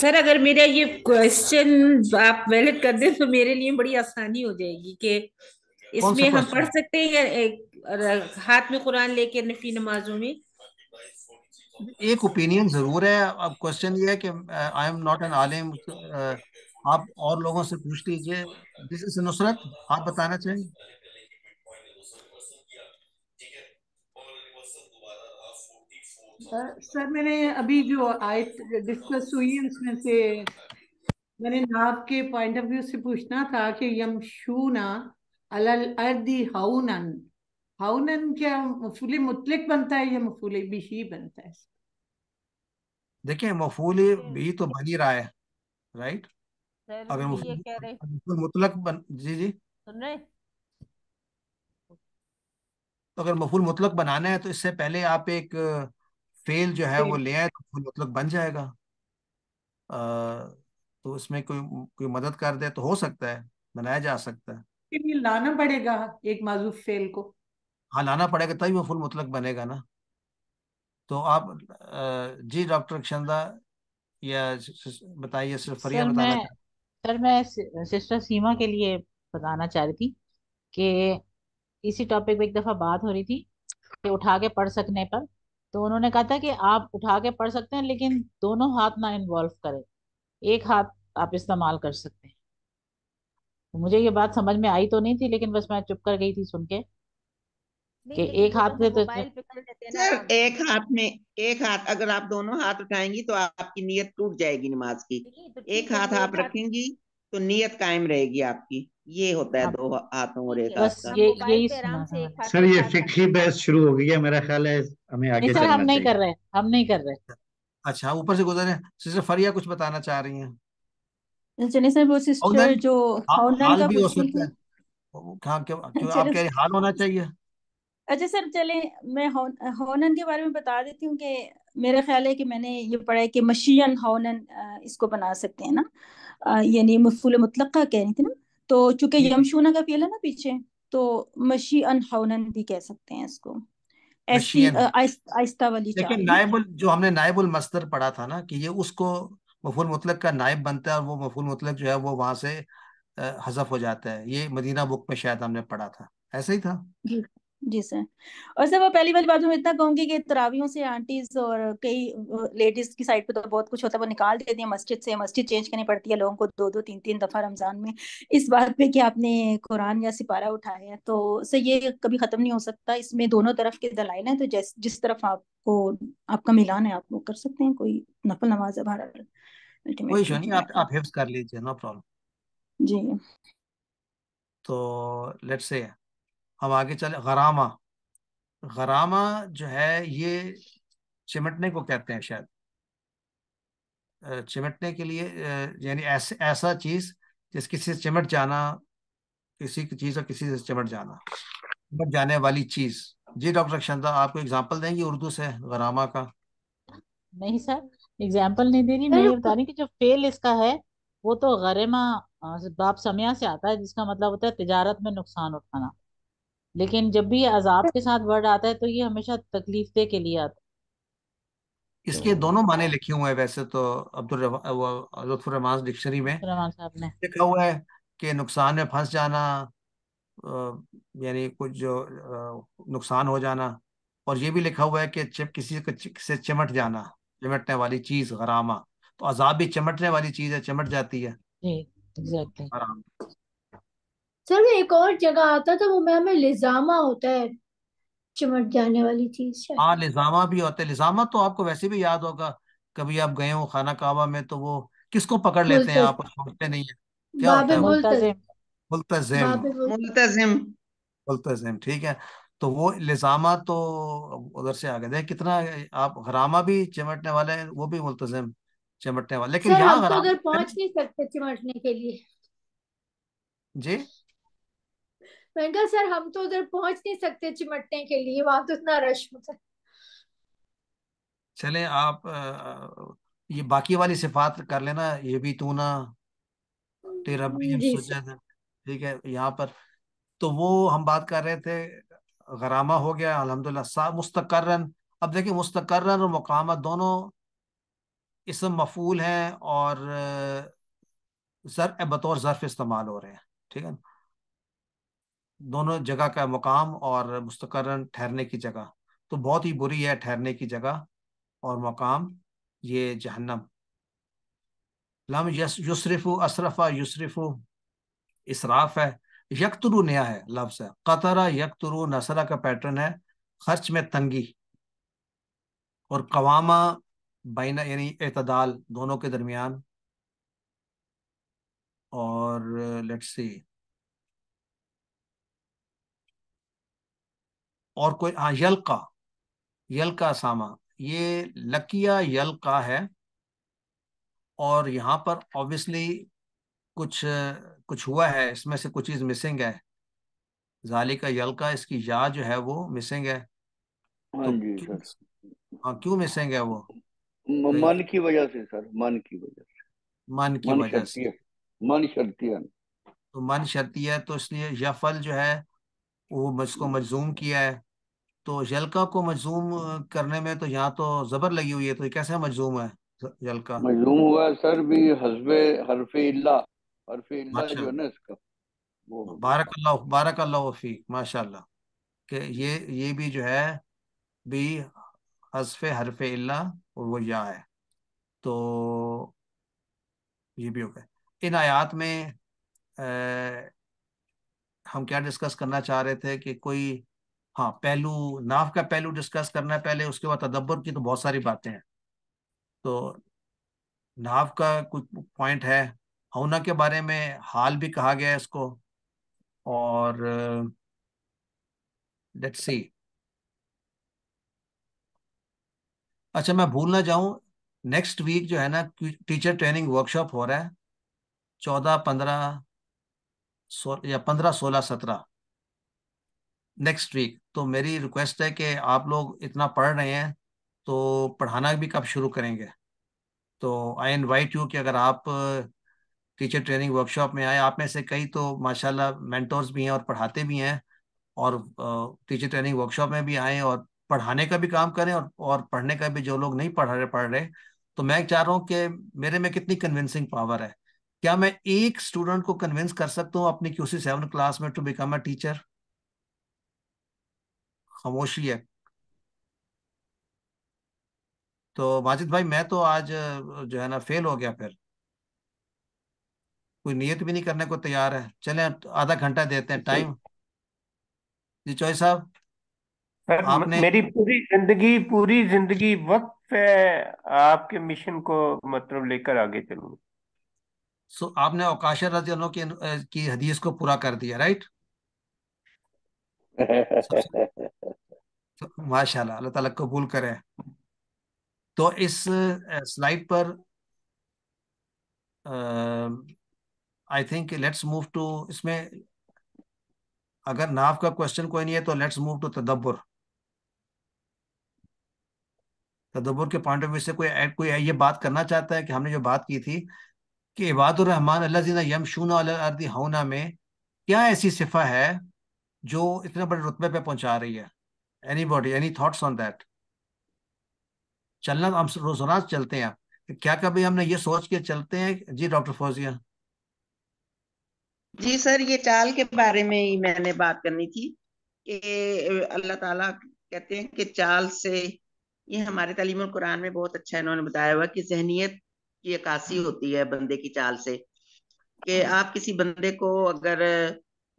सर अगर मेरा ये क्वेश्चन आप वैलिड कर दें तो मेरे लिए बड़ी आसानी हो जाएगी कि इसमें हम पढ़ सकते हैं एक हाथ में कुरान लेके नफी नमाजों में एक ओपिनियन जरूर है अब क्वेश्चन ये है कि आई एम नॉट एन आलिम आप और लोगों से पूछ लीजिए दिस इज नुसरत आप बताना चाहेंगे सर uh, मैंने अभी जो आई डिस्कस हुई है उसमें से मैंने नाप के पॉइंट ऑफ व्यू से पूछना था कि यम शूना अलल अर्दी हाउनन हाउनन क्या मफूल मुतलिक बनता है या मफूल बिही बनता है देखिए मफूल भी तो बनी रहा है राइट right? अगर ये कह रहे मुतलक बन जी जी सुन रहे तो अगर मफूल मुतलक बनाना है तो इससे पहले आप एक फेल जो है वो ले आए तो मफूल मुतलक बन जाएगा आ, तो उसमें कोई कोई मदद कर दे तो हो सकता है बनाया जा सकता है फिर ये लाना पड़ेगा एक माजूफ फेल को हाँ लाना पड़ेगा तभी मफूल मुतलक बनेगा ना तो आप आ, जी डॉक्टर क्षंदा या बताइए सिर्फ फरिया बताना मैं सर मैं सिस्टर सीमा के लिए बताना चाह रही थी कि इसी टॉपिक पे एक दफ़ा बात हो रही थी कि उठा के पढ़ सकने पर तो उन्होंने कहा था कि आप उठा के पढ़ सकते हैं लेकिन दोनों हाथ ना इन्वॉल्व करें एक हाथ आप इस्तेमाल कर सकते हैं मुझे ये बात समझ में आई तो नहीं थी लेकिन बस मैं चुप कर गई थी सुन के कि एक हाथ में तो सर एक हाथ में एक हाथ अगर आप दोनों हाथ उठाएंगी तो आपकी नियत टूट जाएगी नमाज की तो एक हाथ आप रखेंगी तो नियत कायम रहेगी आपकी ये होता है हाँ। दो हाथों और एक हाथ ये सर ये फिक्री बहस शुरू हो गई है मेरा ख्याल है हमें आगे सर हम नहीं कर रहे हम नहीं कर रहे अच्छा हाँ, ऊपर से गुजर सिस्टर फरिया कुछ बताना चाह रही हैं सर वो सिस्टर जो हाँ, हाल भी हो सकता है हाल होना चाहिए अच्छा सर चले मैं हौनन के बारे में बता देती हूँ कि मेरा ख्याल है कि मैंने ये पढ़ा है कि मशीन हौनन इसको बना सकते हैं ना यानी मफूल मुतलक़ कह रही थी ना तो चूंकि यमशूना का फेल है ना पीछे तो मशीन हौनन भी कह सकते हैं इसको ऐसी आहिस्ता वाली लेकिन नायबुल जो हमने नायबुल मस्तर पढ़ा था ना कि ये उसको मफूल मुतलक का नायब बनता है और वो मफूल मुतलक जो है वो वहां से हजफ हो जाता है ये मदीना बुक में शायद हमने पढ़ा था ऐसा ही था जी जी सर और सर वो पहली वाली बात मैं इतना कहूंगी कि तरावियों से आंटीज और कई लेडीज की साइड पे तो बहुत कुछ होता है वो निकाल देती है मस्जिद से मस्जिद चेंज करनी पड़ती है लोगों को दो दो तीन तीन दफा रमजान में इस बात पे कि आपने कुरान या सिपारा उठाया है तो सर ये कभी खत्म नहीं हो सकता इसमें दोनों तरफ के दलाइल है तो जैस जिस तरफ आपको आपका मिलान है आप वो कर सकते हैं कोई नफल नमाज है भारत कर लीजिए नो प्रॉब्लम जी तो लेट्स से हम आगे चले गरामा गरामा जो है ये चिमटने को कहते हैं शायद चिमटने के लिए यानी ऐसे ऐसा चीज जिस किसी से चिमट जाना किसी की चीज और किसी से चिमट जाना चिमट जाने वाली चीज जी डॉक्टर अक्षंता आपको एग्जांपल देंगे उर्दू से गरामा का नहीं सर एग्जाम्पल नहीं दे रही मैं ये बता रही कि जो फेल इसका है वो तो गरेमा बाप समिया से आता है जिसका मतलब होता है तिजारत में नुकसान उठाना लेकिन जब भी अजाब के साथ वर्ड आता है तो ये हमेशा तकलीफ दे के लिए आता है इसके दोनों माने लिखे हुए हैं वैसे तो अब्दुल लुत्फुर डिक्शनरी में लिखा हुआ है कि नुकसान में फंस जाना यानी कुछ जो नुकसान हो जाना और ये भी लिखा हुआ है कि किसी से चिमट जाना चिमटने वाली चीज गरामा तो अजाब भी चिमटने वाली चीज है चिमट जाती है जी एग्जैक्टली सर में एक और जगह आता था तो वो मैं हमें लिजामा होता है चिमट जाने वाली चीज हाँ लिजामा भी होता है लिजामा तो आपको वैसे भी याद होगा कभी आप गए हो खाना काबा में तो वो किसको पकड़ लेते हैं आप समझते नहीं है क्या होता है मुल्तजिम मुल्तजिम मुल्तजिम ठीक है तो वो लिजामा तो उधर से आ गए देख कितना आप हरामा भी चिमटने वाले हैं वो भी मुलतजिम चिमटने वाले लेकिन यहाँ हम तो अगर पहुंच नहीं सकते चिमटने के लिए जी मैंने कहा सर हम तो उधर पहुंच नहीं सकते चिमटने के लिए वहां तो इतना रश होता है चले आप ये बाकी वाली सिफात कर लेना ये भी तू ना तेरा भी ठीक है यहाँ पर तो वो हम बात कर रहे थे गरामा हो गया अलहमदुल्ला मुस्तकरन अब देखिए मुस्तकरन और मकामा दोनों इसम मफूल हैं और जर बतौर ज़र्फ इस्तेमाल हो रहे हैं ठीक है ना दोनों जगह का मुकाम और मुस्तकर ठहरने की जगह तो बहुत ही बुरी है ठहरने की जगह और मकाम ये जहन्नम लम यस असरफा युसरफू इसराफ है यकतरु नया है लफ्स है कतरा यकतरु नसरा का पैटर्न है खर्च में तंगी और कवामा बैना यानी एतदाल दोनों के दरमियान और लेट्स सी और कोई हाँ यलका यलका सामा ये लकिया यलका है और यहाँ पर ऑब्वियसली कुछ कुछ हुआ है इसमें से कुछ चीज़ मिसिंग है जाली का यलका इसकी या जो है वो मिसिंग है हाँ तो हाँ क्यों मिसिंग है वो तो मन की वजह से सर मन की वजह से मन की वजह से मन शर्तिया तो मन शर्ती है तो इसलिए यफल जो है वो इसको हम्म। मजूम किया है तो यलका को मजजूम करने में तो यहाँ तो जबर लगी हुई है तो कैसे मजजूम है यलका मजलूम हुआ सर भी हजबे हरफ इल्ला हरफ इल्ला अच्छा। जो है इसका बारकल्ला बारकल्ला फीक माशाल्लाह कि ये ये भी जो है भी हसफ हरफ इल्ला और वो या है तो ये भी हो गया इन आयात में आ, हम क्या डिस्कस करना चाह रहे थे कि कोई हाँ पहलू नाव का पहलू डिस्कस करना है पहले उसके बाद तदब्बर की तो बहुत सारी बातें हैं तो नाव का कुछ पॉइंट है हौना के बारे में हाल भी कहा गया है इसको और लेट्स सी अच्छा मैं भूल ना जाऊं नेक्स्ट वीक जो है ना टीचर ट्रेनिंग वर्कशॉप हो रहा है चौदह पंद्रह सो या पंद्रह सोलह सत्रह नेक्स्ट वीक तो मेरी रिक्वेस्ट है कि आप लोग इतना पढ़ रहे हैं तो पढ़ाना भी कब शुरू करेंगे तो आई इनवाइट यू कि अगर आप टीचर ट्रेनिंग वर्कशॉप में आए आप में से कई तो माशाल्लाह मेंटोर्स भी हैं और पढ़ाते भी हैं और टीचर ट्रेनिंग वर्कशॉप में भी आए और पढ़ाने का भी काम करें और और पढ़ने का भी जो लोग नहीं पढ़ रहे पढ़ रहे तो मैं चाह रहा हूँ कि मेरे में कितनी कन्विंसिंग पावर है क्या मैं एक स्टूडेंट को कन्विंस कर सकता हूँ अपनी क्यूसी सेवन क्लास में टू बिकम अ टीचर खामोशी है तो माजिद भाई मैं तो आज जो है ना फेल हो गया फिर कोई नियत भी नहीं करने को तैयार है चले आधा घंटा देते हैं टाइम जी चौहे साहब आपने मेरी पूरी जिंदगी पूरी जिंदगी वक्त पे आपके मिशन को मतलब लेकर आगे चलूंगा सो आपने अवकाश रजनों की, की हदीस को पूरा कर दिया राइट माशाल्लाह अल्लाह ताला कबूल करे तो इस स्लाइड पर I think let's move to इसमें अगर नाव का क्वेश्चन कोई नहीं है तो लेट्स मूव टू तदब्बर तदब्बर के पॉइंट ऑफ व्यू से कोई ऐड कोई ये बात करना चाहता है कि हमने जो बात की थी कि इबादुर रहमान अल्लाह यमशूना अर्दी हौना में क्या ऐसी सिफा है जो इतने बड़े रुतबे पे पहुंचा रही है anybody any thoughts on that चलना हम रोजाना चलते हैं तो क्या कभी हमने ये सोच के चलते हैं जी डॉक्टर फौजिया जी सर ये चाल के बारे में ही मैंने बात करनी थी कि अल्लाह ताला कहते हैं कि चाल से ये हमारे तलीम कुरान में बहुत अच्छा इन्होंने बताया हुआ कि जहनीत की अक्सी होती है बंदे की चाल से कि आप किसी बंदे को अगर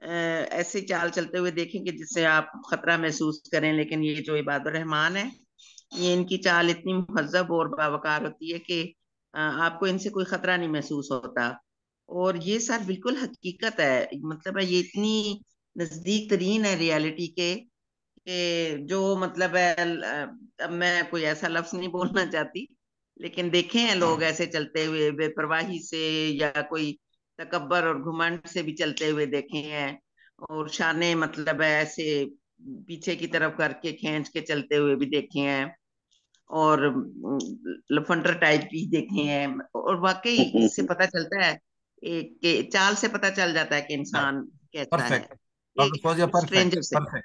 ऐसे चाल चलते हुए देखेंगे जिससे आप खतरा महसूस करें लेकिन ये जो इबादुर रहमान है ये इनकी चाल इतनी महजब और बावकार होती है कि आपको इनसे कोई खतरा नहीं महसूस होता और ये सर बिल्कुल हकीकत है मतलब है ये इतनी नजदीक तरीन है रियलिटी के कि जो मतलब है अब मैं कोई ऐसा लफ्ज नहीं बोलना चाहती लेकिन देखे हैं लोग ऐसे चलते हुए बेपरवाही से या कोई तकबर और घुमंड से भी चलते हुए देखे हैं और शाने मतलब ऐसे पीछे की तरफ करके खींच के चलते हुए भी देखे हैं और लफंडर टाइप भी देखे हैं और वाकई हम्म, हम्म, इससे हम्म। पता चलता है कि चाल से पता चल जाता है कि हाँ, इंसान कैसा है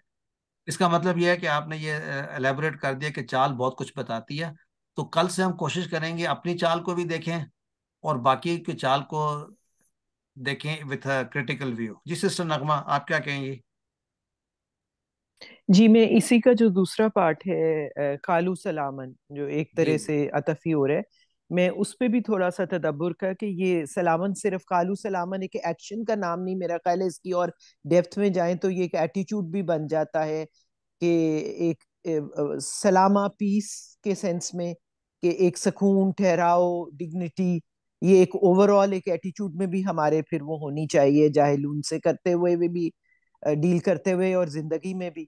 इसका मतलब यह है कि आपने ये एलेबोरेट कर दिया कि चाल बहुत कुछ बताती है तो कल से हम कोशिश करेंगे अपनी चाल को भी देखें और बाकी की चाल को देखें विथ क्रिटिकल व्यू जी सिस्टर नगमा आप क्या कहेंगे जी मैं इसी का जो दूसरा पार्ट है कालू सलामन जो एक तरह से अतफी हो रहा है मैं उस पर भी थोड़ा सा तदब्बर का कि ये सलामन सिर्फ कालू सलामन एक एक्शन का नाम नहीं मेरा ख्याल है इसकी और डेप्थ में जाए तो ये एक एटीट्यूड भी बन जाता है कि एक सलामा पीस के सेंस में कि एक सुकून ठहराओ डिग्निटी ये एक ओवरऑल एक एटीट्यूड में भी हमारे फिर वो होनी चाहिए जाहिल से करते हुए भी, भी डील करते हुए और जिंदगी में भी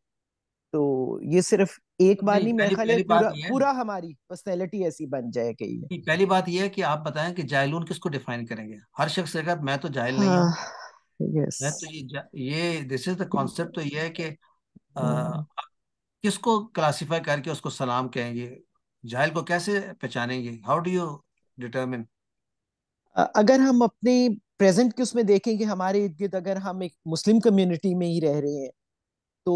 तो ये सिर्फ एक बार नहीं मेरे ख्याल पूरा तो पूरा हमारी पर्सनैलिटी ऐसी बन जाए कहीं पहली बात ये है कि आप बताएं कि जाहिलून किसको डिफाइन करेंगे हर शख्स अगर मैं तो जाहिल नहीं हूँ यस हाँ, मैं तो ये ये दिस इज द कॉन्सेप्ट तो ये है कि हम्म। किसको क्लासिफाई करके उसको सलाम कहेंगे जाहिल को कैसे पहचानेंगे हाउ डू यू डिटरमिन अगर हम अपने प्रेजेंट के उसमें देखें कि हमारे इर्द गिर्द अगर हम एक मुस्लिम कम्युनिटी में ही रह रहे हैं तो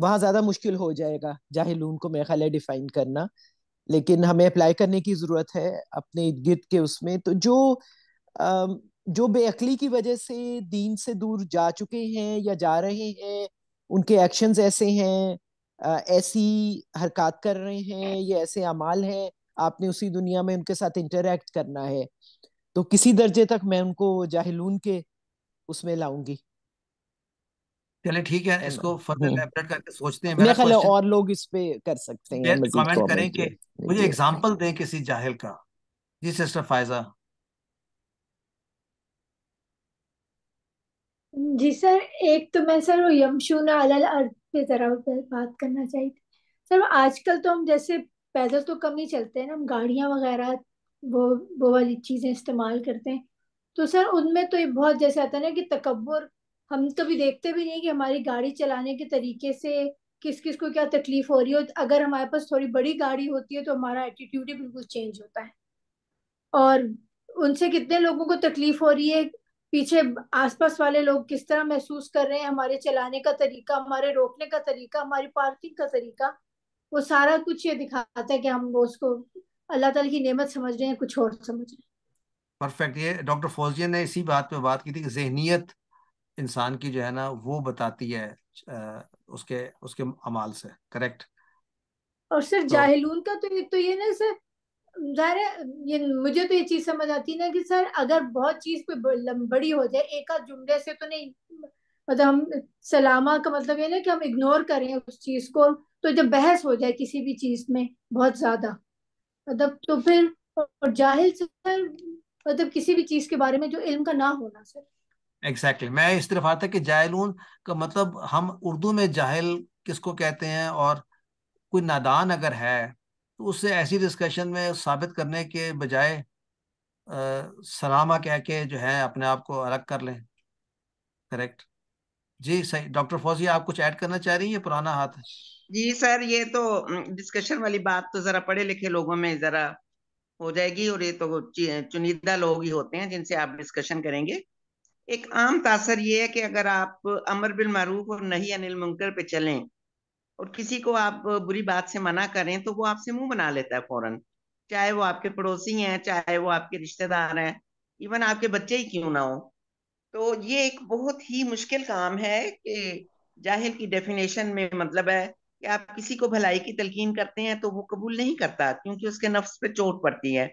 वहाँ ज़्यादा मुश्किल हो जाएगा जाहिलून को मेरा ख्याल है डिफाइन करना लेकिन हमें अप्लाई करने की ज़रूरत है अपने इर्द गिर्द के उसमें तो जो आ, जो बेअली की वजह से दीन से दूर जा चुके हैं या जा रहे हैं उनके एक्शंस ऐसे हैं ऐसी हरकत कर रहे हैं या ऐसे अमाल हैं आपने उसी दुनिया में उनके साथ इंटरेक्ट करना है तो किसी दर्जे तक मैं उनको जाहिलून के उसमें लाऊंगी चले ठीक है इसको फर्दर हम्म। करके सोचते हैं मेरा है और लोग इस पे कर सकते हैं कमेंट करें कि मुझे एग्जांपल दें किसी जाहिल का जी सिस्टर फायजा जी सर एक तो मैं सर यमशुना अलल अर्थ पे जरा बात करना चाहिए सर आजकल तो हम जैसे पैदल तो कम ही चलते हैं ना हम गाड़ियाँ वगैरह वो वो वाली चीज़ें इस्तेमाल करते हैं तो सर उनमें तो ये बहुत जैसे आता है ना कि तकबर हम तो भी देखते भी नहीं कि हमारी गाड़ी चलाने के तरीके से किस किस को क्या तकलीफ हो रही हो अगर हमारे पास थोड़ी बड़ी गाड़ी होती है तो हमारा एटीट्यूड ही बिल्कुल चेंज होता है और उनसे कितने लोगों को तकलीफ हो रही है पीछे आसपास वाले लोग किस तरह महसूस कर रहे हैं हमारे चलाने का तरीका हमारे रोकने का तरीका हमारी पार्किंग का तरीका वो सारा कुछ ये दिखाता है कि हम वो उसको अल्लाह ताला की नेमत समझ रहे हैं कुछ और समझ रहे हैं परफेक्ट ये डॉक्टर फौजिया ने इसी बात पे बात की थी कि जहनीत इंसान की जो है ना वो बताती है उसके उसके अमाल से करेक्ट और सर तो, जाहिलून का तो एक तो ये ना सर जाहिर ये मुझे तो ये चीज समझ आती है ना कि सर अगर बहुत चीज पे बड़ी हो जाए एक आध जुमले से तो नहीं मतलब हम सलामा का मतलब ये ना कि हम इग्नोर करें उस चीज को तो जब बहस हो जाए किसी भी चीज में बहुत ज्यादा मतलब तो फिर और जाहिल सर मतलब किसी भी चीज के बारे में जो इल्म का ना होना सर एग्जैक्टली exactly. मैं इस तरफ आता कि जाहिलून का मतलब हम उर्दू में जाहिल किसको कहते हैं और कोई नादान अगर है तो उससे ऐसी डिस्कशन में साबित करने के बजाय सलामा कह के जो है अपने आप को अलग कर लें करेक्ट जी सही डॉक्टर फौजी आप कुछ ऐड करना चाह रही हैं पुराना हाथ है जी सर ये तो डिस्कशन वाली बात तो जरा पढ़े लिखे लोगों में जरा हो जाएगी और ये तो चुनिंदा लोग ही होते हैं जिनसे आप डिस्कशन करेंगे एक आम तासर ये है कि अगर आप अमर बिल मारूफ और नहीं अनिल मुनकर पे चलें और किसी को आप बुरी बात से मना करें तो वो आपसे मुंह बना लेता है फौरन चाहे वो आपके पड़ोसी हैं चाहे वो आपके रिश्तेदार हैं इवन आपके बच्चे ही क्यों ना हो तो ये एक बहुत ही मुश्किल काम है कि जाहिल की डेफिनेशन में मतलब है कि आप किसी को भलाई की तलकीन करते हैं तो वो कबूल नहीं करता क्योंकि उसके नफ्स पे चोट पड़ती है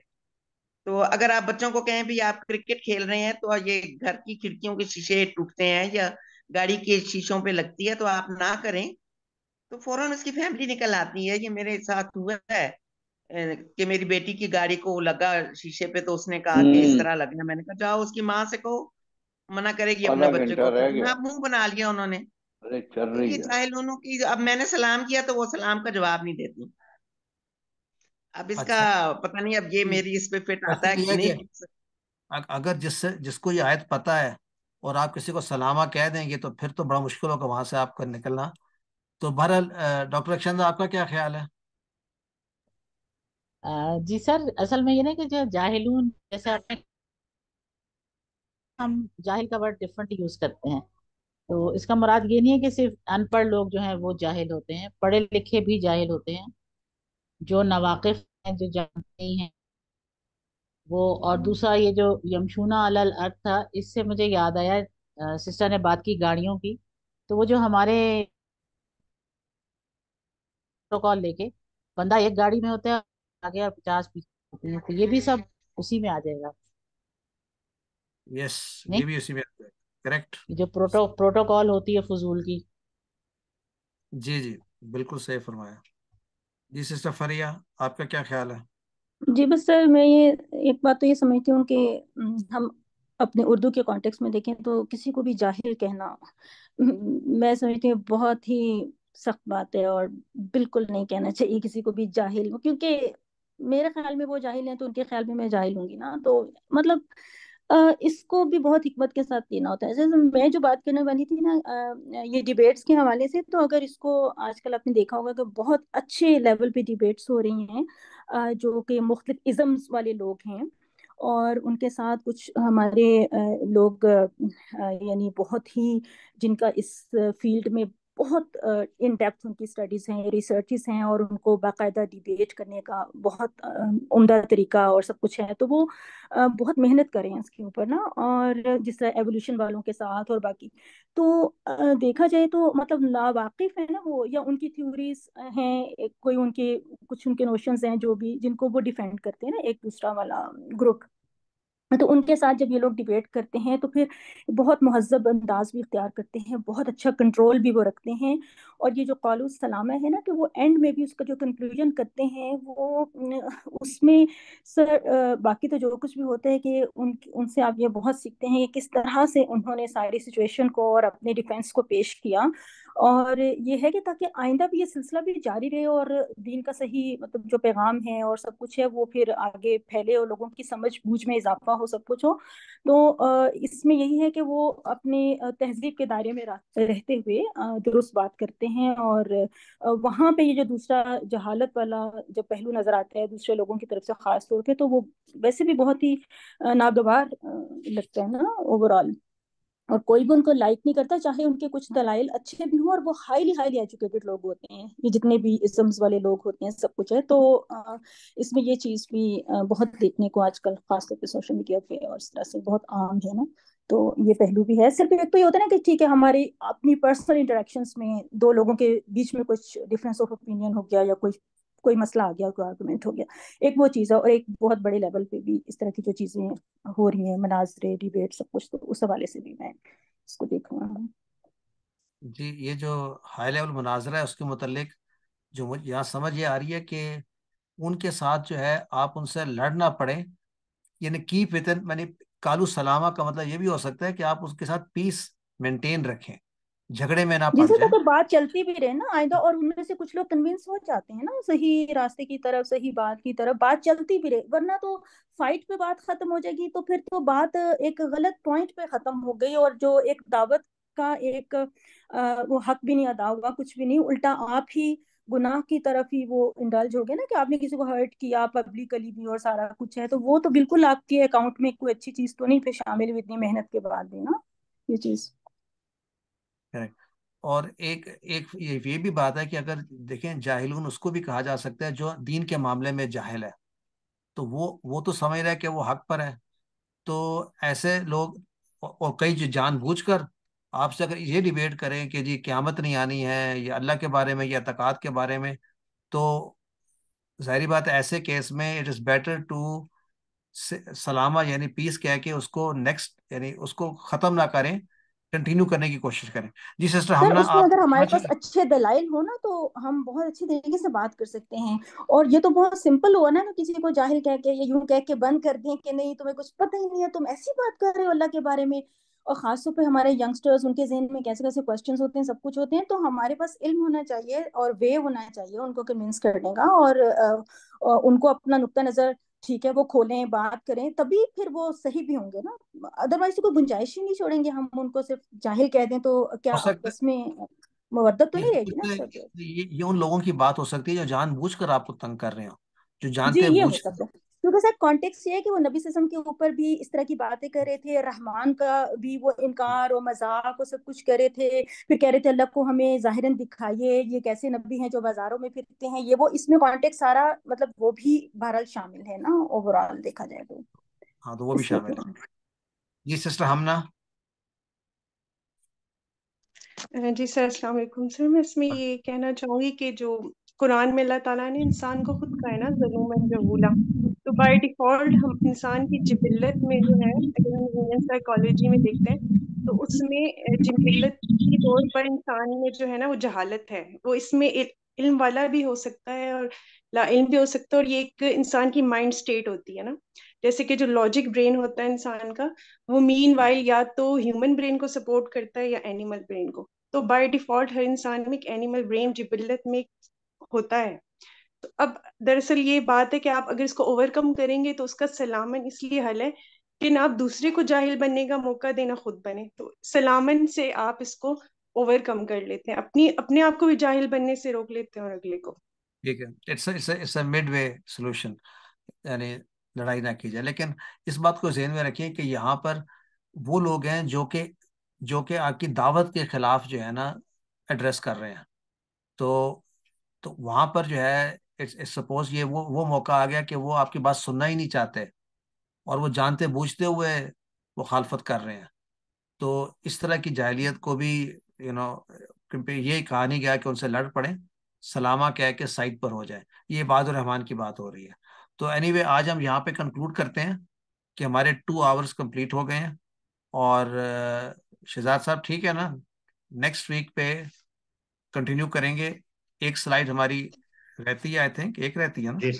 तो अगर आप बच्चों को कहें भी आप क्रिकेट खेल रहे हैं तो ये घर की खिड़कियों के शीशे टूटते हैं या गाड़ी के शीशों पे लगती है तो आप ना करें तो फौरन उसकी फैमिली निकल आती है ये मेरे साथ हुआ है कि मेरी बेटी की गाड़ी को लगा शीशे पे तो उसने कहा कि इस हम्म। तरह लगना मैंने कहा जाओ उसकी माँ से कहो मना करेगी अपने बच्चे को मुंह बना लिया उन्होंने अरे चल तो रही है जाहिल होनों की अब मैंने सलाम किया तो वो सलाम का जवाब नहीं देती अब इसका अच्छा। पता नहीं अब ये हम्म। मेरी इस पे फिट अच्छा, आता है कि नहीं अगर जिस जिसको ये आयत पता है और आप किसी को सलामा कह देंगे तो फिर तो बड़ा मुश्किल होगा वहां से आपका निकलना तो बहरहाल डॉक्टर अक्षंद आपका क्या ख्याल है जी सर असल में ये ना कि जो जाहिलून जैसे आपने हम जाहिल का वर्ड डिफरेंट यूज करते हैं तो इसका मुराद ये नहीं है कि सिर्फ अनपढ़ लोग जो हैं वो जाहिल होते हैं पढ़े लिखे भी जाहिल होते हैं जो नवाकिफ हैं जो जानते ही हैं वो और दूसरा ये जो यमशूना अल अर्थ था इससे मुझे याद आया सिस्टर ने बात की गाड़ियों की तो वो जो हमारे प्रोटोकॉल लेके बंदा एक गाड़ी में होता है आगे और पचास पीछे होते हैं तो ये भी सब उसी में आ जाएगा यस yes, ये भी उसी में आ जाएगा करेक्ट जो प्रोटो प्रोटोकॉल होती है फजूल की जी जी बिल्कुल सही फरमाया जी सिस्टर फरिया आपका क्या ख्याल है जी बस सर मैं ये एक बात तो ये समझती हूँ कि हम अपने उर्दू के कॉन्टेक्स्ट में देखें तो किसी को भी जाहिल कहना मैं समझती हूँ बहुत ही सख्त बात है और बिल्कुल नहीं कहना चाहिए किसी को भी जाहिल क्योंकि मेरे ख्याल में वो जाहिल हैं तो उनके ख्याल में मैं जाहिल हूँगी ना तो मतलब इसको भी बहुत हिकमत के साथ लेना होता है जैसे मैं जो बात करने वाली थी ना ये डिबेट्स के हवाले से तो अगर इसको आजकल आपने देखा होगा कि बहुत अच्छे लेवल पे डिबेट्स हो रही हैं जो कि मुख्तलिफ इज़म्स वाले लोग हैं और उनके साथ कुछ हमारे लोग यानी बहुत ही जिनका इस फील्ड में बहुत इन डेप्थ उनकी स्टडीज हैं रिसर्च हैं और उनको बाकायदा डिबेट करने का बहुत उमदा तरीका और सब कुछ है तो वो बहुत मेहनत कर रहे हैं इसके ऊपर ना और जिस तरह एवोल्यूशन वालों के साथ और बाकी तो देखा जाए तो मतलब लावाकिफ है ना वो या उनकी थ्योरीज हैं कोई उनके कुछ उनके नोशंस हैं जो भी जिनको वो डिफेंड करते हैं ना एक दूसरा वाला ग्रुप हाँ, तो उनके साथ जब ये लोग डिबेट करते हैं तो फिर बहुत महजब अंदाज भी इख्तियार करते हैं बहुत अच्छा कंट्रोल भी वो रखते हैं और ये जो कॉलो सलामा है ना कि वो एंड में भी उसका जो कंक्लूजन करते हैं वो उसमें सर बाकी तो जो कुछ भी होता है कि उन उनसे आप ये बहुत सीखते हैं कि किस तरह से उन्होंने सारी सिचुएशन को और अपने डिफेंस को पेश किया और ये है कि ताकि आइंदा भी ये सिलसिला भी जारी रहे और दीन का सही मतलब जो पैगाम है और सब कुछ है वो फिर आगे फैले और लोगों की समझ बूझ में इजाफा हो सब कुछ हो तो इसमें यही है कि वो अपने तहजीब के दायरे में रहते हुए दुरुस्त बात करते हैं और वहाँ पे ये जो दूसरा जहालत वाला जो पहलू नजर आता है दूसरे लोगों की तरफ से खास तौर पर तो वो वैसे भी बहुत ही नागवार लगता है ना ओवरऑल और कोई भी उनको लाइक नहीं करता चाहे उनके कुछ दलाइल अच्छे भी हों और वो हाईली हाईली एजुकेटेड लोग होते हैं ये जितने भी इज्म्स वाले लोग होते हैं सब कुछ है तो इसमें ये चीज भी बहुत देखने को आजकल खासतौर पर सोशल मीडिया पे और इस तरह से बहुत आम है ना तो ये पहलू भी है सिर्फ एक तो ये होता है ना कि ठीक है हमारी अपनी पर्सनल इंटरेक्शन में दो लोगों के बीच में कुछ डिफरेंस ऑफ ओपिनियन हो गया या कोई कोई मसला आ गया कोई आर्गूमेंट हो गया एक वो चीज़ है और एक बहुत बड़े लेवल पे भी इस तरह की जो चीज़ें हो रही हैं मनाजरे डिबेट सब कुछ तो उस हवाले से भी मैं इसको देख जी ये जो हाई लेवल मुनाजरा है उसके मुतलक जो मुझे यहाँ समझ ये आ रही है कि उनके साथ जो है आप उनसे लड़ना पड़े यानी की पितन मैंने कालू सलामा का मतलब ये भी हो सकता है कि आप उसके साथ पीस मेंटेन रखें झगड़े में ना जिनसे तो जाए तो बात चलती भी रहे ना आयदा और उनमें से कुछ लोग कन्विंस हो जाते हैं ना सही रास्ते की तरफ सही बात की तरफ बात चलती भी रहे वरना तो फाइट पे बात खत्म हो जाएगी तो फिर तो बात एक गलत पॉइंट पे खत्म हो गई और जो एक दावत का एक आ, वो हक भी नहीं अदा हुआ कुछ भी नहीं उल्टा आप ही गुनाह की तरफ ही वो इंडल्ज हो गए ना कि आपने किसी को हर्ट किया पब्लिकली भी और सारा कुछ है तो वो तो बिल्कुल आपके अकाउंट में कोई अच्छी चीज तो नहीं फिर शामिल हुई इतनी मेहनत के बाद भी ना ये चीज करेक्ट और एक एक ये भी बात है कि अगर देखें जाहिलून उसको भी कहा जा सकता है जो दीन के मामले में जाहिल है तो वो वो तो समझ रहा है कि वो हक पर है तो ऐसे लोग और कई जो कर आपसे अगर ये डिबेट करें कि जी क्यामत नहीं आनी है या अल्लाह के बारे में या तकात के बारे में तो जाहरी बात ऐसे केस में इट इज़ बेटर टू सलामा यानी पीस कह के उसको नेक्स्ट यानी उसको ख़त्म ना करें कंटिन्यू करने की कोशिश करें जी सिस्टर हमने आप, अगर हमारे पास अच्छे दलाइल हो ना तो हम बहुत अच्छी तरीके से बात कर सकते हैं और ये तो बहुत सिंपल हुआ ना किसी को जाहिल कह के या यूं कह के बंद कर दें कि नहीं तुम्हें कुछ पता ही नहीं है तुम ऐसी बात कर रहे हो अल्लाह के बारे में और खास तौर पे हमारे यंगस्टर्स उनके जहन में कैसे कैसे क्वेश्चंस होते हैं सब कुछ होते हैं तो हमारे पास इल्म होना चाहिए और वे होना चाहिए उनको कन्विंस करने का और उनको अपना नुक्ता नज़र ठीक है वो खोलें बात करें तभी फिर वो सही भी होंगे ना अदरवाइज तो कोई गुंजाइश ही नहीं छोड़ेंगे हम उनको सिर्फ जाहिल कह दें तो क्या इसमें मुद्दत तो नहीं रहेगी ना ये, उन लोगों की बात हो सकती है जो जानबूझकर आपको तंग कर रहे हो जो जानते हैं क्योंकि सर कॉन्टेक्स ये है कि वो नबी ससम के ऊपर भी इस तरह की बातें कर रहे थे रहमान का भी वो इनकार और मजाक और सब कुछ कर रहे थे फिर कह रहे थे अल्लाह को हमें जाहिर दिखाइए ये कैसे नबी हैं जो बाजारों में फिरते हैं ये वो इसमें कॉन्टेक्स्ट सारा मतलब वो भी बहरहाल शामिल है ना ओवरऑल देखा जाए तो हाँ तो वो भी शामिल है जी सिस्टर हमना जी सर अस्सलाम वालेकुम सर मैं इसमें ये कहना चाहूंगी कि जो कुरान में अल्लाह ताला ने इंसान को खुद कहा है ना जलूमन जबूला तो बाय डिफॉल्ट हम इंसान की जबिलत में जो है अगर हम ह्यूमन साइकोलॉजी में देखते हैं तो उसमें जबिलत के तौर पर इंसान में जो है ना वो जहालत है वो इसमें इल्म वाला भी हो सकता है और ला इल्म भी हो सकता है और ये एक इंसान की माइंड स्टेट होती है ना जैसे कि जो लॉजिक ब्रेन होता है इंसान का वो मीन वाइल या तो ह्यूमन ब्रेन को सपोर्ट करता है या एनिमल ब्रेन को तो बाय डिफॉल्ट हर इंसान में एक एनिमल ब्रेन जबिलत में होता है तो अब दरअसल ये बात है कि आप अगर इसको ओवरकम करेंगे तो उसका सलामन इसलिए हल है कि ना आप दूसरे को जाहिल बनने का मौका देना खुद बने तो सलामन से आप इसको ओवरकम कर लेते हैं अपनी अपने आप को भी जाहिल बनने से रोक लेते हैं और अगले को ठीक है it's it's it's a midway solution यानी लड़ाई ना की जाए लेकिन इस बात को जहन में रखिए कि यहाँ पर वो लोग हैं जो के जो के आपकी दावत के खिलाफ जो है ना एड्रेस कर रहे हैं तो तो वहाँ पर जो है सपोज ये वो वो मौका आ गया कि वो आपकी बात सुनना ही नहीं चाहते और वो जानते बूझते हुए खालफत कर रहे हैं तो इस तरह की जाहलीत को भी यू नो ये कहा नहीं गया कि उनसे लड़ पड़े सलामा कह के साइड पर हो जाए ये बाद रहमान की बात हो रही है तो एनी anyway, आज हम यहाँ पे कंक्लूड करते हैं कि हमारे टू आवर्स कंप्लीट हो गए हैं और शहजाद साहब ठीक है ना नेक्स्ट वीक पे कंटिन्यू करेंगे एक स्लाइड हमारी रहती है आई थिंक एक रहती है ना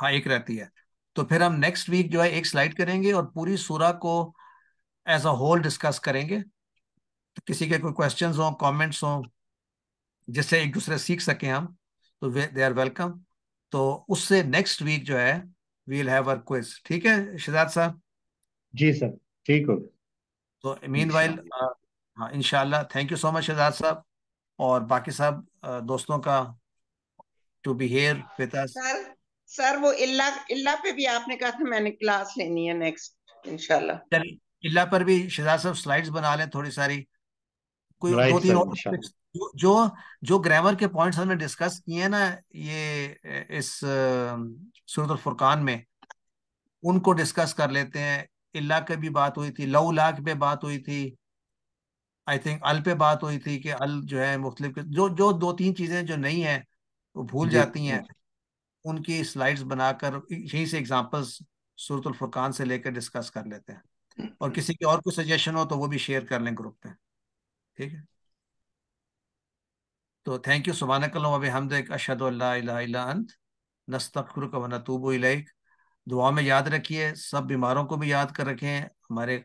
हाँ एक रहती है तो फिर हम नेक्स्ट वीक जो है एक स्लाइड करेंगे और पूरी सूरा को एज अ होल डिस्कस करेंगे तो किसी के कोई क्वेश्चन हो कॉमेंट्स हो जिससे एक दूसरे सीख सके हम तो दे आर वेलकम तो उससे नेक्स्ट वीक जो है वील हैव अर क्विज ठीक है शिजाद साहब जी सर ठीक हो तो मीन वाइल हाँ इनशाला thank you so much Shehzad साहब और बाकी सब दोस्तों का to be here with us sir sir वो इल्ला इल्ला पे भी आपने कहा था मैंने क्लास लेनी है नेक्स्ट इंशाल्लाह इल्ला पर भी शिजा साहब स्लाइड्स बना लें थोड़ी सारी कोई दो तीन और जो जो ग्रामर के पॉइंट्स हमने डिस्कस किए हैं ना ये इस सूरत फुरकान में उनको डिस्कस कर लेते हैं इल्ला के भी बात हुई थी लव लाख पे बात हुई थी आई थिंक अल पे बात हुई थी कि अल जो है मुख्तलिफ जो जो दो तीन चीज़ें जो नहीं हैं वो भूल जाती हैं उनकी स्लाइड्स बनाकर यहीं से एग्जांपल्स सूरतुल फुरकान से लेकर डिस्कस कर लेते हैं और हम्म। किसी की और कोई सजेशन हो तो वो भी शेयर कर लें ग्रुप में ठीक है तो थैंक यू सुबानकल अभी हमद अशद अंत का वनतूब दुआ में याद रखिए सब बीमारों को भी याद कर रखें हमारे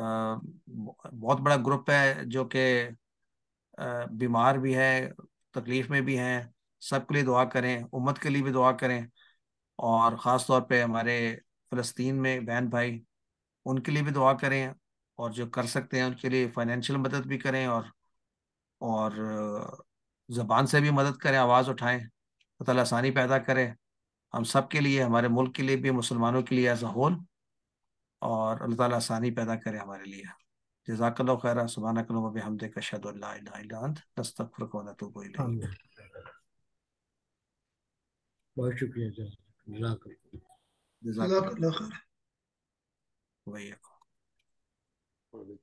बहुत बड़ा ग्रुप है जो कि बीमार भी है तकलीफ में भी हैं सबके लिए दुआ करें उम्मत के लिए भी दुआ करें और ख़ास तौर पे हमारे फ़लस्तीन में बहन भाई उनके लिए भी दुआ करें और जो कर सकते हैं उनके लिए फाइनेंशियल मदद भी करें और और ज़बान से भी मदद करें आवाज़ उठाएं तो आसानी पैदा करें हम सब के लिए हमारे मुल्क के लिए भी मुसलमानों के लिए एज अ होल और अल्लाह ताला आसानी पैदा करे हमारे लिए जजाकल्ला खैर सुबहाना कलम अब हमद कशद दस्तक बहुत शुक्रिया जी जजाक